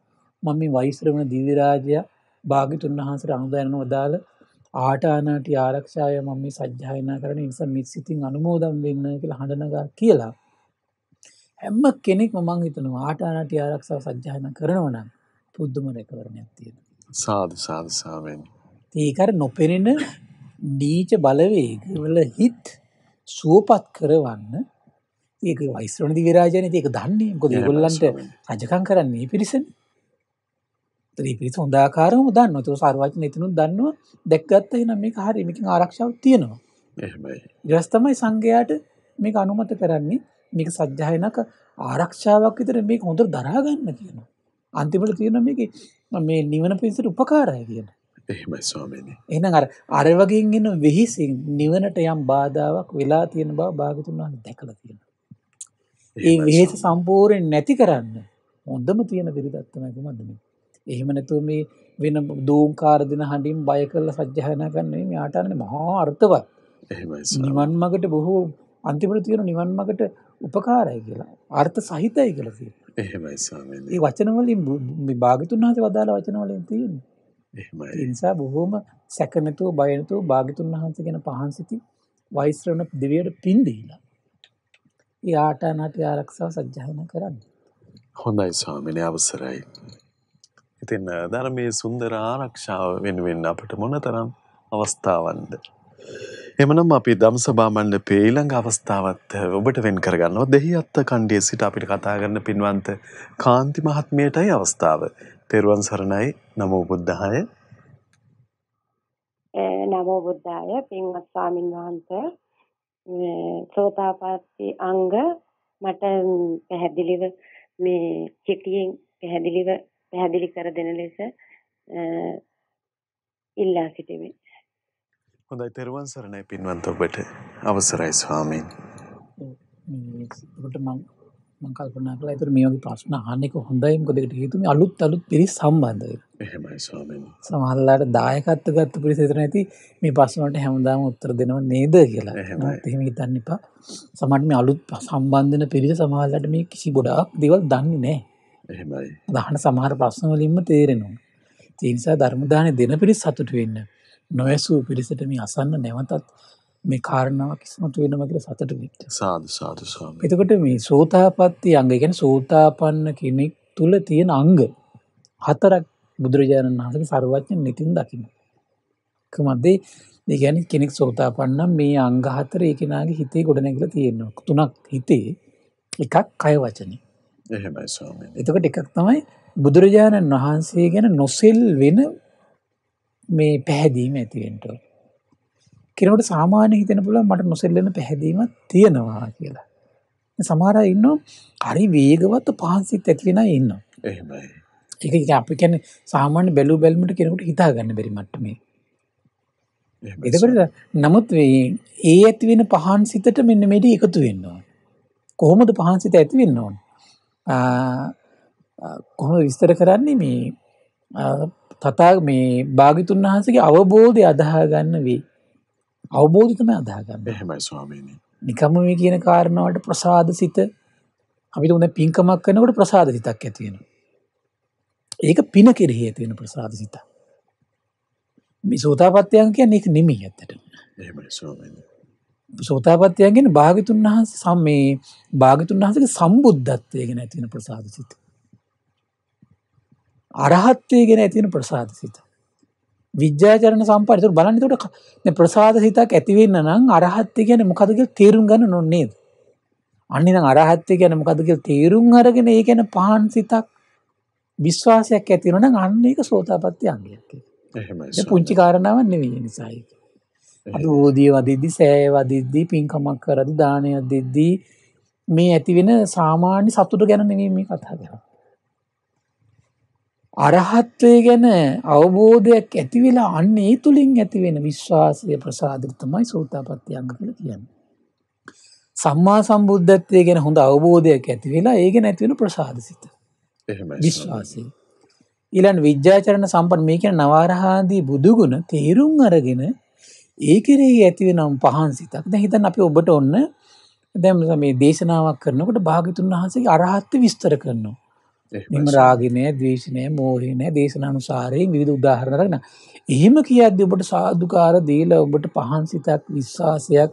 මම මේ වයිස්ත්‍රවන දිවිරාජය භාගිතුන් වහන්සර අමුදයන වදාළ ආටානාට ආරක්ෂාය මම මේ සජ්්‍යායනා කරන නිසා මිත්සිතින් අනුමෝදම් වෙන්න කියලා හඬනගා කියලා. හැම්ම කෙනෙක් මං හිතනු ආටානාට ආරක්ෂාව සජ්්‍යායන කරනවනම් පුද්දුම රැකවරණ ඇත්තියෙන. සාධ සාධසාාවෙන්. ඒකර නොපෙනෙන නීච බලවේගවල හිත් සුවපත් කරවන්න ඒක වයිස්රණ දිවිරාජනය ඒක දන්නේ කොද ගොල්ලන්ට රජකන් කරන්නේ පිරිසන් ත්‍රී පිරිස හොදාකාරම දන්න තුර සර්වාචන එතනු දන්නවා දැක්ගත්ත එනම් මේ හරිමිකින් ආරක්ෂාව තියෙනවා ග්‍රස්තමයි සංඝයාට මේ අනුමත කරන්නේ මේක සජ්්‍යායනක ආරක්ෂාවක් විතර මේ හොඳර දරාගන්න කියනවා අන්තිමට තියෙන මේ මේ නිවන පිසට උපකාරය කියනවා එහෙමයි ස්වාමීනි. එහෙනම් අර අර වගේන් එන වෙහිසින් නිවනට යම් බාධාවක් වෙලා තියෙන බව භාගතුන් වහන්සේ දැකලා තියෙනවා. ඒ වෙහෙස සම්පූර්ණයෙන් නැති කරන්න හොඳම තියෙන විරිදක් තමයි කොහොමද මේ. එහෙම නැතුව මේ වෙන දෝංකාර දෙන හඬින් බය කරලා සජ්ජහායනා කරන මේ ආටාරනේ මහා අර්ථවත්. එහෙමයි නිවන් මාර්ගට බොහෝ අන්තිමට තියෙන නිවන් මාර්ගට උපකාරයි කියලා. අර්ථ සහිතයි කියලා තියෙනවා. එහෙමයි ස්වාමීනි. මේ වචන වලින් මේ භාගතුන් වහන්සේ වදාළ වචන වලින් තියෙන්නේ එහෙමයි. ඒ නිසා බොහොම සැක නැතුව බය නැතුව භාග්‍යතුන් වහන්සේ ගැන පහන් සිටි වෛශ්‍රවණ දෙවියට පින් දීලා. ඒ ආටානාටි ආරක්ෂාව සජ්ජායනා කරන්නේ. හොඳයි ස්වාමිනේ අවසරයි. ඉතින් ධර්මයේ සුන්දර ආරක්ෂාව වෙනුවෙන් අපට මොනතරම් අවස්ථාවන්ද එමනම් අපි දම්සභා මණ්ඩපේ ඊළඟ අවස්ථාවත් ඔබට වෙන් කරගන්නවා දෙහිඅත්ත කණ්ඩයේ සිට අපිට කතා කරන පින්වන්ත කාන්ති මහත්මියටයි අවස්ථාව. තෙරුවන් සරණයි නමෝ බුද්ධාය නමෝ බුද්ධාය පින්වත් ස්වාමින් වහන්සේ සෝතාපට්ටි අංග මට පැහැදිලිව මේ කෙටියෙන් පැහැදිලිව පැහැදිලි කර දෙන ලෙස ඉල්ලා සිටිමි. හොඳයි තෙරුවන් සරණයි පින්වන්ත ඔබට අවසරයි ස්වාමීන්. මේ එතකොට මම මම කල්පනා කළා ඒතර මේ වගේ ප්‍රශ්න අහන්න එක හොඳයි මොකද ඒකට හේතුව මේ අලුත් අලුත් පිරිස් සම්බන්ධ වෙලා. එහෙමයි ස්වාමීනි. සමහරලාට දායකත්ව ගත්ත පිරිස විතර නැති මේ ප්‍රශ්න වලට හැමදාම උත්තර දෙනව නේද කියලා. නමුත් එහෙම හිතන්න එපා. සමහරට මේ අලුත් සම්බන්ධ වෙන පිරිස සමහරලාට මේ කිසි ගොඩාක් දේවල් දන්නේ නැහැ. එහෙමයි. දහන සමහර ප්‍රශ්න වලින්ම තේරෙනවා. ඒ නිසා ධර්ම දානේ දෙන පිරිස සතුටු වෙන්න. නොයසූ පිරිසට මේ අසන්න නැවතත් මේ කාරණාවක් ඉස්මතු වෙනවා කියලා සතුට වෙච්ච. සාදු සාදු ස්වාමී. එතකොට මේ සෝතාපට්ටි අංග කියන්නේ සෝතාපන්න කෙනෙක් තුල තියෙන අංග හතරක් බුදුරජාණන් වහන්සේගේ ਸਰවඥ නිතින් දකින්න. කමද්දී ඒ කියන්නේ කෙනෙක් සෝතාපන්න මේ අංග හතර ඒ කෙනාගේ හිතේ ගොඩනැගිලා තියෙනවා. තුනක් හිතේ එකක් කය වචනේ. එහෙමයි ස්වාමීනි. එතකොට එකක් තමයි බුදුරජාණන් වහන්සේ ගැන නොසෙල් වෙන මේ පැහැදීම ඇති වෙන්න ඕනේ. කෙනෙකුට සාමාන්‍ය හිතෙන පුළුවන් මට නොසෙල්ලෙන පැහැදීමක් තියෙනවා කියලා. සමහර අය ඉන්නවා හරි වේගවත් පහන්සිත් ඇති වෙන අය ඉන්නවා. එහෙමයි. ඒක ඉතින් අපි කියන්නේ සාමාන්‍ය බැලු බැලමට කෙනෙකුට හිතා ගන්න බැරි මට්ටමේ. එතකොට නමුත් මේ ඒ ඇති වෙන පහන් සිතට මෙන්න මේටි එකතු වෙන්න ඕන. කොහොමද පහන් සිත ඇති වෙන්න ඕන? කොහොමද විස්තර කරන්නේ මේ තථා මේ භාග්‍යතුන් වහන්සේගේ අවබෝධය අදාහ ගන්න වෙයි. අවබෝධතම අදාගන්න එහෙමයි ස්වාමීනී නිකම මේ කියන කාරණාවට ප්‍රසාද සිත අපිට උන පින්කමක් කනකට ප්‍රසාද සිතක් ඇතියෙන ඒක පින කෙරෙහි ඇතිවෙන ප්‍රසාද සිත සෝතාපත්යන් කියන්න එක නෙමී ඇත්තට සෝතාපත්යන්ගෙන භාගතුන් වහස සම්මේ භාගතුන් වහසක සම්බුද්ධත්වය ගෙන ඇතින ප්‍රසාද සිත අරහත්වය ගෙන ඇතින ප්‍රසාද සිත විද්‍යාචරණ සම්පරිතර බලන්න එතකොට ප්‍රසාද හිතක් ඇති වෙන්න නම් අරහත්ත්‍ය කියන්නේ මොකද කියලා තේරුම් ගන්න ඕනේ නේද? අන්න ඉතින් අරහත්ත්‍ය කියන්නේ මොකද කියලා තේරුම් අරගෙන ඒ කියන්නේ පහන් සිතක් විශ්වාසයක් ඇති වෙනවා නම් අන්න ඒක සෝතාපට්ටි අංගයක් කියලා. එහෙමයි. ඒ පුංචි කාරණාවක් නෙවෙයි ඒ නිසා ඒක. අද ඕදිය වදිද්දි සෑය වදිද්දි පින්කමක් කරද්දි දානයක් දෙද්දි මේ ඇති වෙන සාමාන්‍ය සතුට ගැන නෙවෙයි මේ කතා කරන්නේ. අරහත්ත්වය ගැන අවබෝධයක් ඇති වෙලා අන්න ඒ තුලින් ඇති වෙන විශ්වාසය ප්‍රසාදිත තමයි සෝතාපට්ටි අංග කියලා කියන්නේ. සම්මා සම්බුද්ධත්වය ගැන හොඳ අවබෝධයක් ඇති වෙලා ඒක නැති වෙන ප්‍රසාදසිත. එහෙමයි. විශ්වාසය. ඊළඟ විද්‍යාචරණ සම්පන්න මේ කියන නවආරහාදී බුදුගුණ තේරුම් අරගෙන ඒ කෙරෙහි ඇතිවෙනම් පහන් සිතක්. දැන් හිතන්න අපි ඔබට ඔන්න දැන් මේ දේශනාවක් කරනකොට භාග්‍යතුන් වහන්සේ අරහත්ත්ව විස්තර කරනවා. එම රාගිනය දවේශනය මෝහිනය දේශනානුසාරයෙන් විධ උදාහරණ රක්න. එහෙම කියද ඔබට සාධකාර දීල ඔබට පහන් සිතක් විශ්වාසයක්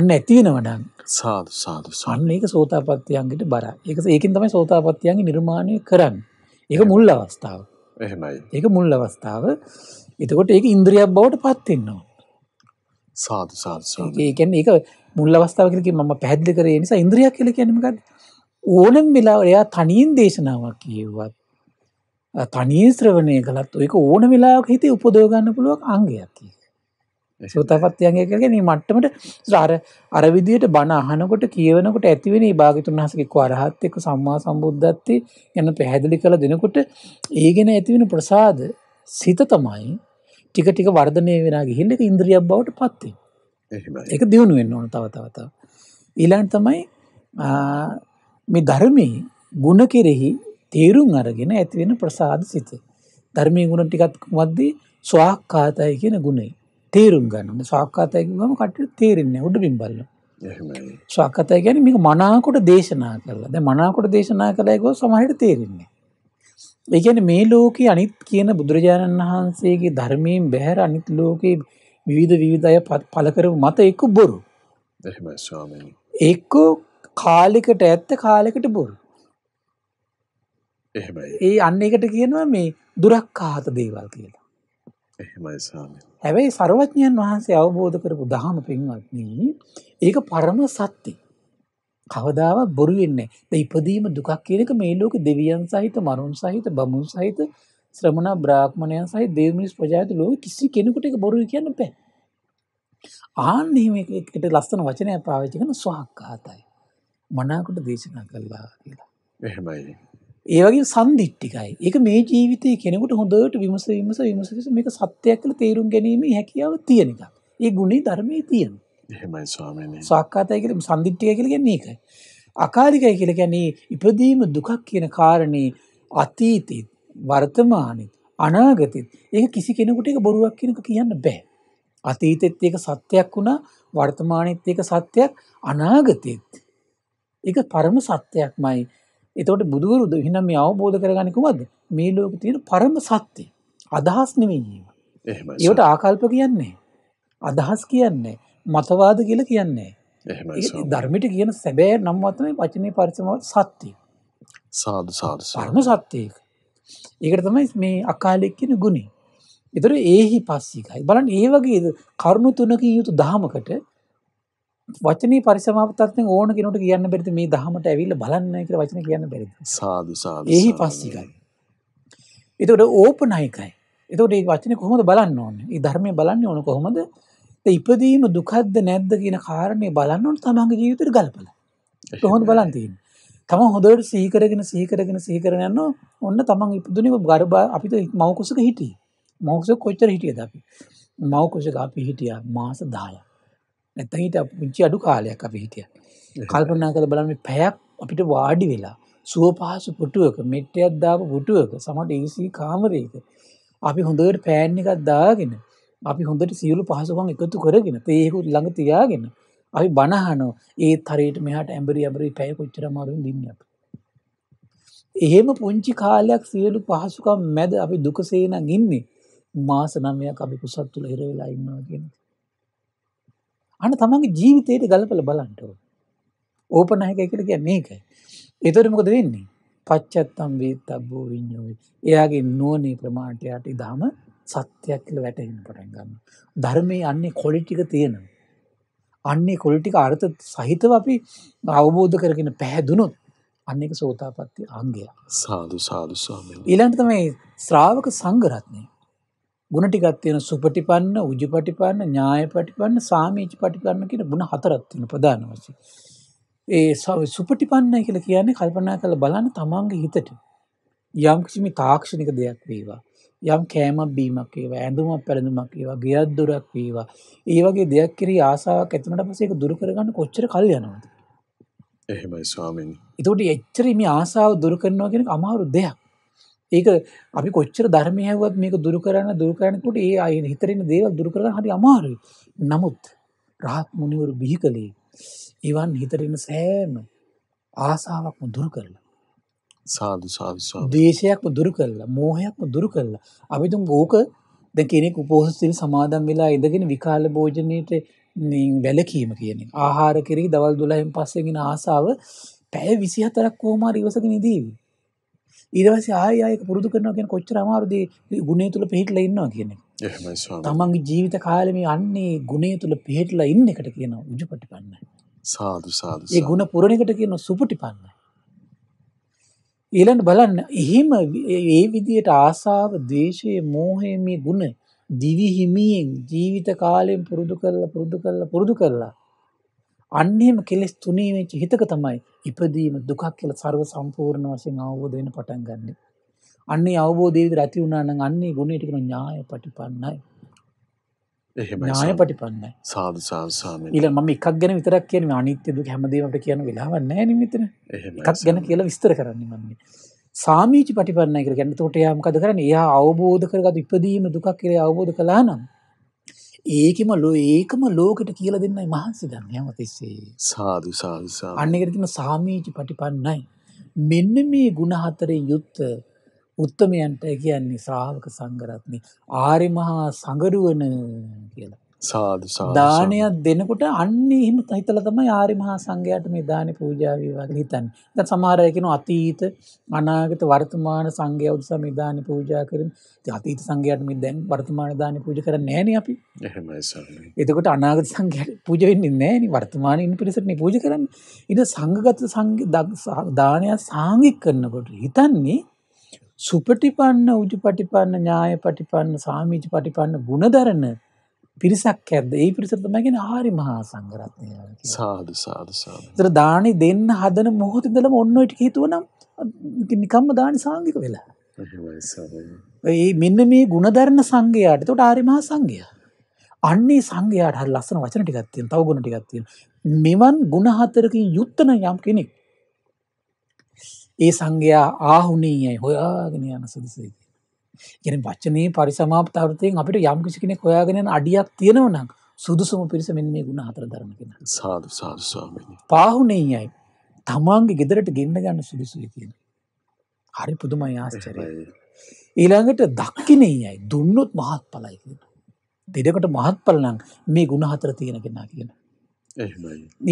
අන්න ඇතිවෙනවඩන් සාධ සාධ සන්න ඒක සෝතාපත්තියන්ගට බර එක ඒකින් තමයි සෝතාපත්තියන්ගේ නිර්මාණය කරන්න. ඒක මුල් අවස්ථාව. එහෙමයි. ඒක මුල් අවස්ථාව එතකොට ඒක ඉන්ද්‍රියක් බවට පත්තින්නවා. සාධ සාධ ඒකැන් ඒක මුල් අවස්ථාවකලක ම පැහදිලි කරේ නිසා ඉන්ද්‍රියක් කල කියනීමකත් ඕනම් වෙලා එයා තනියෙන් දේශනාවක් කියව්වත් තනියෙන් ශ්‍රවණය කළත් ඒක ඕන වෙලාක හිතේ උපදෝගන්න පුළුවක් අංගයක් සෝතපත්යන්ගේ කරගෙන මට්ටමට ශ්‍රාර අරවිදියට බණ අහනකොට කියවනකොට ඇතිවෙන භාගතුන් හසකෙක් අරහත් එක්ක සම්මා සම්බුද්ධත්වය ගැන පැහැදිලි කළ දෙනකොට ඒගෙන ඇතිවෙන ප්‍රසාද සිත තමයි ටික ටික වර්ධනය වෙන ගිහිල්ල එක ඉන්ද්‍රියක් බවට පත්ති එක දියුණු වෙන්න ඕන තව තවතාව. ඊලන් තමයි මේ ධර්මයේ ಗುಣ කෙරෙහි තේරුම් අරගෙන ඇති වෙන ප්‍රසාද සිත. ධර්මයේ ಗುಣ ටිකක් මැද්දී ස්වාක්කාතයි කියන ගුණය තේරුම් ගන්න. ස්වාක්කාතයි කිව්වම කටට තේරෙන්නේ උඩ බිම්බල්ල. එහෙමයි. ස්වාක්කාතයි කියන්නේ මේක මනාකොට දේශනා කළා. දැන් මනාකොට දේශනා කළා කියව සමහරට තේරෙන්නේ. ඒ කියන්නේ මේ ලෝකේ අනිත් කියන බුදුරජාණන් වහන්සේගේ ධර්මයෙන් බැහැර අනිත් ලෝකේ විවිධ විවිධ අය පළ කරපු මත එක්ක බොරු. එහෙමයි ස්වාමීනි. එක්ක කාලෙකට ඇත්ත කාලෙකට බොරු. එහෙමයි. ඒ අන්න එකට කියනවා මේ දුරක්කාත දේවල් කියලා. එහෙමයි ස්වාමී. හැබැයි සරුවඥයන් වහන්සේ අවබෝධ කරපු දහම පින්වත්නි, ඒක පරම සත්‍ය. කවදාවත් බොරු වෙන්නේ නැහැ. ඉපදීම දුකක් කියන එක මේ ලෝකේ දෙවියන් සහිත, මරුන් සහිත, බමුණු සහිත, ශ්‍රමණ බ්‍රාහ්මණයන් සහිත දෙව් මිනිස් ප්‍රජාත ලෝකෙ කිසි කෙනෙකුට ඒක බොරු කියන්න බෑ. ආන්න එහෙම එකට ලස්සන වචනයක් පාවිච්චි කරන ස්වාක්කාතයි. මනාකොට දේශනා කල්ලා කියලා. එහෙමයි. ඒ වගේ සන්දිිට්ටිකයි එක මේ ජීවිතය කෙනෙකුට හොඳට විමස විමස විමසස මේක සත්‍යයක් කළ තේරුම් ගැනීම හැකියාව තියෙන එක ඒ ගුණේ ධර්මය තියෙන සක්කාතය කල සන්දිිට්ටිය කළ ගැන්නේ එකයි අකාරිකය කියල ගැන්නේ ඉපදීම දුකක් කියන කාරණය අතීතත් වර්තමානත් අනාගතත් ඒ කිසි කෙනෙකුට එක බොරුවක් කියනක කියන්න බෑ අතීතෙත් ඒක සත්‍යයක් වුණා වර්තමානත් ඒක සත්‍යයක් අනාගතයත් ඒක පරම සත්‍යයක්මයි. එතකොට බුදුවරුද එහෙනම් මේ අවබෝධ කරගන්නේ කොහොමද? මේ ලෝකේ තියෙන පරම සත්‍ය. අදහස් නෙවෙයි ඒවා. එහෙමයි. ඒකට ආකල්ප කියන්නේ. අදහස් කියන්නේ මතවාද කියලා කියන්නේ. එහෙමයි. ධර්මයට කියන සැබෑ නම තමයි වචනේ පරිසම සත්‍ය. සාදු සාදු. පරම සත්‍යයක. ඒකට තමයි මේ අකාලික කියන ගුණය. ඒතර ඒහි පස්සිකයි. බලන්න ඒ වගේ කරුණු තුනකින් යුතු දහමකට වචනී පරිසමාපත්තෙන් ඕන කෙනෙකුට කියන්න බැරිද මේ ධහමට ඇවිල්ලා බලන්න කියලා වචන කියන්න බැරිද? සාදු සාදු. එහි පස්සිකයි. එතකොට ඕපනයිකයි. එතකොට මේ වචනේ කොහොමද බලන්න ඕනේ? මේ ධර්මයේ බලන්න ඕන කොහොමද? ඉපදීම දුකද්ද නැද්ද කියන කාරණේ බලන්න ඕන තමන්ගේ ජීවිතේට ගල්පලා. කොහොමද බලන් තියෙන්නේ? තමන් හොඳට සිහි කරගෙන සිහි කරගෙන සිහි කරගෙන යනවා. ඔන්න තමන් ඉපදුනේ ගර්භ අපිට මව් කුසක හිටියේ. මව් කුසක කොච්චර හිටියද අපි? මව් කුසක අපි හිටියා මාස 10ක්. නැත්තන් හිට පුංචි අඩු කාලයක් අපි හිටිය. කල්පනා කළ බලන්න පැයක් අපිට වාඩි වෙලා සුව පහසු පුටුවක මෙට්ටයක් දාපු පුටුවක සමට ඒසි කාමරයක අපි හොඳට පෑන් එකත් දාගෙන අපි හොඳට සියලු පහසුකම් එකතු කරගෙන ඒකුත් ළඟ තියාගෙන අපි බණහනෝ ඒ තරයට මෙහට ඇඹරි ඇබරි පැය කොච්චර මරුන් දින්න අප. එහෙම පුංචි කාලයක් සියලු පහසුකම් මැද අපි දුකසේනං ඉන්නේ මාසනමයක් අපි කුසත් තුළ හිරවෙලා ඉන්නවා කියෙන. අන්න තමන්ගේ ජීවිතයට ගලපල බලන්ටෝ. ඕපනහක එකට කිය මේක. එතොරමකොද වෙන්නේ. පච්චත්තම් වේත් අබ්බෝ විඤ්ඥෝයි. එයාගේ නුවනේ ප්‍රමාණටයට ඉදාම සත්‍යයක් කියල වැටහෙන පටන් ගන්න. ධර්මය අන්නේ කොලිටික තියෙනවා. අන්නේ කොලිටික අර්ථ සහිතව අපි අවබෝධ කරගෙන පැහැදුනොත් අන්නක සෝතාපත්ති අංගය සාදු සාදු ස්වාමී. ඊළන්ට තමයි ශ්‍රාවක සංගරත්නය ගුණ ටිකක් තියෙන සුපටිපන්න, උජුපටිපන්න, ඥායපටිපන්න, සාමීචපටිපන්න කියන ගුණ හතරක් තියෙන ප්‍රධාන වශයෙන්. ඒ සුපටිපන්නයි කියලා කියන්නේ කල්පනා කරලා බලන්න තමන්ගේ හිතට යම් කිසිම තාක්ෂණික දෙයක් වේවා. යම් කෑමක් බීමක් ඒවා ඇඳුමක් පැළඳුමක් ඒවා ගෙයක් දොරක් වේවා. ඒ වගේ දෙයක් කෙරෙහි ආසාවක් ඇති වුණාට පස්සේ ඒක දුරු කරගන්න කොච්චර කල් යනවද? එහෙමයි ස්වාමීනි. ඒතකොට එච්චර මේ ආසාව දුරු කරනවා කියන අමාරු දෙයක්. ඒක අපි කොච්චර ධර්මය හැවුවත් මේක දුරු කරන්න දුරු කරනකොට ඒ අය හිතරෙන දේවල් දුරු කරගන්න හරි අමාරුයි. නමුත් රහත් මුනිවරු බිහි කළේ ඉවන් හිතරෙන සෑම ආසාවක්ම දුරු කරලා සාදු සාදු සාදු. දේශයක්ම දුරු කරලා, මෝහයක්ම දුරු කරලා. අපි තුන් ඕක දැන් කෙනෙක් උපෝසථ සිල් සමාදන් වෙලා ඉඳගෙන විකාල භෝජනයේට වැලකීම කියන එක. ආහාර කෙරෙහි දවල් 12න් පස්සේ ගෙන ආසාව පැය 24ක් කොහොම හරි ඉවසගෙන ඉදීවි. ඊට පස්සේ ආයෙ ආයෙක පුරුදු කරනවා කියන කොච්චර අමාරුද ගුණය තුල පිහිටලා ඉන්නවා කියන එක. එහෙමයි ස්වාමී. තමන්ගේ ජීවිත කාලෙ මේ අන්නේ ගුණය තුල පිහිටලා ඉන්න එකට කියනවා උජුපටිපන්න. සාදු සාදු. ඒ ගුණ පුරණ එකට කියනවා සුපටිපන්න. ඊළඟ බලන්න එහෙම ඒ විදියට ආසාව, ද්වේෂය, මෝහය මේ ගුණ දිවිහිමියෙන් ජීවිත කාලයෙන් පුරුදු කරලා පුරුදු කරලා පුරුදු කරලා අන්නේම කෙලෙස් තුනේ වෙච්ච හිතක තමයි ඉපදීම දුකක් කියලා ਸਰව සම්පූර්ණ වශයෙන් අවබෝධ වෙන පටන් ගන්නෙ. අන්නේ අවබෝධය විතර ඇති වුණා නම් අන්නේ ගුණය ටිකන ඥාය පටිපන්නයි. එහෙමයි. ඥාය පටිපන්නයි. සාදු සාදු ස්වාමීනි. ඊළඟ මම එකක් ගැන විතරක් කියන්නේ අනිත්‍ය දුක හැමදේම අපිට කියන්න වෙලාවක් නැහැ නේ මෙතන. එකක් ගැන කියලා විස්තර කරන්නේ මම. සාමීචි පටිපන්නයි කියලා කියන්නේ එතකොට එයා මොකද කරන්නේ? එයා අවබෝධ කරගත් ඉපදීම දුකක් කියලා අවබෝධ කළා නම් ඒකෙම ලෝ ඒකම ලෝකට කියලා දෙන්නයි මහන්සි ගන්න හැම තිස්සේ. සාදු සාදු සාදු. අන්න ඒකට කියන සාමීච පටිපන්නයි. මෙන්න මේ ಗುಣ හතරේ යුත් උත්තමයන්ට කියන්නේ ශ්‍රාවක සංඝරත්නේ ආරි මහා සංගරුවන කියලා. සාදු සාදු දානයක් දෙනකොට අන්නේ එහෙම හිතලා තමයි ආරි මහා සංඝයාට මේ දානේ පූජා වේවා කියලා හිතන්නේ. දැන් සමහර අය කියනවා අතීත අනාගත වර්තමාන සංඝයා උදෙසා මේ දානේ පූජා කරමු. ඉතින් අතීත සංඝයාට මේ දැන් වර්තමාන දානේ පූජා කරන්නේ නැහනේ අපි. එහෙමයි ස්වාමී. එතකොට අනාගත සංඝයාට පූජා වෙන්නේ නැහනේ වර්තමානයේ ඉන්න පිරිසටනේ පූජා කරන්නේ. ඊට සංඝගත සංඝ දානය සාංගික කරනකොට හිතන්නේ සුපටිපන්න උජුපටිපන්න ඥායපටිපන්න සාමීචපටිපන්න ගුණධරණ පිරිසක් ඇද්ද ඒ පිරිස තමයි කියන්නේ ආරි මහා සංඝරත්නය කියලා. සාදු සාදු සාදු. ඒතර දානි දෙන්න හදන මොහොතේ ඉඳලම ඔන්න ඔය ටික හිතුවනම් නිකම්ම දානි සාංගික වෙලා. ඒ මෙන්න මේ ಗುಣධර්ම සංඝයාට එතකොට ආරි මහා සංඝයා. අන්නේ සංඝයාට හරි ලස්සන වචන ටිකක් තියෙනවා. තව ගුණ ටිකක් තියෙනවා. මෙවන් ಗುಣ හතරකින් යුක්ත යම් කෙනෙක් ඒ සංඝයා ආහුණීයයි හොයාගෙන යන සුදුසුයි. ගැන වචනයේ පරිසමාපතාවරතයෙන් අපිට යම් කිසි කෙනෙක් හොයාගෙනන අඩියක් තියෙනවනම් සුදුසුම පිරිස මෙන්න මේ ගුණ හතර ධර්ම කෙන සාදු සාදු ස්වාමීනි පාහුණෙයයි තමන්ගේ ගෙදරට ගෙන්න ගන්න සුදුසුයි කියන හරි පුදුමයි ආශ්චර්යයි ඊළඟට දක්කිනෙයයි දුන්නොත් මහත්ඵලයි කියන දෙඩකට මහත්ඵල නම් මේ ගුණ හතර තියෙන කෙනා කියන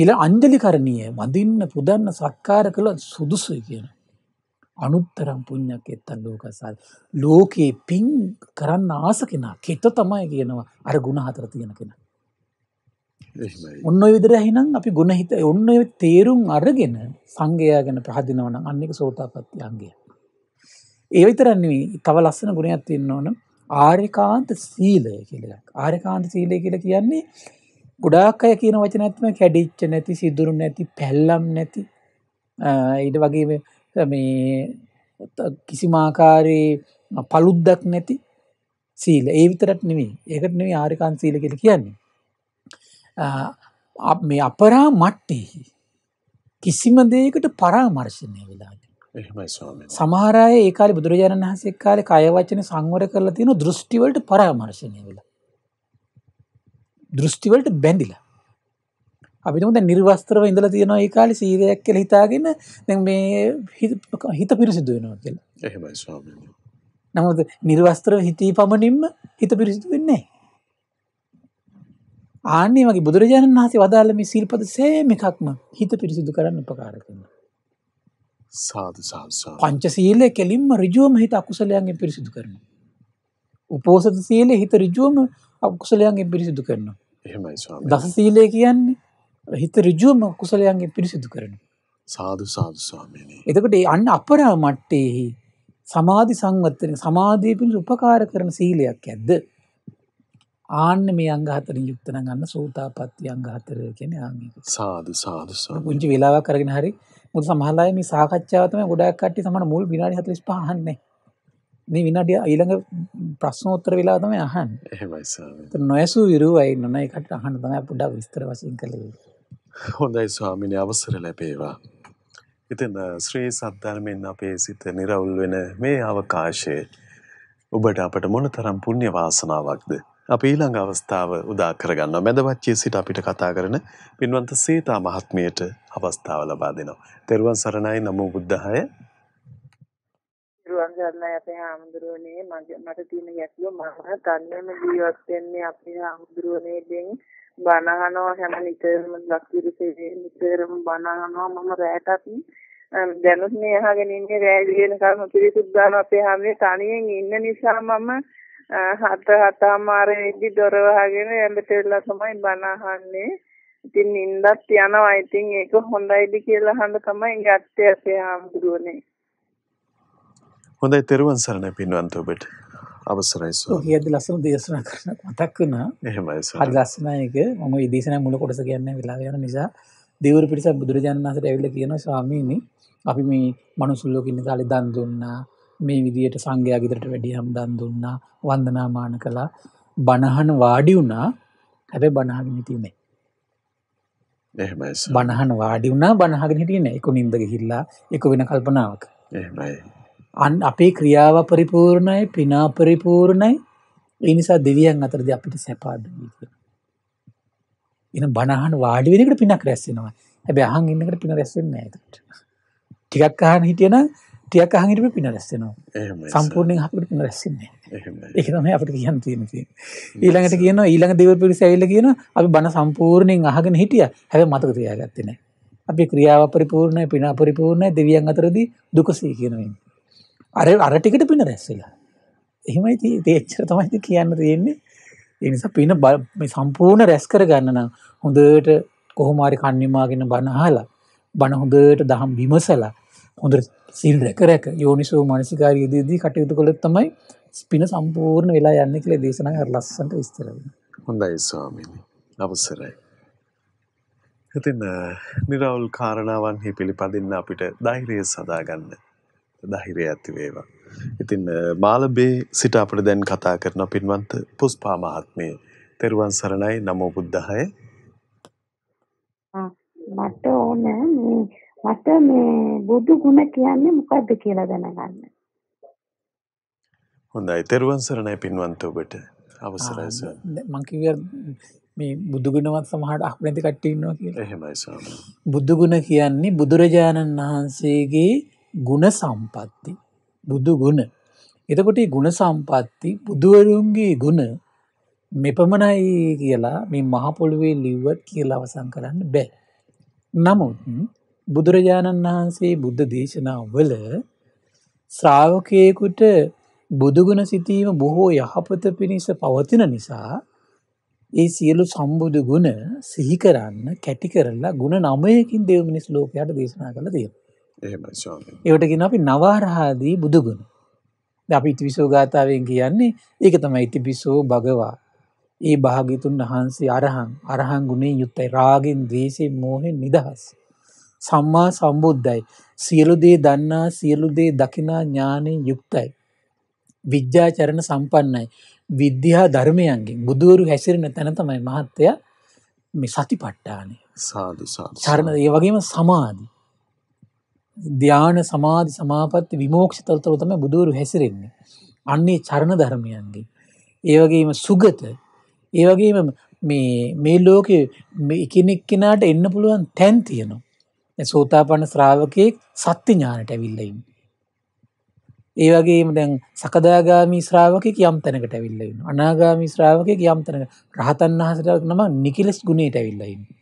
ඊළ අංජලි කරණීය වඳින්න පුදන්න සත්කාර කළොත් සුදුසුයි කියනවා අනුත්තරම් පුණ්‍යක් එත්තන් ලෝකසාර ලෝකේ පින් කරන්න ආස කෙනා කෙත තමයි කියනවා අර ಗುಣ හතර තියෙන කෙනා ඔන්න ඔය විදිහට එහෙනම් අපි ಗುಣ හිත ඔන්න ඔය තේරුම් අරගෙන සංගය ගැන පහදිනවා නම් අන්න එක සෝතාපට්ටි අංගය ඒ විතරක් නෙවෙයි තව ලස්සන ගුණයක් තියෙනවා නම් ආර්යකාන්ත සීලය කියලා ආර්යකාන්ත සීලය කියලා කියන්නේ ගොඩාක් අය කියන වචනත්ම කැඩිච්ච නැති සිදුරු නැති පැල්ලම් නැති ඊට වගේ මේ කිසිමාකාරයේ පළුද්දක් නැති සීල ඒ විතරට නෙමේ ඒකට නෙමේ ආරිකාන් සීල කියල කියන්නේ අප මේ අපරා මට්ටෙහි කිසිම දේකට පරාමර්ශණය වෙලාට සමහරය ඒකාල බුදුරජාණන් වහසේ කාලෙ කයවචන සංවර කරලා තියෙන දෘෂ්ටිවලට පරාමර්ශණය වෙලා දෘෂ්ටිවලට බැඳිලා අපි තුමුද නිර්වස්ත්‍රව ඉඳලා තියෙනවා ඒ කාලේ සීලයක් කියලා හිතාගෙන දැන් මේ හිත පිරිසිදු වෙනවා කියලා. එහෙමයි ස්වාමීනි. නමුත් නිර්වස්ත්‍රව හිතී පමණින්ම හිත පිරිසිදු වෙන්නේ ආන්නේ වගේ බුදුරජාණන් වහන්සේ වදාළ මේ සීල්පද සෑම එකක්ම හිත පිරිසිදු කරන්න උපකාර කරනවා. සාදු සාදු සාදු. පංච සීලය කෙලින්ම ඍජුවම හිත අකුසලයන්ගෙන් පිරිසිදු කරනවා. උපෝසත සීලය හිත ඍජුවම අකුසලයන්ගෙන් පිරිසිදු කරනවා. එහෙමයි ස්වාමීනි. දස සීලය කියන්නේ හිත ඍජුවම කුසලයන්ගෙන් පිරිසිදු කරනවා. සාදු සාදු ස්වාමීනි. එතකොට ඒ අන්න අපරා මට්ටේහි සමාධි සංවත්තන සමාධිය පිණිස උපකාර කරන සීලයක් ඇද්ද? ආන්න මේ අංග හතරෙන් යුක්ත නම් අන්න සෝතාපට්ටි අංග හතර කියන්නේ ආන්ගේ. සාදු සාදු ස්වාමීනි. පුංචි වෙලාවක් කරගෙන හරි මොකද සමහර අය මේ සාකච්ඡාව තමයි ගොඩක් කට්ටිය සමහර මුල් විනාඩි 45 අහන්නේ. මේ විනාඩිය ඊළඟ ප්‍රශ්නෝත්තර වෙලාව තමයි අහන්නේ. එහෙමයි ස්වාමීනි. ඒත් නොයසු විරුවයි නෝනා ඒකට අහන්න තමයි පොඩ්ඩක් විස්තර වශයෙන් කළේ. හොඳයි ස්වාමිනි අවසර ලැබේවා. ඉතින් ශ්‍රී සද්ධර්මයෙන් අපේ සිත නිරවුල් වෙන මේ අවකාශයේ ඔබට අපට මොනතරම් පුණ්‍ය වාසනාවක්ද? අපි ඊළඟ අවස්ථාව උදා කරගන්නවා. මැදවච්චිය සිට අපිට කතා කරන පින්වන්ත සීතා මහත්මියට අවස්ථාව ලබා දෙනවා. තෙරුවන් සරණයි නමෝ බුද්ධාය. තෙරුවන් සරණයි අපේ ආමුදුරනේ මට තියෙන ගැටලුව මම තන්නේම ජීවත් වෙන්නේ අපේ ආමුදුරනේ දෙන්නේ බණ අහනවා හැම නිතරම ලක්තිරසේ නිතරම බණ අහනවා මම රැටත් දැනුත් මේ අහගෙන ඉන්නේ රෑ වෙනකම් පිරිසුදු ගන්න අපේ හැමේ තනියෙන් ඉන්න නිසා මම හත හතමාරෙදි දොර වහගෙන ඇඹට වෙලා තමයි බණ අහන්නේ ඉතින් නින්දත් යනවා ඉතින් ඒක හොඳයිද කියලා අහන්න තමයි ගත්තේ අපේ ආම්දුරනේ හොඳයි තෙරුවන් සරණයි පින්වන්ත ඔබට අවසරයි ස්වාමී. ඔය ලස්සන දේශනා කරන මතක් වුණා. එහෙමයි ස්වාමී. හරි ලස්සනයි ඒක. මම මේ දේශනාවේ මුල කොටස කියන්නේ වෙලාව යන නිසා දෙවිවරු පිටසක් බුදුරජාණන් වහන්සේට ඇවිල්ලා කියනවා ස්වාමීනි අපි මේ මනුස්ස ලෝකෙ ඉන්න කාලේ දන් දුන්නා. මේ විදියට සංඝයා ගෙදරට වැඩියම් දන් දුන්නා. වන්දනාමාන කළා. බණහන වාඩි වුණා. හැබැයි බණහගෙන හිටියේ නැහැ. එහෙමයි ස්වාමී. බණහන වාඩි වුණා බණහගෙන හිටියේ නැහැ. ඒක නිින්ද ගිහිල්ලා ඒක වෙන කල්පනාවක්. එහෙමයි. අන් අපේ ක්‍රියාව පරිපූර්ණයි පිනා පරිපූර්ණයි ඒ නිසා දෙවියන් අතරදී අපිට සැපාදුයි කියලා. එන බණහන් වාඩි වෙන එකට පිනක් රැස් වෙනවා. හැබැයි අහන් ඉන්න එකට පින රැස් වෙන්නේ නැහැ ඒකට. ටිකක් අහන් හිටියනම් ටිකක් අහන් ඉඳිපෙ පින රැස් වෙනවා. සම්පූර්ණයෙන් අපිට පින රැස් වෙන්නේ නැහැ. ඒක තමයි අපිට කියන්න තියෙන්නේ. ඊළඟට කියනවා ඊළඟ දේව පිළිස ඇවිල්ලා කියනවා අපි බණ සම්පූර්ණයෙන් අහගෙන හිටියා. හැබැයි මතක තියාගත්තේ නැහැ. අපි ක්‍රියාව පරිපූර්ණයි පින පරිපූර්ණයි දෙවියන් අතරදී දුකසී කියනවා. අර අරටිකට පින රැස්සලා එහෙමයි තේච්චර තමයිද කියන්න තියෙන්නේ එනිසා පින සම්පූර්ණ රැස් කර ගන්න නම් හොඳට කොහොමාරි කන්නමාගෙන බණහලා බණ හොඳට දහම් විමසලා හොඳ සිල් රැක රැක යෝනිසෝ මනසිකාරයේදී කටයුතු කළොත් තමයි ස්පින සම්පූර්ණ වෙලා යන්න කියලා දේශනා කර ලස්සන්ට විස්තර වෙනවා. හොඳයි ස්වාමීනි. අවසරයි. ඉතින් නිරවුල් කාරණාවන්හි පිළිපදින්න අපිට ධෛර්යය සදා ගන්න. ධෛරය ඇති වේවා. ඉතින් මාලබේ සිට අපට දැන් කතා කරන පින්වන්ත පුස්පා මහත්මිය. තෙරුවන් සරණයි නමෝ බුද්ධාය. මට ඕන මේ මට මේ බුදු ගුණ කියන්නේ මොකද්ද කියලා දැනගන්න. හොඳයි තෙරුවන් සරණයි පින්වන්ත ඔබට. අවසරයි සර්. මං කිව්වා මේ බුදු ගුණවත් සමහරට අපරන්ති කට්ටිය ඉන්නවා කියලා. එහෙමයි සර්. බුදු ගුණ කියන්නේ බුදුරජාණන් වහන්සේගේ ගුණ සම්පත්ති බුදු ගුණ. එතකොට ගුණ සම්පත්ති බුදුවරුන්ගේ ගුණ මෙපමණයි කියලා මේ මහපොළුවේ ලිව්වත් කියලා අවසන් කරන්න බෑ. නමුත් බුදුරජාණන් වහන්සේ බුද්ධ දේශනාව වල ශ්‍රාවකයකුට බුදුගුණ සිතීම බොහෝ යහපත පිණිස පවතින නිසා ඒ සියලු සම්බුදු ගුණ සිහිකරන්න කැටි කරලා ගුණ නමයකින් දෙවමිනිස් ලෝකයට දේශනා කළ දේවා. ඒවට ගෙන අපි නවාරහාදී බුදුගුණ අපි ඉතිවිසෝ ගාථාවෙන් කියන්නේ ඒක තමයි ඉතිපිසෝ භගවා ඒ භාගිතුන් වහන්සේ අරහන් අරහන් ගුණේ යුත්තයි රාගෙන් දේශෙන් මෝහෙන් නිදහස් සම්මා සම්බුද්ධයි සියලු දේ දන්නා සියලු දේ දකිනා ඥානෙන් යුක්තයි විද්‍යාචරණ සම්පන්නයි විද්‍යා ධර්මයන්ගෙන් බුදුවරු හැසිරෙන තැන තමයි මහත්තයා මේ සතිපට්ඨානය සාදු සාදු සරණ ඒ වගේම සමාධි ධ්‍යාන සමාධි සමාපatti විමෝක්ෂ තලතල තමයි බුදුරු හැසිරෙන්නේ. අන්නේ චරණ ධර්මයන්ගේ. ඒ වගේම සුගත ඒ වගේම මේ මේ ලෝකේ මේ එකිනෙක කෙනාට එන්න පුළුවන් තැන් තියෙනවා. දැන් සෝතාපන්න ශ්‍රාවකෙක් සත්‍ය ඥානට ඇවිල්ලා ඉන්නේ. ඒ වගේම දැන් සකදාගාමි ශ්‍රාවකෙක් යම් තැනකට ඇවිල්ලා ඉන්නවා. අනාගාමි ශ්‍රාවකෙක් යම් තැනකට රහතන් වහන්සේට නම නිකිලස් ගුණයට ඇවිල්ලා ඉන්නේ.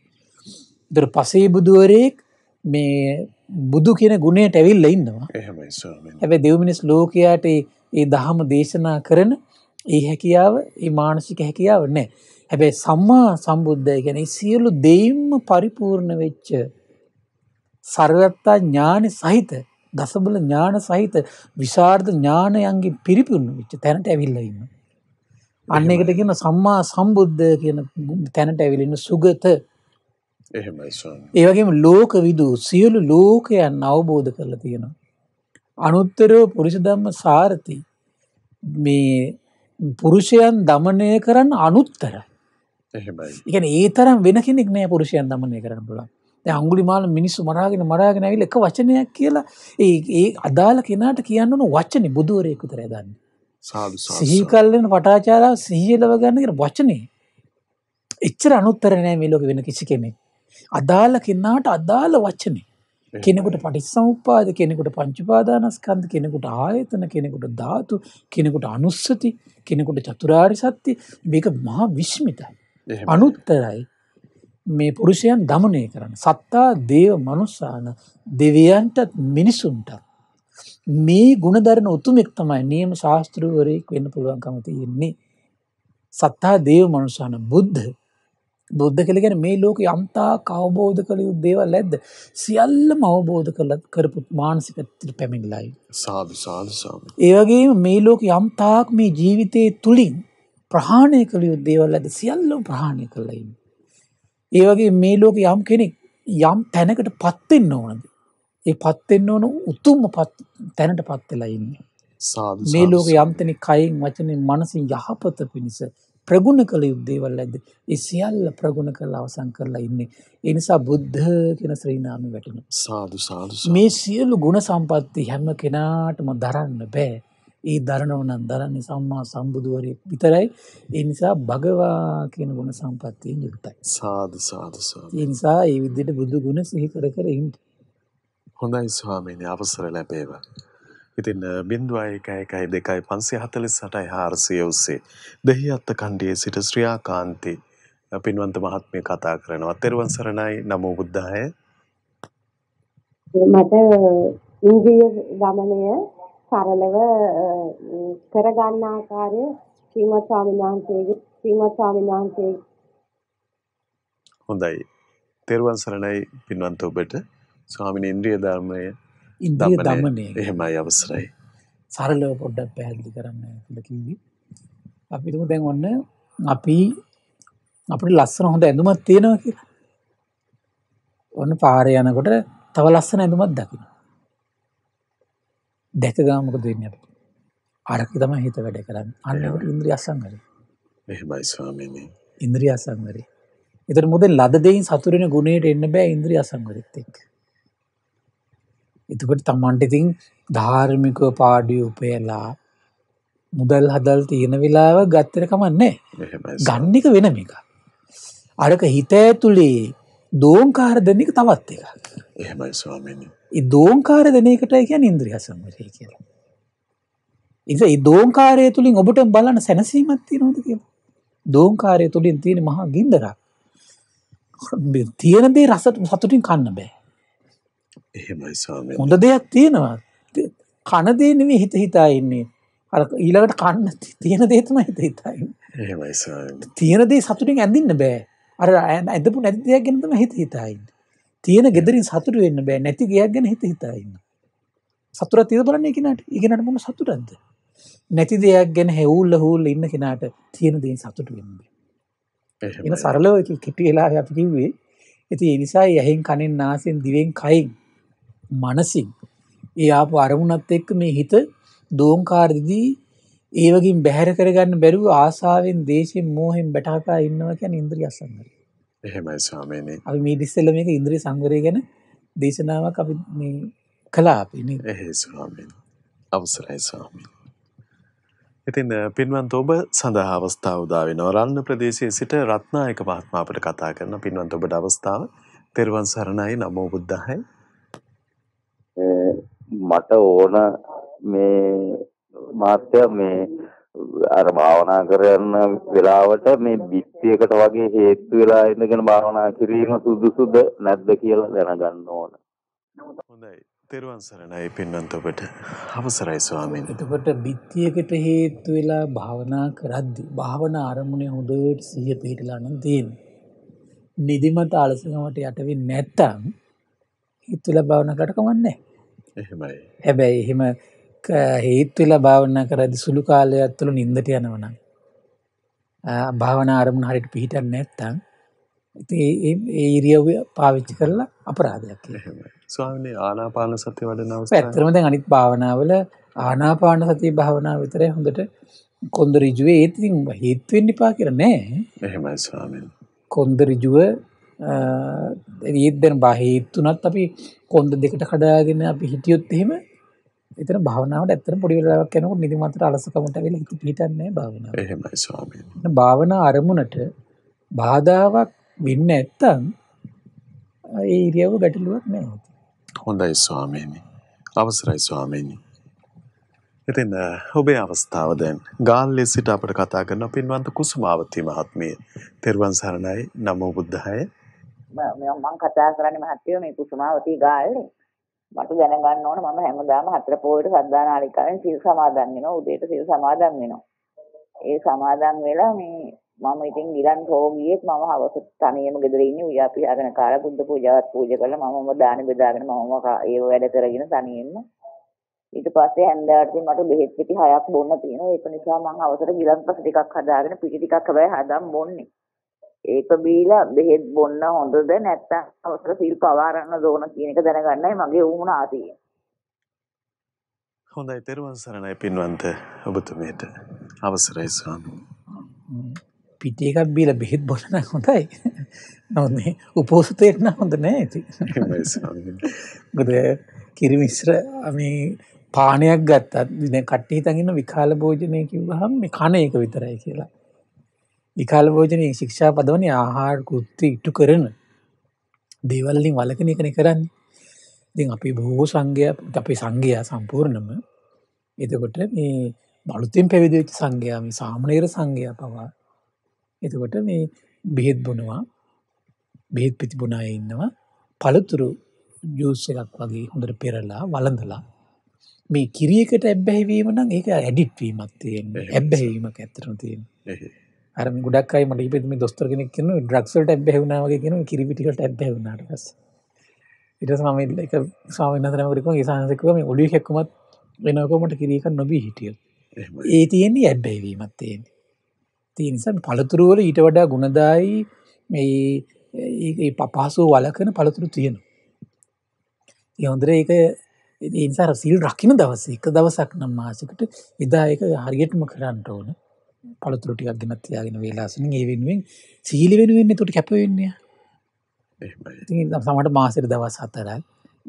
ඊට පස්සේ බුදුවරයෙක් මේ බුදු කියන ගුණයට ඇවිල්ල ඉන්නවා හැබැ දෙව්මිනිස් ලෝකයාට ඒ දහම දේශනා කරන ඒ හැකියාව ඒ මානසික හැකියාව නෑ හැබැයි සම්මා සම්බුද්ධය ගැන සියලු දෙයිම්ම පරිපූර්ණ වෙච්ච සර්වත්තා ඥාන සහිත දසබල ඥාන සහිත විශාර්ධ ඥානයන්ගේ පිරිපුුණු විච්ච තැනට ඇවිල්ලඉන්න. අන්න එකට කියන සම්මා සම්බුද්ධ කියන තැනට ඇවිලන්න සුගත ඒවගේම ලෝක විදූ සියලු ලෝකයන් අවබෝධ කරලා තියෙනවා. අනුත්තරෝ පුරුෂධම්ම සාරති මේ පුරුෂයන් දමනය කරන්න අනුත්තර එක ඒතරම් වෙන කෙනෙක් නෑ පුරුෂයන් දමනය කරන්න පුළන් අංගුලි මාල මිනිස්සු මරාගෙන මරාගෙන ඇවිල එක වචනයක් කියලා ඒ ඒ අදාළ කෙනාට කියන්නන වචනේ බුදුවරයෙකු තර දන්න සිහිකල්ලෙන පටාචාරාව සහියලව ගන්න කර වචනේ එච්චර අනුත්තරනෑ මේ ලෝක වෙන කිසි කෙනෙක් අදාළ කෙනාට අදාළ වචනේ. කෙනෙකුට පටිච්චසමුප්පාද කෙනෙකුට පංච උපාදානස්කන්ධ කෙනෙකුට ආයතන කෙනෙකුට ධාතු කෙනෙකුට අනුස්සති කෙනෙකුට චතුරාර්ය සත්‍ය මේක මහා විශ්මිතයි. අනුත්තරයි මේ පුරුෂයන් দমনය කරන්න. සත්තා දේව මනුස්සාන දෙවියන්ටත් මිනිසුන්ටත් මේ ಗುಣධර්ම උතුමෙක් තමයි නියම ශාස්ත්‍රවරයෙක් වෙන්න පුළුවන්කම තියෙන්නේ. සත්තා දේව මනුස්සාන බුද්ධ බුද්ධ කියලා කියන්නේ මේ ලෝකේ යම්තාක් අවබෝධ කළ යුතු දේවල් නැද්ද? සියල්ලම අවබෝධ කරලා කරපු මානසික පැමිණිලායි. සාදු සාදු සාදු. ඒ වගේම මේ ලෝකේ යම්තාක් මේ ජීවිතයේ තුලින් ප්‍රහාණය කළ යුතු දේවල් නැද්ද? සියල්ලම ප්‍රහාණය කළා ඉන්නේ. ඒ වගේ මේ ලෝකේ යම් කෙනෙක් යම් තැනකටපත් වෙන්න ඕනද? ඒපත් වෙන්න ඕන උතුම්ම තැනටපත් වෙලා ඉන්නේ. සාදු සාදු. මේ ලෝකේ යම් තැනක කයින් වචනෙන් මනසින් යහපත පිණිස ප්‍රගුණ කළ යුද්ධේවල් ඇද ඒ සියල්ල ප්‍රගුණ කරලා අවසන් කරලා ඉන්නේ. ඒ නිසා බුද්ධ කියන ශ්‍රී නාමය වැටෙනවා. සාදු සාදු. මේ සියලු ගුණ සම්පatti හැම කෙනාටම දරන්න බෑ. ඒ දරනව නම් දරන්නේ සම්මා සම්බුදුවරයෙක් විතරයි. ඒ නිසා භගවා කියන ගුණ සම්පත්තියෙන් යුක්තයි. සාදු සාදු සාදු. ඒ නිසා මේ විදිහට බුදු ගුණ සිහි කර කර ඉන්න. හොඳයි ස්වාමීනි අවසර ලැබේවා. ඉතින් බින්දුවයි එකයි එකයි දෙකයි පන්සිය හතලිස් සටයි හාරසිය ඔස්සේ දෙහි අත්ත කණ්ඩියේ සිට ශ්‍රියා කාන්ති පින්වන්ත මහත්මය කතා කරනවා තෙරුවන් සරණයි නමෝ බුද්ධාය මට ඉන්ද්‍රිය දමනය සරලව කරගන්න ආකාරය ශ්‍රීමත් ස්වාමීන් වහන්සේගේ ශ්‍රීමත් ස්වාමීන් වහන්සේ හොඳයි තෙරුවන් සරණයි පින්වන්ත ඔබට ස්වාමීන් ඉන්ද්‍රිය ධර්මයේ ඉන්ද්‍රිය දමනය එහෙමයි අවසරයි සරලව පොඩ්ඩක් පැහැදිලි කරන්න කියලා කිව්වේ අපි හිතමු දැන් ඔන්න අපි අපිට ලස්සන හොඳ ඇඳුමක් තියෙනවා කියලා ඔන්න පාරේ යනකොට තව ලස්සන ඇඳුමක් දකිනවා දැක ගාම මොකද වෙන්නේ අපිට අරක තමයි හිත වැඩ කරන්නේ අන්නකොට ඉන්ද්‍රිය අසංවරය එහෙමයි ස්වාමීනි ඉන්ද්‍රිය අසංවරය ඒතර මොකද ලද දෙයින් සතුරින ගුණයට එන්න බෑ ඉන්ද්‍රිය අසංවරෙත් එක්ක එතකොට තමන්ට ඉතින් ධාර්මිකව පාඩිය උපයලා මුදල් හදල් තියෙන වෙලාව ගත්තර කමන්නේ ගන්න එක වෙනම එක. අරක හිත ඇතුළේ දෝංකාරදන එක තවත් එක. එහෙමයි ස්වාමීනි. ඒ දෝංකාරදනයකට කියන ඉන්ද්‍රිය සම්මරය කියලා. ඉතින් ඒ දෝංකාරය තුලින් ඔබට බලන්න සැනසීමක් තියෙනවද කියලා. දෝංකාරය තුලින් තියෙන මහා ගින්දරක්. තියෙන දේ රසට සතුටින් කන්න බෑ. එහෙමයි ස්වාමී. හොඳ දෙයක් තියෙනවා. කන දේ නෙමෙයි හිත හිතා ඉන්නේ. අර ඊළඟට කන්න තියෙන දේ තමයි හිත හිතා ඉන්නේ. එහෙමයි ස්වාමී. තියෙන දේ සතුටින් ඇඳින්න බෑ. අර ඇඳපු නැති දෙයක් ගැන තමයි හිත හිතා ඉන්නේ. තියෙන gederin සතුටු වෙන්න බෑ. නැති ගයක් ගැන හිත හිතා ඉන්න. සතුටක් තියෙද බලන්නේ කිනාට. ඉගෙනට මොන සතුටක්ද? නැති දෙයක් ගැන හෙවුල්ල හූල්ල ඉන්න කෙනාට තියෙන දේෙන් සතුටු වෙන්න බෑ. එහෙම. එන සරලව කෙටි වෙලාවක් අපි කිව්වේ. ඉතින් ඒ නිසා යහෙන් කනෙන් නාසෙන් දිවෙන් කයින් මනසින් ඒ ආපු අරමුණත් එක්ක මේ හිත දෝංකාරදිදී ඒ වගේම බැහැර කරගන්න බැරුව ආසාවෙන්, දේශයෙන්, මෝහෙන් බැටහකා ඉන්නවා කියන්නේ ඉන්ද්‍රිය සංවරය. එහෙමයි ස්වාමීනි. අපි මේ ඉස්සෙල්ලා මේක ඉන්ද්‍රිය සංවරය ගැන දේශනාවක් අපි මේ කළා අපි නේද? එහෙ ස්වාමීනි. අවසරයි ස්වාමීනි. ඉතින් පින්වන්ත ඔබ සඳහා අවස්ථාව උදා වෙනවා. රන්න ප්‍රදේශයේ සිට රත්නායක මහත්මයා අපට කතා කරන පින්වන්ත ඔබට අවස්ථාව. තෙරුවන් සරණයි නමෝ බුද්ධායි මට ඕන මේ මාත්‍ය මේ අර භාවනා කරන වෙලාවට මේ පිටියකට වගේ හේතු වෙලා ඉඳගෙන භාවනා කිරීම සුදුසුද නැද්ද කියලා දැනගන්න ඕන. හොඳයි. තෙරුවන් සරණයි පින්වන්ත ඔබට. අවසරයි ස්වාමීන් වහන්සේ. එතකොට පිටියකට හේතු වෙලා භාවනා කරද්දී භාවනා අරමුණේ හොඳට සිහිය පිහිටලා නම් තියෙන්නේ. නිදිමත අලසකමට යට වෙන්නේ නැත්තම් හිතුවලා භාවනා කරට කමන්නේ නැහැ. එහෙමයි. හැබැයි එහෙම හේත් වෙලා භාවනා කරද්දී සුළු කාලයක් තුළ නිින්දට යනවා නම් භාවනා අරමුණ හරියට පිහිටන්නේ නැත්නම් ඉතින් ඒ ඉරියව්ව පාවිච්චි කරලා අපරාධයක් කියනවා. ස්වාමීනි ආනාපාන සතිය වඩන අවස්ථාවේ ඇත්තටම දැන් අනිත් භාවනාවල ආනාපාන සතිය භාවනාව විතරයි හොඳට කොන්ද ඍජුවේ ඒත් ඉතින් හේත් වෙන්න ඉපා කියලා නෑ. එහෙමයි ස්වාමීනි. කොන්ද ඍජුව ඒත් දැන් බාහිත් උනත් අපි කොන්ද දෙකට කඩාගෙන අපි හිටියොත් එහෙම එතන භාවනාවට ඇත්තට පොඩි වෙලාවක් යනකොට නිදිමතට අලසකමට වෙලා හිත පිටින්නේ භාවනාව. එහෙමයි ස්වාමීනි. භාවනා අරමුණට බාධාවක් වෙන්නේ නැත්තම් ඒ ඉරියව ගැටලුවක් නෑ. හොඳයි ස්වාමීනි. අවසරයි ස්වාමීනි. ඉතින් ඔබේ අවස්ථාව දැන් ගාල්ලේ සිට අපට කතා කරන පින්වන්ත කුසුමාවති මහත්මිය. තෙරුවන් සරණයි නමෝ බුද්ධාය. මම කතා කරන්නේ මහත්තයෝ මේ කුසුමාවතී ගාල්නේ. මට දැනගන්න ඕන මම හැමදාම හතර පොයට සද්දානාලිකාවෙන් සිල් සමාදන් වෙනවා. උදේට සිල් සමාදන් වෙනවා. ඒ සමාදන් වෙලා මේ මම ඉතින් ගිරන් රෝගියෙක් මම හවස තනියම ගෙදර ඉන්නේ උයාපි හගෙන කාලා බුද්ධ පූජාවත් පූජා කරලා මමම දාන බෙදාගෙන මමම ඒව වැඩ කරගෙන තනියෙම ඊට පස්සේ හැන්දෑවට මට බෙහෙත් පිටි හයක් බොන්න තියෙනවා ඒක නිසා මම හවසට ගිරන් පස ටිකක් හදාගෙන පිටි ටිකක් හැබැයි හදම් බොන්නේ ඒක බීලා බෙහෙත් බොන්න හොඳද නැත්නම් අවසර සීල් පවාරන්න ඕන කියන එක දැනගන්නයි මගේ වුණා තියෙන්නේ. හොඳයි තෙරුවන් සරණයි පින්වන්ත ඔබතුමියට. අවසරයි ස්වාමී. පිටි එකක් බීලා බෙහෙත් බොන්න නම් හොඳයි. නමුත් මේ උපෝසතයට නම් හොඳ නෑ ඉතින්. මොකද කිරි මිශ්‍ර මේ පානයක් ගත්තත් දැන් කට්ටිය හිතන් ඉන්න විකාල භෝජනය කිව්වහම මේ කණ එක විතරයි කියලා. විකාල භෝජනයේ ශික්ෂා පදවනේ ආහාර කෘත්‍ය ඉටු කරන දේවල් වලින් වළකින එකනේ කරන්නේ. ඉතින් අපි බොහෝ සංඝයා අපේ සංඝයා සම්පූර්ණම එතකොට මේ බලුතෙන් පැවිදි වෙච්ච සංඝයා මේ සාමණේර සංඝයා පවා එතකොට මේ බෙහෙත් බොනවා බෙහෙත් පිතිබුණ අය ඉන්නවා පළතුරු ජූස් එකක් වගේ හොඳට පෙරලා වළඳලා මේ කිරියකට ඇබ්බැහිවීම නම් ඒක ඇඩිට් වීමක් තියෙනවා ඇබ්බැහිවීමක් ඇත්තටම තියෙනවා අර ගොඩක් අය මට කිව්වේ මේ දොස්තර කෙනෙක් කියනවා ඩ්‍රග්ස් වලට ඇබ්බැහි වුණා වගේ කියනවා කිරිපිටි වලට ඇබ්බැහි වුණාට පස්සේ ඊට පස්සේ මම එක ස්වාමීන් වහන්සේ නමකට කිව්වා ඒ සාංශික කිව්වා මේ ඔළුවේ කැක්කමත් වෙනකොට මට කිරි එකක් නොබී හිටියොත් ඒ තියෙන්නේ ඇබ්බැහි වීමක් තියෙන්නේ ඒ නිසා පළතුරු වල ඊට වඩා ගුණදායි මේ ඒ පපහසු වලකන පළතුරු තියෙනවා ඒ හොඳට ඒක ඒ නිසා සිල් රකින්න දවසේ එක දවසක් නම් මාසිකට එදා ඒක හරියටම කරන්න ඕනේ පළතුරු ටිකක් ගෙනත් තියාගෙන වේලාසනින් ඒ වෙනුවෙන් සීලි වෙනුවෙන් එතකොට කැප වෙන්නේ. එහෙමයි. ඉතින් සමහරට මාසෙට දවස් 4යි.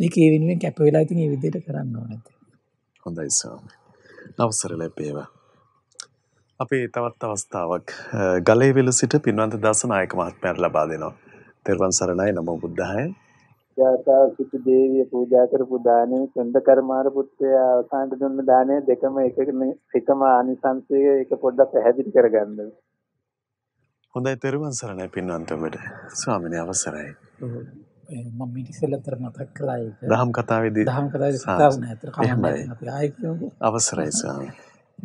මේක ඒ වෙනුවෙන් කැප වෙලා ඉතින් මේ විදිහට කරන්න ඕනේ. හොඳයි ස්වාමී. අවසර ලැබේවා. අපේ තවත් අවස්ථාවක් ගලේවිල සිට පින්වන්ත දාසනායක මහත්මයාට ලබා දෙනවා. තෙරුවන් සරණයි නමෝ බුද්ධාය. ආඛ්‍යාතා සුති දේවිය පූජා කරපු දානේ සඳ කර්මාර පුත්‍රයා අවසානට දුන්න දානේ දෙකම එකනේ එකම ආනිසංසය ඒක පොඩ්ඩක් පැහැදිලි කරගන්න. හොඳයි පෙරවන් සරණයි පින්වන්ත ඔබට ස්වාමීන් අවසරයි. මම මිටි සෙලතර මතක් කළා ඒක. දහම් කතාවේදී දහම් කතාවේ සාකච්ඡා නැතර කමන්නේ අපි ආයෙ කියමු. අවසරයි ස්වාමී.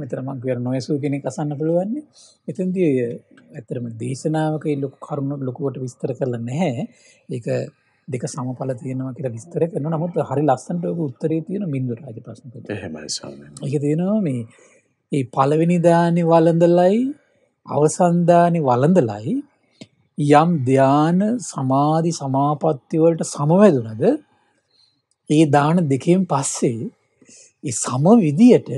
මෙතන මම කියර නොයසු කෙනෙක් අසන්න පුළුවන් නේ. එතෙන්දී ඇත්තටම දේශනාවක ලොකු කරුණු ලොකුවට විස්තර කරලා නැහැ. ඒක දෙක සමඵල තියෙනවා කියලා විස්තර කරනවා. නමුත් හරි ලස්සනට ඔබ උත්තරේ තියෙන මින්දු රාජ ප්‍රශ්න පොතේ. එහෙමයි ස්වාමීනි. ඒක තියෙනවා මේ ඒ පළවෙනි දානි වළඳලයි අවසන් දානි වළඳලයි යම් ධාන සමාධි සමාපatti වලට සමවැදුනද ඒ දාන දෙකෙන් පස්සේ ඒ සම විදියට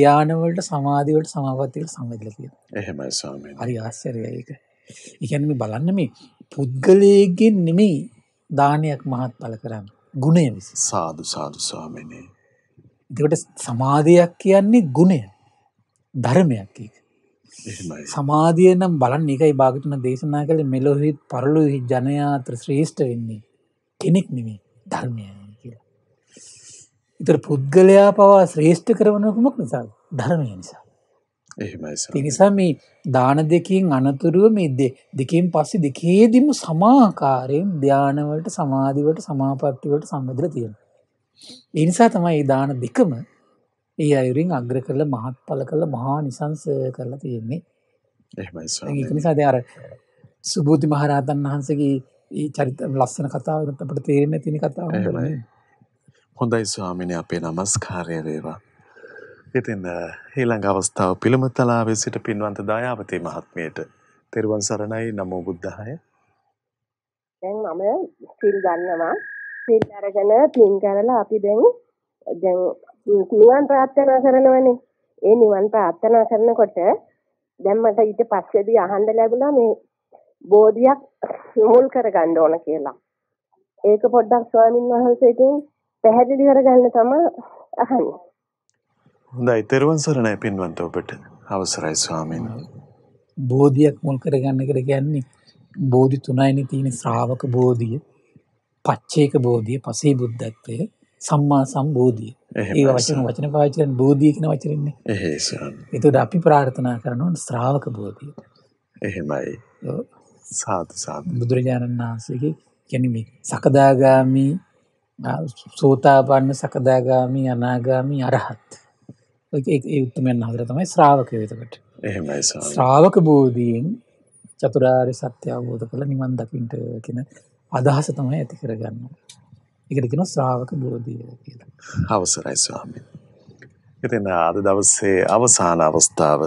ධාන වලට සමාධි වලට සමාපatti වලට සමවැදලා තියෙනවා. එහෙමයි ස්වාමීනි. හරි ආශ්චර්යයි ඒක. ඒ කියන්නේ බලන්න මේ පුද්ගලයගෙන් නෙමෙයි දානයක් මහත් පල කරන්න ගුණය විසි සාදු සාදු ස්වාමනේ දෙකට සමාධයක් කියන්නේ ගුණය ධර්මයක් සමාධිය නම් බලන් එකයි භාගතුන දේශනා කළ මෙලොහිත් පරලුහි ජනයාත්‍ර ශ්‍රේෂ්ඨ වෙන්නේ කෙනෙක් නෙමේ ධර්මය කියලා. ඉතර පුද්ගලයා පවා ශ්‍රේෂ්ඨ කරවනකුමක් නිසා ධර්මය නිසා. එහෙමයි නිසා මේ දාන දෙකෙන් අනතුරුව මේ දෙකෙන් පස්සේ දෙකේදීම සමාකාරයෙන් ධානවලට සමාධිවලට සමාපත්තිවලට සම්බන්ධලා තියෙනවා. ඒ නිසා තමයි මේ දාන දෙකම ඒ අයුරින් අග්‍ර කරලා මහත්ඵල කරලා මහා නිසංස කරලා තියෙන්නේ. එහෙමයි ස්වාමී. ඒක නිසා දැන් අර සුබෝධි මහරහතන් වහන්සේගේ ඒ චරිත ලස්සන කතාව අපිට තේරෙන්න තියෙන කතාව. හොඳයි ස්වාමීනි අපේ নমස්කාරය වේවා. ඉතින් ඊළඟ අවස්ථාව පිළිමතලාවේ සිට පින්වන්ත දායාවතේ මහත්මියට තෙරුවන් සරණයි නමෝ බුද්ධාය. දැන් මම සිල් ගන්නවා. සිල් අරගෙන පින් කරලා අපි දැන් දැන් නිවන් ප්‍රාර්ථනා කරනවනේ. ඒ නිවන් ප්‍රාර්ථනා කරනකොට දැන් මට ඊට පස්සේදී අහන්න ලැබුණා මේ බෝධියක් මුල් කරගන්න ඕන කියලා. ඒක පොඩ්ඩක් ස්වාමින් වහන්සේගෙන් පැහැදිලි කරගන්න තමයි අහන්නේ. හොඳයි තෙරුවන් සරණයි පින්වන්ත ඔබට අවසරයි ස්වාමීන් බෝධියක් මුල් කරගන්න එකට කියන්නේ බෝධි තුනයිනේ තියෙන ශ්‍රාවක බෝධිය පච්චේක බෝධිය පසේ බුද්ධත්වය සම්මා සම්බෝධිය ඒ වචන වචන පාචරෙන් බෝධිය කියන වචරෙන්නේ එතුට අපි ප්‍රාර්ථනා කරනවන් ශ්‍රාවක බෝධිය එහෙමයි සාතිසා බුදුරජාණන් වහන්සේගේ කැනම සකදාගාමී සෝතාපන්න සකදාගාමී අනාගාමී අරහත් ඒ උත්තමයන් හදර තමයි ශ්‍රාවක වෙතකට ශ්‍රාවක බෝධීෙන් චතුරාර් සත්‍ය අවබෝධ කළ නිවන් දකිින්ට කියෙන අදහස තමයි ඇති කරගන්න එකටකෙන ශ්‍රාවක බෝධීය කියලා අවසරයි ස්වාමී එතින අද දවස්සේ අවසාන අවස්ථාව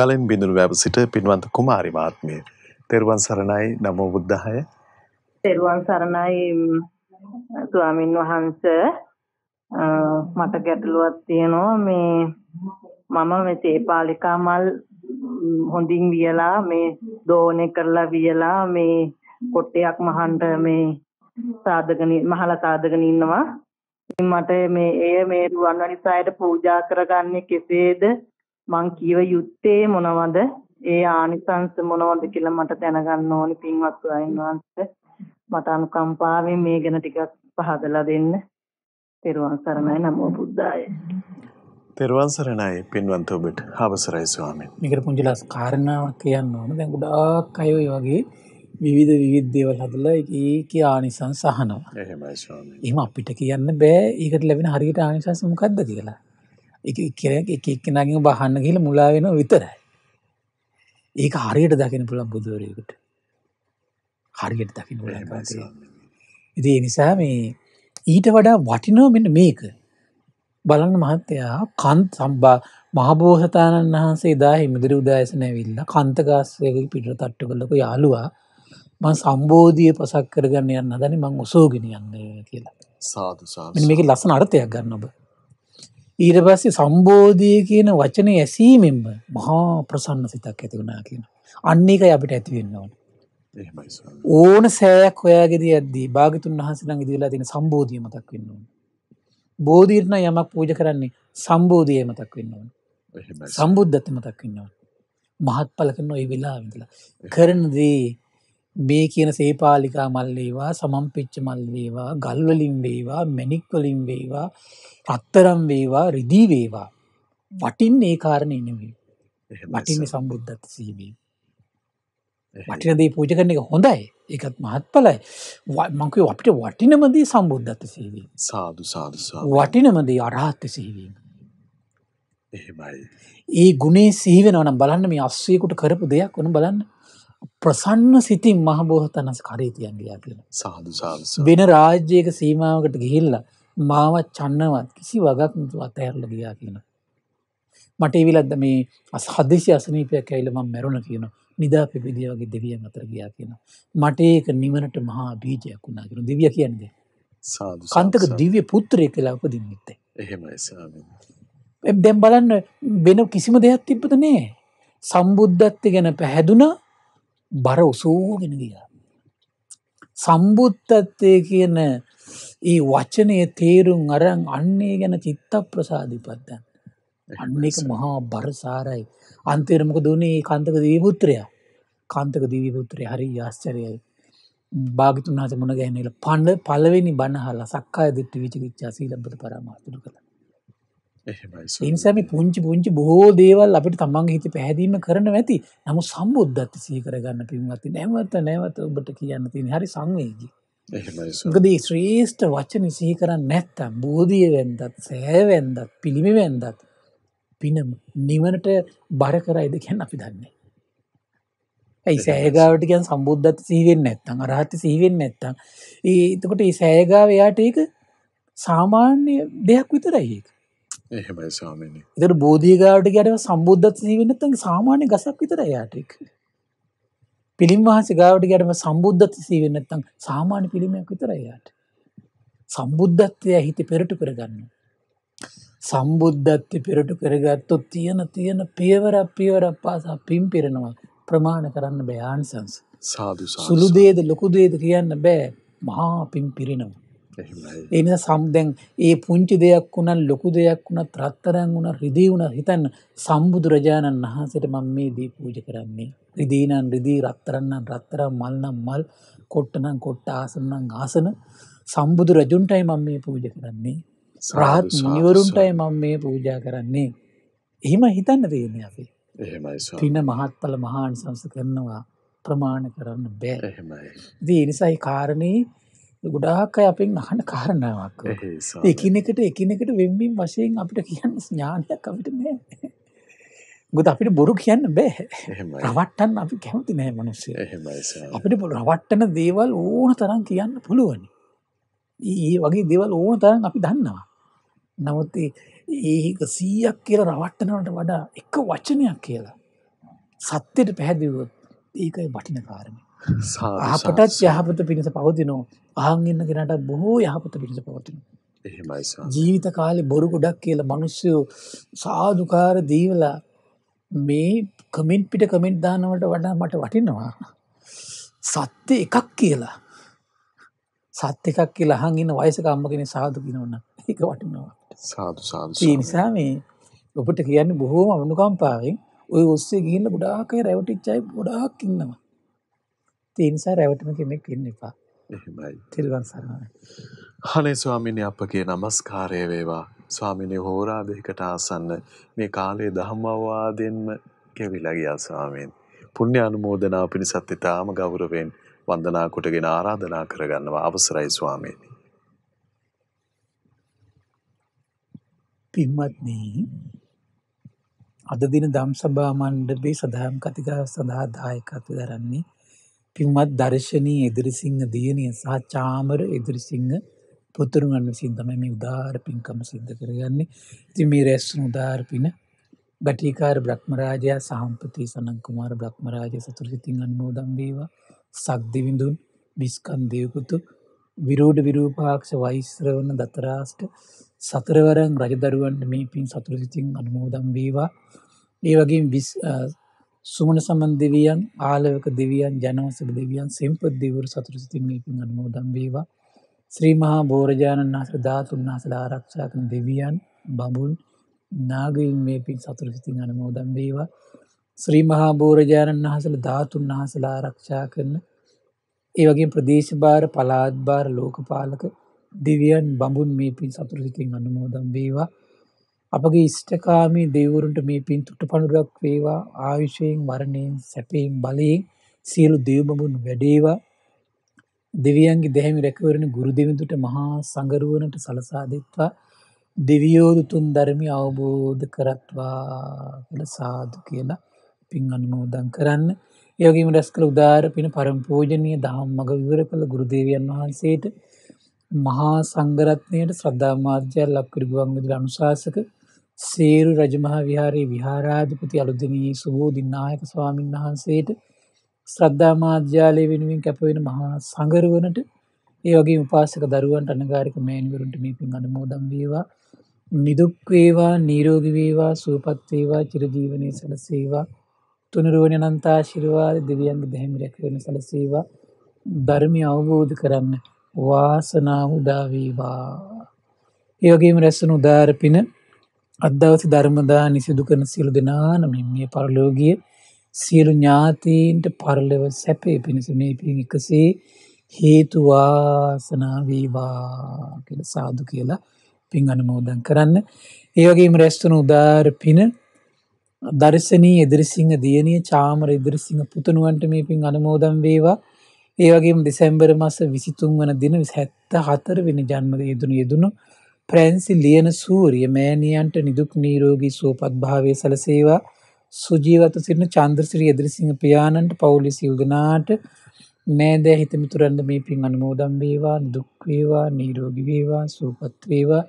ගලෙන් බිඳුරු වැැබ සිට පින්වන්ත කුමාරි මාත්මය තෙරුවන් සරණයි නමෝ බුද්ධහය තෙරුවන් සරණයි ස්වාමින් වහන්ස මට ගැටලුවත් තියෙනවා මේ මම මේ තේපාලිකා මල් හොඳින් වියලා මේ දෝනේ කරලා වියලා මේ කොට්ටයක් මහන්ට මේ සාධකනි මහලා සාධකනි ඉන්නවා මට මේ එය මේ රුවන්වැලිසෑයට පූජා කරගන්නේ කෙසේද මං කියව යුත්තේ මොනවද ඒ ආනිසංස මොනවද කියලා මට දැනගන්න ඕනි පින්වත් වහන්සේ මට අනුකම්පාවෙන් මේ ගැන ටිකක් පහදලා දෙන්න පෙරවන් සරණයි නමෝ බුද්ධාය තෙරුවන් සරණයි පින්වන්ත ඔබට අවසරයි ස්වාමීන්. මේකට පුංචි ලස් කාරණාවක් කියන්න ඕන. දැන් ගොඩාක් අය ඔය වගේ විවිධ විවිධ දේවල් හදලා ඒක ආනිසංස අහනවා. එහෙමයි ස්වාමීන්. එහෙම අපිට කියන්න බෑ ඒකට ලැබෙන හරියට ආනිසංස මොකද්ද කියලා. ඒක කියන්නේ එක එක්කෙනාගෙන් බහන්න ගිහලා මුලා වෙනවා විතරයි. ඒක හරියට දකින්න පුළුවන් බුදුවරයෙකුට. හරියට දකින්න පුළුවන්. ඉතින් ඒ නිසා මේ ඊට වඩා වටිනවා මෙන්න මේක. බලන්න මහත්තයා කන් සම්බා මහබෝසතාණන් වහන්සේ දා හිමිදිරි උදායසනැවිල්ල කන්තගාස්සයක පිට තට්ටු කලක යාලුවා මං සම්බෝධිය පසක් කරගන්න යන්න දැන මං ඔසෝගෙන යන්න කියලා සාධසා මේක ලස්සන අර්ථයක් ගන්න ඔබ ඊට පස්සේ සම්බෝධිය කියන වචනය ඇසීමෙන්ම මහා ප්‍රසන්න සිතක් ඇති වුණා කියන අන්න එකයි අපිට ඇතිවෙන්න ඕන ඕන සෑයක් හොයාගෙදී ඇද්දී භාගතුන් වහසනගේ දීලා තින සම්බෝධිය මතක් වෙන්න ඕන බෝධීරණ යමක් පූජ කරන්නේ සම්බෝධිය මතක් වෙන්නවන සම්බුද්ධත්ත මතක් වෙන්නවන මහත් පලකන ඔය වෙලා විඳලා කරනදී මේ කියන සේපාලිකා මල්ලේවා සමම්පිච්ච මල්ලේවා ගල්වලින් වේවා මැනික්වලින් වේවා රත්තරම් වේවා රිදී වේවා වටින් ඒ කාරණය නෙවේ වටින්නේ සම්බුද්ධත්ත සීබී වටිනදී පූජ කරන එක හොඳයි ඒකත් මහත්ඵලයි මංකේ අපිට වටිනමදී සම්බුද්ධත්ත සිහිවීම සාදු සාදුසා වටිනමදී අරහත්ත සිහිවීම එහෙමයි ඒ ගුණේ සිහිවෙනවනම් බලන්න මේ අස්සයකුට කරපු දෙයක් වනු බලන්න ප්‍රසන්න සිතින් මහබෝහතනස් කරේතියන් ගියා කියලා සාදු සාදු වෙන රාජ්‍යයක සීමාවකට ගිහිල්ලා මාවත් චන්නවත් කිසි වගක් අතහැරල ගියා කියන මට ඒවිලද්ද මේ අස් හදිසි අසනීපයක් ඇයිලම මැරුණ කියනවා නිදා පිබිදිය වගේ දෙවියන් අතර ගියා කියනවා. මට ඒක නිවනට මහා බීජයක් වුණා කියන දෙවිය කියන්නේ. සාදු. කන්තක දිව්‍ය පුත්‍රයෙක් කියලා උපදින්න ඉත්තේ. එහෙමයි ස්වාමීන් වහන්සේ. දැන් බලන්න වෙන කිසිම දෙයක් තිබ්බද නෑ. සම්බුද්ධත්වය ගැන පැහැදුනා බර උසෝගෙන ගියා. සම්බුද්ධත්වය කියන ඒ වචනය තේරුම් අරන් අන්නේ ගැන චිත්ත ප්‍රසාධිපත්දන්න. අන්න එක මහා බරසාරයි. අන්තේරමක දුනේ කන්තක දීපුත්‍රයා. කාන්තක දීවී පුත්‍රය හරි ආශ්චරයයි භාගිතුන් වහස මුණ ගැනල පණ්ඩ පලවෙනි බණහලා සක්කා දිට්ට විචිච්චා සීලබ්බත පරමාතුරු කළ එනිසම පුංචි පුංචි බොහෝ දේවල් අපට තමන්ගේ හිත පැහැදීම කරන ඇති නම සම්බුද්ධත්ති සීකරගන්න පින්වත්ති නැවත නැවත ඔබට කියන්න තින හරි සංවේගී. ගද ශ්‍රේෂ්ඨ වචන සිහි කරන්න නැත්තම් බෝධිය වැන්දත් සෑවැන්දත් පිළිමි වැන්දත් පින නිවනට බර කරයිද කියැන් අපි දන්නේ. ඇයි සෑගාවට කියන් සම්බුද්ධත් සීවෙන් නැත්තං අරහත්ත සීවෙන් නැත්තං ඒතකොට ඒ සෑගාව එයාට ඒක සාමාන්‍ය දෙයක් විතරයිඒක එහෙමයි සාමන ඉතර බෝධීගාවට ගැටව සම්බුද්ධත් සීවෙනත්තන් සාමාන්‍ය ගසක් විතර යාටක පිළිම් වහස ගාවට ගැටම සම්බුද්ධත් සීවෙන්නත්තං සාමාන්‍ය පිළිමයක් විතරයියාට සම්බුද්ධත්වය හිත පෙරටු කරගන්න සම්බුද්ධත්ති පෙරටු කරගත්තොත් තියෙන තියෙන පියවර පියවර පාසා පින් පිරෙනවා අප්‍රමාණ කරන්න බෑන් සංස සුළු දේද ලොකු දේද කියන්න බෑ මහා පින් පිරිනවා එන සම්දැන් ඒ පුංචි දෙයක් වුණන් ලොකු දෙයක් වුණ ත්‍රත්තරැන් වුණ රිදී වුණ හිතන් සම්බුදුරජාණන් වහන්සේට මං මේ දී පූජ කරන්නේ රිදීනන් රිදී රත්තරන්නම් රත්තරම් මල්නම් මල් කොට්ටනම් කොට්ට ආසනම් ආසන සම්බුදු රජුන්ටයි මං මේ පූජ කරන්නේ රහත් නිවරුන්ටයි මං මේ පූජා කරන්නේ එහෙම හිතන්න තියෙන අපේ එහෙමයි තින මහත්ඵල මහාන් සංස කරනවා ප්‍රමාණ කරන්න බෑ එහෙමයි ඉතින් ඒ නිසා ඒ කාරණේ ගොඩාක් අය අපෙන් අහන කාරණාවක් එකිනෙකට එකිනෙකට වෙම්මින් වශයෙන් අපිට කියන්න ඥානයක් අපිට නෑ ගොත අපිට බොරු කියන්න බෑ රවට්ටන්න අපි කැමති නෑ මනුස්සය අපිට බො රවට්ටන දේවල් ඕන තරම් කියන්න පුළුවනි ඒ වගේ දේවල් ඕන තරම් අපි දන්නවා නමුත් ඒක සීයක් කියල රවට්ටනවට වඩා එක වචනයක් කියලා සත්‍යයට පැහැදිවොත් ඒකයි වටින කාරම අපටත් යහපත පිණිස පවතිනෝ අහන්ගන්න කෙනට බොහෝ යහපත පිණිස පවතින ජීවිත කාලේ බොරු ගොඩක් කියලා මනුස්්‍යයෝ සාධකාර දීවලා මේ කමෙන්ට් පිට කමෙන්ට් දානවට වඩා මට වටිනවා සත්‍ය එකක් කියලා සත්‍ය එකක් කියලා හංගන්න වයසක අම්මගෙන සාධකිනවන්න ඒක වටිනවා සාදු සාදු. ඒ නිසා මේ ඔබට කියන්නේ බොහෝම අනුකම්පාවෙන් ওই ඔස්සේ ගිහින් ගොඩාක් අය රැවටිච්ච අය ගොඩාක් ඉන්නවා. ඒ නිසා රැවටෙන කෙනෙක් ඉන්න එපා. එහෙමයි. තිරුවන් සරණයි. අනේ ස්වාමීනි අපගේ নমස්කාරය වේවා. ස්වාමීනි හෝරා දෙකකට ආසන්න මේ කාලේ ධම්මවාදෙන්ම කැවිලා ගියා ස්වාමීන්. පුණ්‍ය අනුමෝදනා පිණිසත් ඊටාම ගෞරවයෙන් වන්දනා කොටගෙන ආරාධනා කරගන්නවා අවසරයි ස්වාමීනි. පින්වත්නි අද දින දම්සභා මණ්ඩපේ සදාම් කතිකා සඳහා දායකත්ව දරන්නේ පින්වත් දර්ශනී ඉදිරිසිංහ දියණිය සහ චාමර ඉදිරිසිංහ පුතුරුවන් විසින් තමයි මේ උදාාර පින්කම සිද්ධ කරගන්නේ. ඉතින් මේ රැස්වුණු උදාාර පින බටීකාර බ්‍රහ්මරාජයා සහම්පති සනන් කුමාර බ්‍රහ්මරාජය සතුරු සිතින් අනුමෝදන් වේවා. සක්දිවිඳුන් බිස්කන් දේවපුතු විරෝඩ විරූපාක්ෂ වෛශ්‍රවණ දතරාෂ්ට සතරවරන් රජදරුවන්ට මේ පින් සතුර සිතින් අනුමෝදම් වේවා ඒ වගේ සුමන සමන් දෙවියන් ආලවක දෙවියන් ජනවසක දෙවියන් සෙම්පත් දෙවරු සතුර සිතින් මේ පින් අනුමෝදම් වේවා ශ්‍රී මහා බෝරජාණන් වහන්සේ ධාතුන් වහන්සේලා ආරක්ෂා කරන දෙවියන් බඹුන් නාගයින් මේ පින් සතුර සිතින් අනුමෝදම් වේවා ශ්‍රී මහා බෝරජාණන් වහන්සේලා ධාතුන් වහන්සේලා ආරක්ෂා කරන ඒ වගේ ප්‍රදේශ බාර පළාත් බාර ලෝකපාලක දෙවියන් බඹුන් මේ පින් සතුරු සිතින් අනුමෝදන් වේවා. අපගේ ඉෂ්ඨකාමී දෙවිවරුන්ට මේ පින් තුට පඳුරක් වේවා. ආයුෂයෙන්, මරණයෙන්, සැපයෙන්, බලයෙන් සියලු දෙව් බඹුන් වැඩේවා. දෙවියන්ගේ දැහැමි රැකවරණ ගුරු දෙවිඳුට මහා සංගරුවනට සලසා දෙත්වා. දෙවියෝ තුන් ධර්මය අවබෝධ කරත්වා කියලා සාදු කියලා පින් අනුමෝදන් කරන්න. ඒ වගේම රැස් කළ උදාර පින පරම පූජනීය ධම්මග විවර කළ ගුරු දෙවියන් වහන්සේට මහා සංඝරත්නයට ශ්‍රද්ධා මාත්‍යා ලක්විර ගුවන්විදුලි අනුශාසක සේරු රජමහා විහාරයේ විහාරාධිපති අලුත්දිනී සුබෝධි නායක ස්වාමින් වහන්සේට ශ්‍රද්ධා මාධ්‍යාලය වෙනුවෙන් කැපවෙන මහා සංගරුවනට ඒ වගේ උපාසක දරුවන්ට අනගාරික මෑණිවරුන්ට මේ පින් අනුමෝදන් වේවා නිදුක් වේවා නිරෝගී වේවා සුවපත් වේවා චිරජීවනයේ සැලසේවා තුනුරුවන අනන්ත ආශිර්වාද දෙවියන්ගේ දෙහිමිරක් වෙන සැලසේවා ධර්මය අවබෝධ කරගන්න වාසනාව උදා වේවා. ඒ වගේම රැස්වන උදාර පින අද දවසේ ධර්ම දානි සිදු කරන සියලු දෙනාම මේ පරලෝකීය සියලු ඥාතීන්ට පරලොව සැපේ පිණිස මේ පින් එකසේ හේතු වාසනා වේවා කියලා සාදු කියලා පින් අනුමෝදන් කරන්න. ඒ වගේම රැස්වන උදාර පින දර්ශනී ඉදිරිසිංහ දියණිය චාමර ඉදිරිසිංහ පුතණුවන්ට මේ පින් අනුමෝදන් වේවා. ඒවගේ දෙසැම්බර මස විසිතුන් වන දින හැත්ත හතර වෙනි ජන්මද යෙදුණු යෙදුණු ප්‍රැන්සි ලියන සූරිය මෑනියන්ට නිදුක් නීරෝගී සුවපත් භාවය සලසේවා සුජීවත සිරන චන්ද්‍රසිරී එදිරිසිංහ පියාණන්ට පවුලි සිල්ගනාට මෑදෑ හිතමිතුරන්ද මේ පින් අනමෝදම් වේවා දුක්වේවා නීරෝගි වේවා සූපත් වේවා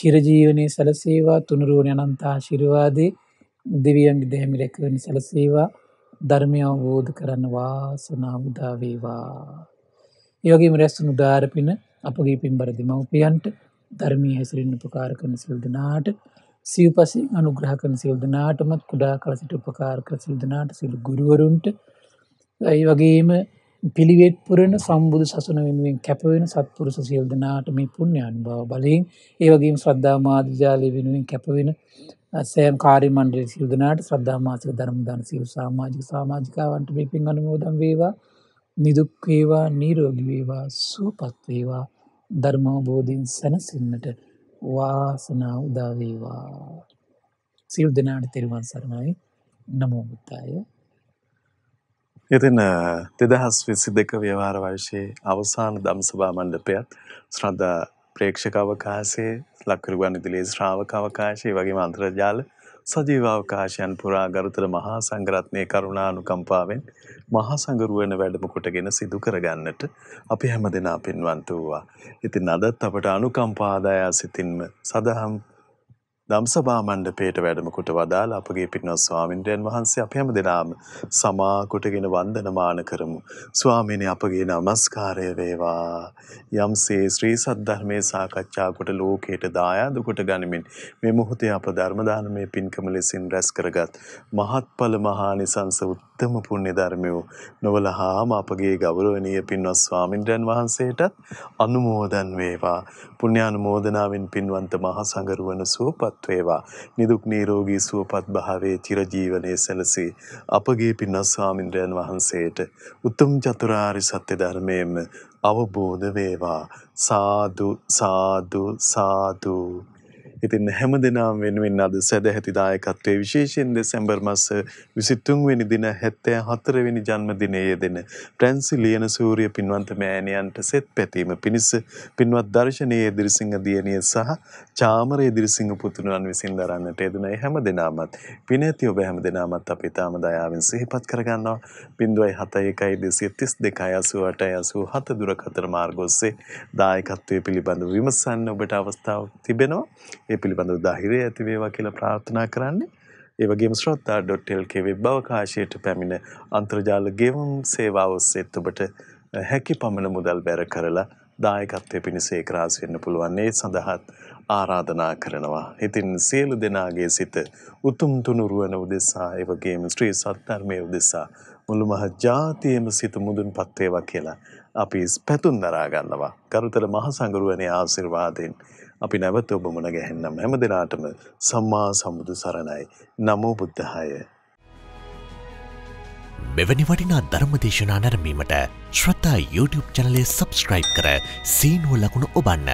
චිරජීවනය සලසේවා තුනරුවන අනන්තා ශිරවාදේ දෙවියන්ගේ දැහමි රැකවනි සලසේවා ධර්මය අවබෝධ කරන්න වාසනාව උදා වේවා. ඒ වගේම රැස් උදාර පින අපගේ පින්බර දෙමව්පියන්ට ධර්මයේ හැසිරෙන්න උපකාර කරන සියලු දෙනාට සිව්පසින් අනුග්‍රහ කරන සියලු දෙනාටමත් කුඩා කල සිට උපකාර කර සියලු දෙනාට සියලු ගුරුවරුන්ට ඒ වගේම පිළිවෙත් පුරන සම්බුදු සසුන වෙනුවෙන් කැපවෙන සත්පුරුෂ සියලු දෙනාට මේ පුණ්‍ය අනුභව බලයෙන් ඒ වගේම ශ්‍රද්ධා මාධ්‍යාලය වෙනුවෙන් කැපවෙන සෑම්කාරී මණ්ඩලය සියලු දෙනාට ශ්‍රද්ධා මාසික ධර්ම දාන සියලු සමාජික සමාජිකාවන්ට මේ පින් අනුමෝදන් වේවා නිදුක් වේවා නිරෝගී වේවා සුවපත් වේවා ධර්ම අවබෝධින් සැනසෙන්නට වාසනාව උදා වේවා සියලු දෙනාට තෙරුවන් සරණයි නමෝ බුද්දාය ඉතින් දෙදහස් විසි දෙක ව්‍යවහාර වර්ෂයේ අවසාන දම්සභා මණ්ඩපයත් ශ්‍රද්ධා ප්‍රේක්ෂක අවකාශය ලක්කරුවන් ඉදිලේ ශ්‍රාවක අවකාශය වගේම අන්තර්ජාල සජීව අවකාශයන් පුරා ගරුතර මහා සංඝරත්නයේ කරුණානුකම්පාවෙන් මහා සංගරුවන වැඩම කොටගෙන සිදු කරගන්නට අපි හැමදෙනා පින්වන්ත වූවා. ඉතින් අදත් අපට අනුකම්පා ආදාය සිතින්ම සදහම් දම්සභා මණ්ඩපයට වැඩම කොට වදාළ අපගේ පිටනොස් ස්වාමින්ද්‍රයන් වහන්සේ අප හැම දෙනාම සමා කොටගෙන වන්දනමාන කරමු. ස්වාමීනි අපගේ নমස්කාරය වේවා. යම්සේ ශ්‍රී සද්ධර්මයේ සාකච්ඡා කොට ලෝකයට දායාද කොට ගනිමින් මේ මොහොතේ අප ධර්ම දානමේ පින්කම ලෙසින් රැස් කරගත් මහත්ඵල මහා නිසංස උත්තම පුණ්‍ය ධර්මයෝ නොවලහාම අපගේ ගෞරවනීය පින්වත් ස්වාමින්ද්‍රයන් වහන්සේට අනුමෝදන් වේවා. පුණ්‍යානුමෝදනාවෙන් පින්වන්ත මහ සංගරුවන සුවපත් සාර්ථකත්ව වේවා. නිදුක් නිරෝගී සුවපත් භාවයේ චිරජීවනයේ සැලසී අපගේ පින්වත් ස්වාමින්ද්‍රයන් වහන්සේට උතුම් චතුරාර්ය සත්‍ය ධර්මයෙන්ම අවබෝධ වේවා. සාදු සාදු සාදු ඉතින් හැම දෙනාම වෙනුවෙන් අද සැදැහැති දායකත්වයේ විශේෂයෙන් දෙසැම්බර් මස 23 වෙනි දින 74 වෙනි ජන්මදිනයේ දෙන ප්‍රැන්සි ලියන සූර්ය පින්වන්ත මෑණියන්ට සෙත් පැතීම පිණිස පින්වත් දර්ශනීය දිරිසිංහ දියණිය සහ චාමරේ දිරිසිංහ පුතුණන් විසින් දරන්නට යෙදුන හැම දෙනාමත් පින ඇති ඔබ හැම දෙනාමත් අපි තාම දයාවෙන් සිහිපත් කරගන්නවා 071 232 88 87 දුරකථන මාර්ග ඔස්සේ දායකත්වයේ පිළිබඳ විමසන්න ඔබට අවස්ථාවක් තිබෙනවා ඒ පිළිබඳව ධෛර්යය ඇති වේවා කියලා ප්‍රාර්ථනා කරන්නේ. ඒ වගේම shraddha.lk වෙබ් අවකාශයට පැමිණ අන්තර්ජාල ගෙවුම් සේවාව ඔස්සේත් ඔබට හැකි පමණ මුදල් බැර කරලා දායකත්වය පිණිස ඒකරාස් වෙන්න පුළුවන්. ඒ සඳහාත් ආරාධනා කරනවා. ඉතින් සියලු දෙනාගේ සිත උතුම් තුනුරුවන උදෙසා ඒ වගේම ශ්‍රී සත්‍යර්මයේ උදෙසා මුළු මහත් ජාතියම සිත මුදුන්පත් වේවා කියලා අපි පැතුම් දරා ගන්නවා. කරුතර මහ සංගරුවනේ ආශිර්වාදයෙන් අපි නැවත ඔබ මුණ ගැහෙන්නම් හැම දෙනාටම සම්මා සම්බුදු සරණයි නමෝ බුද්ධාය. මෙවැනි වටිනා ධර්මදේශනා නැරමීමට ශ්‍රතා YouTube චැනලේ සබස්ක්‍රයිබ් කර සීනුව ලකුණ ඔබන්න.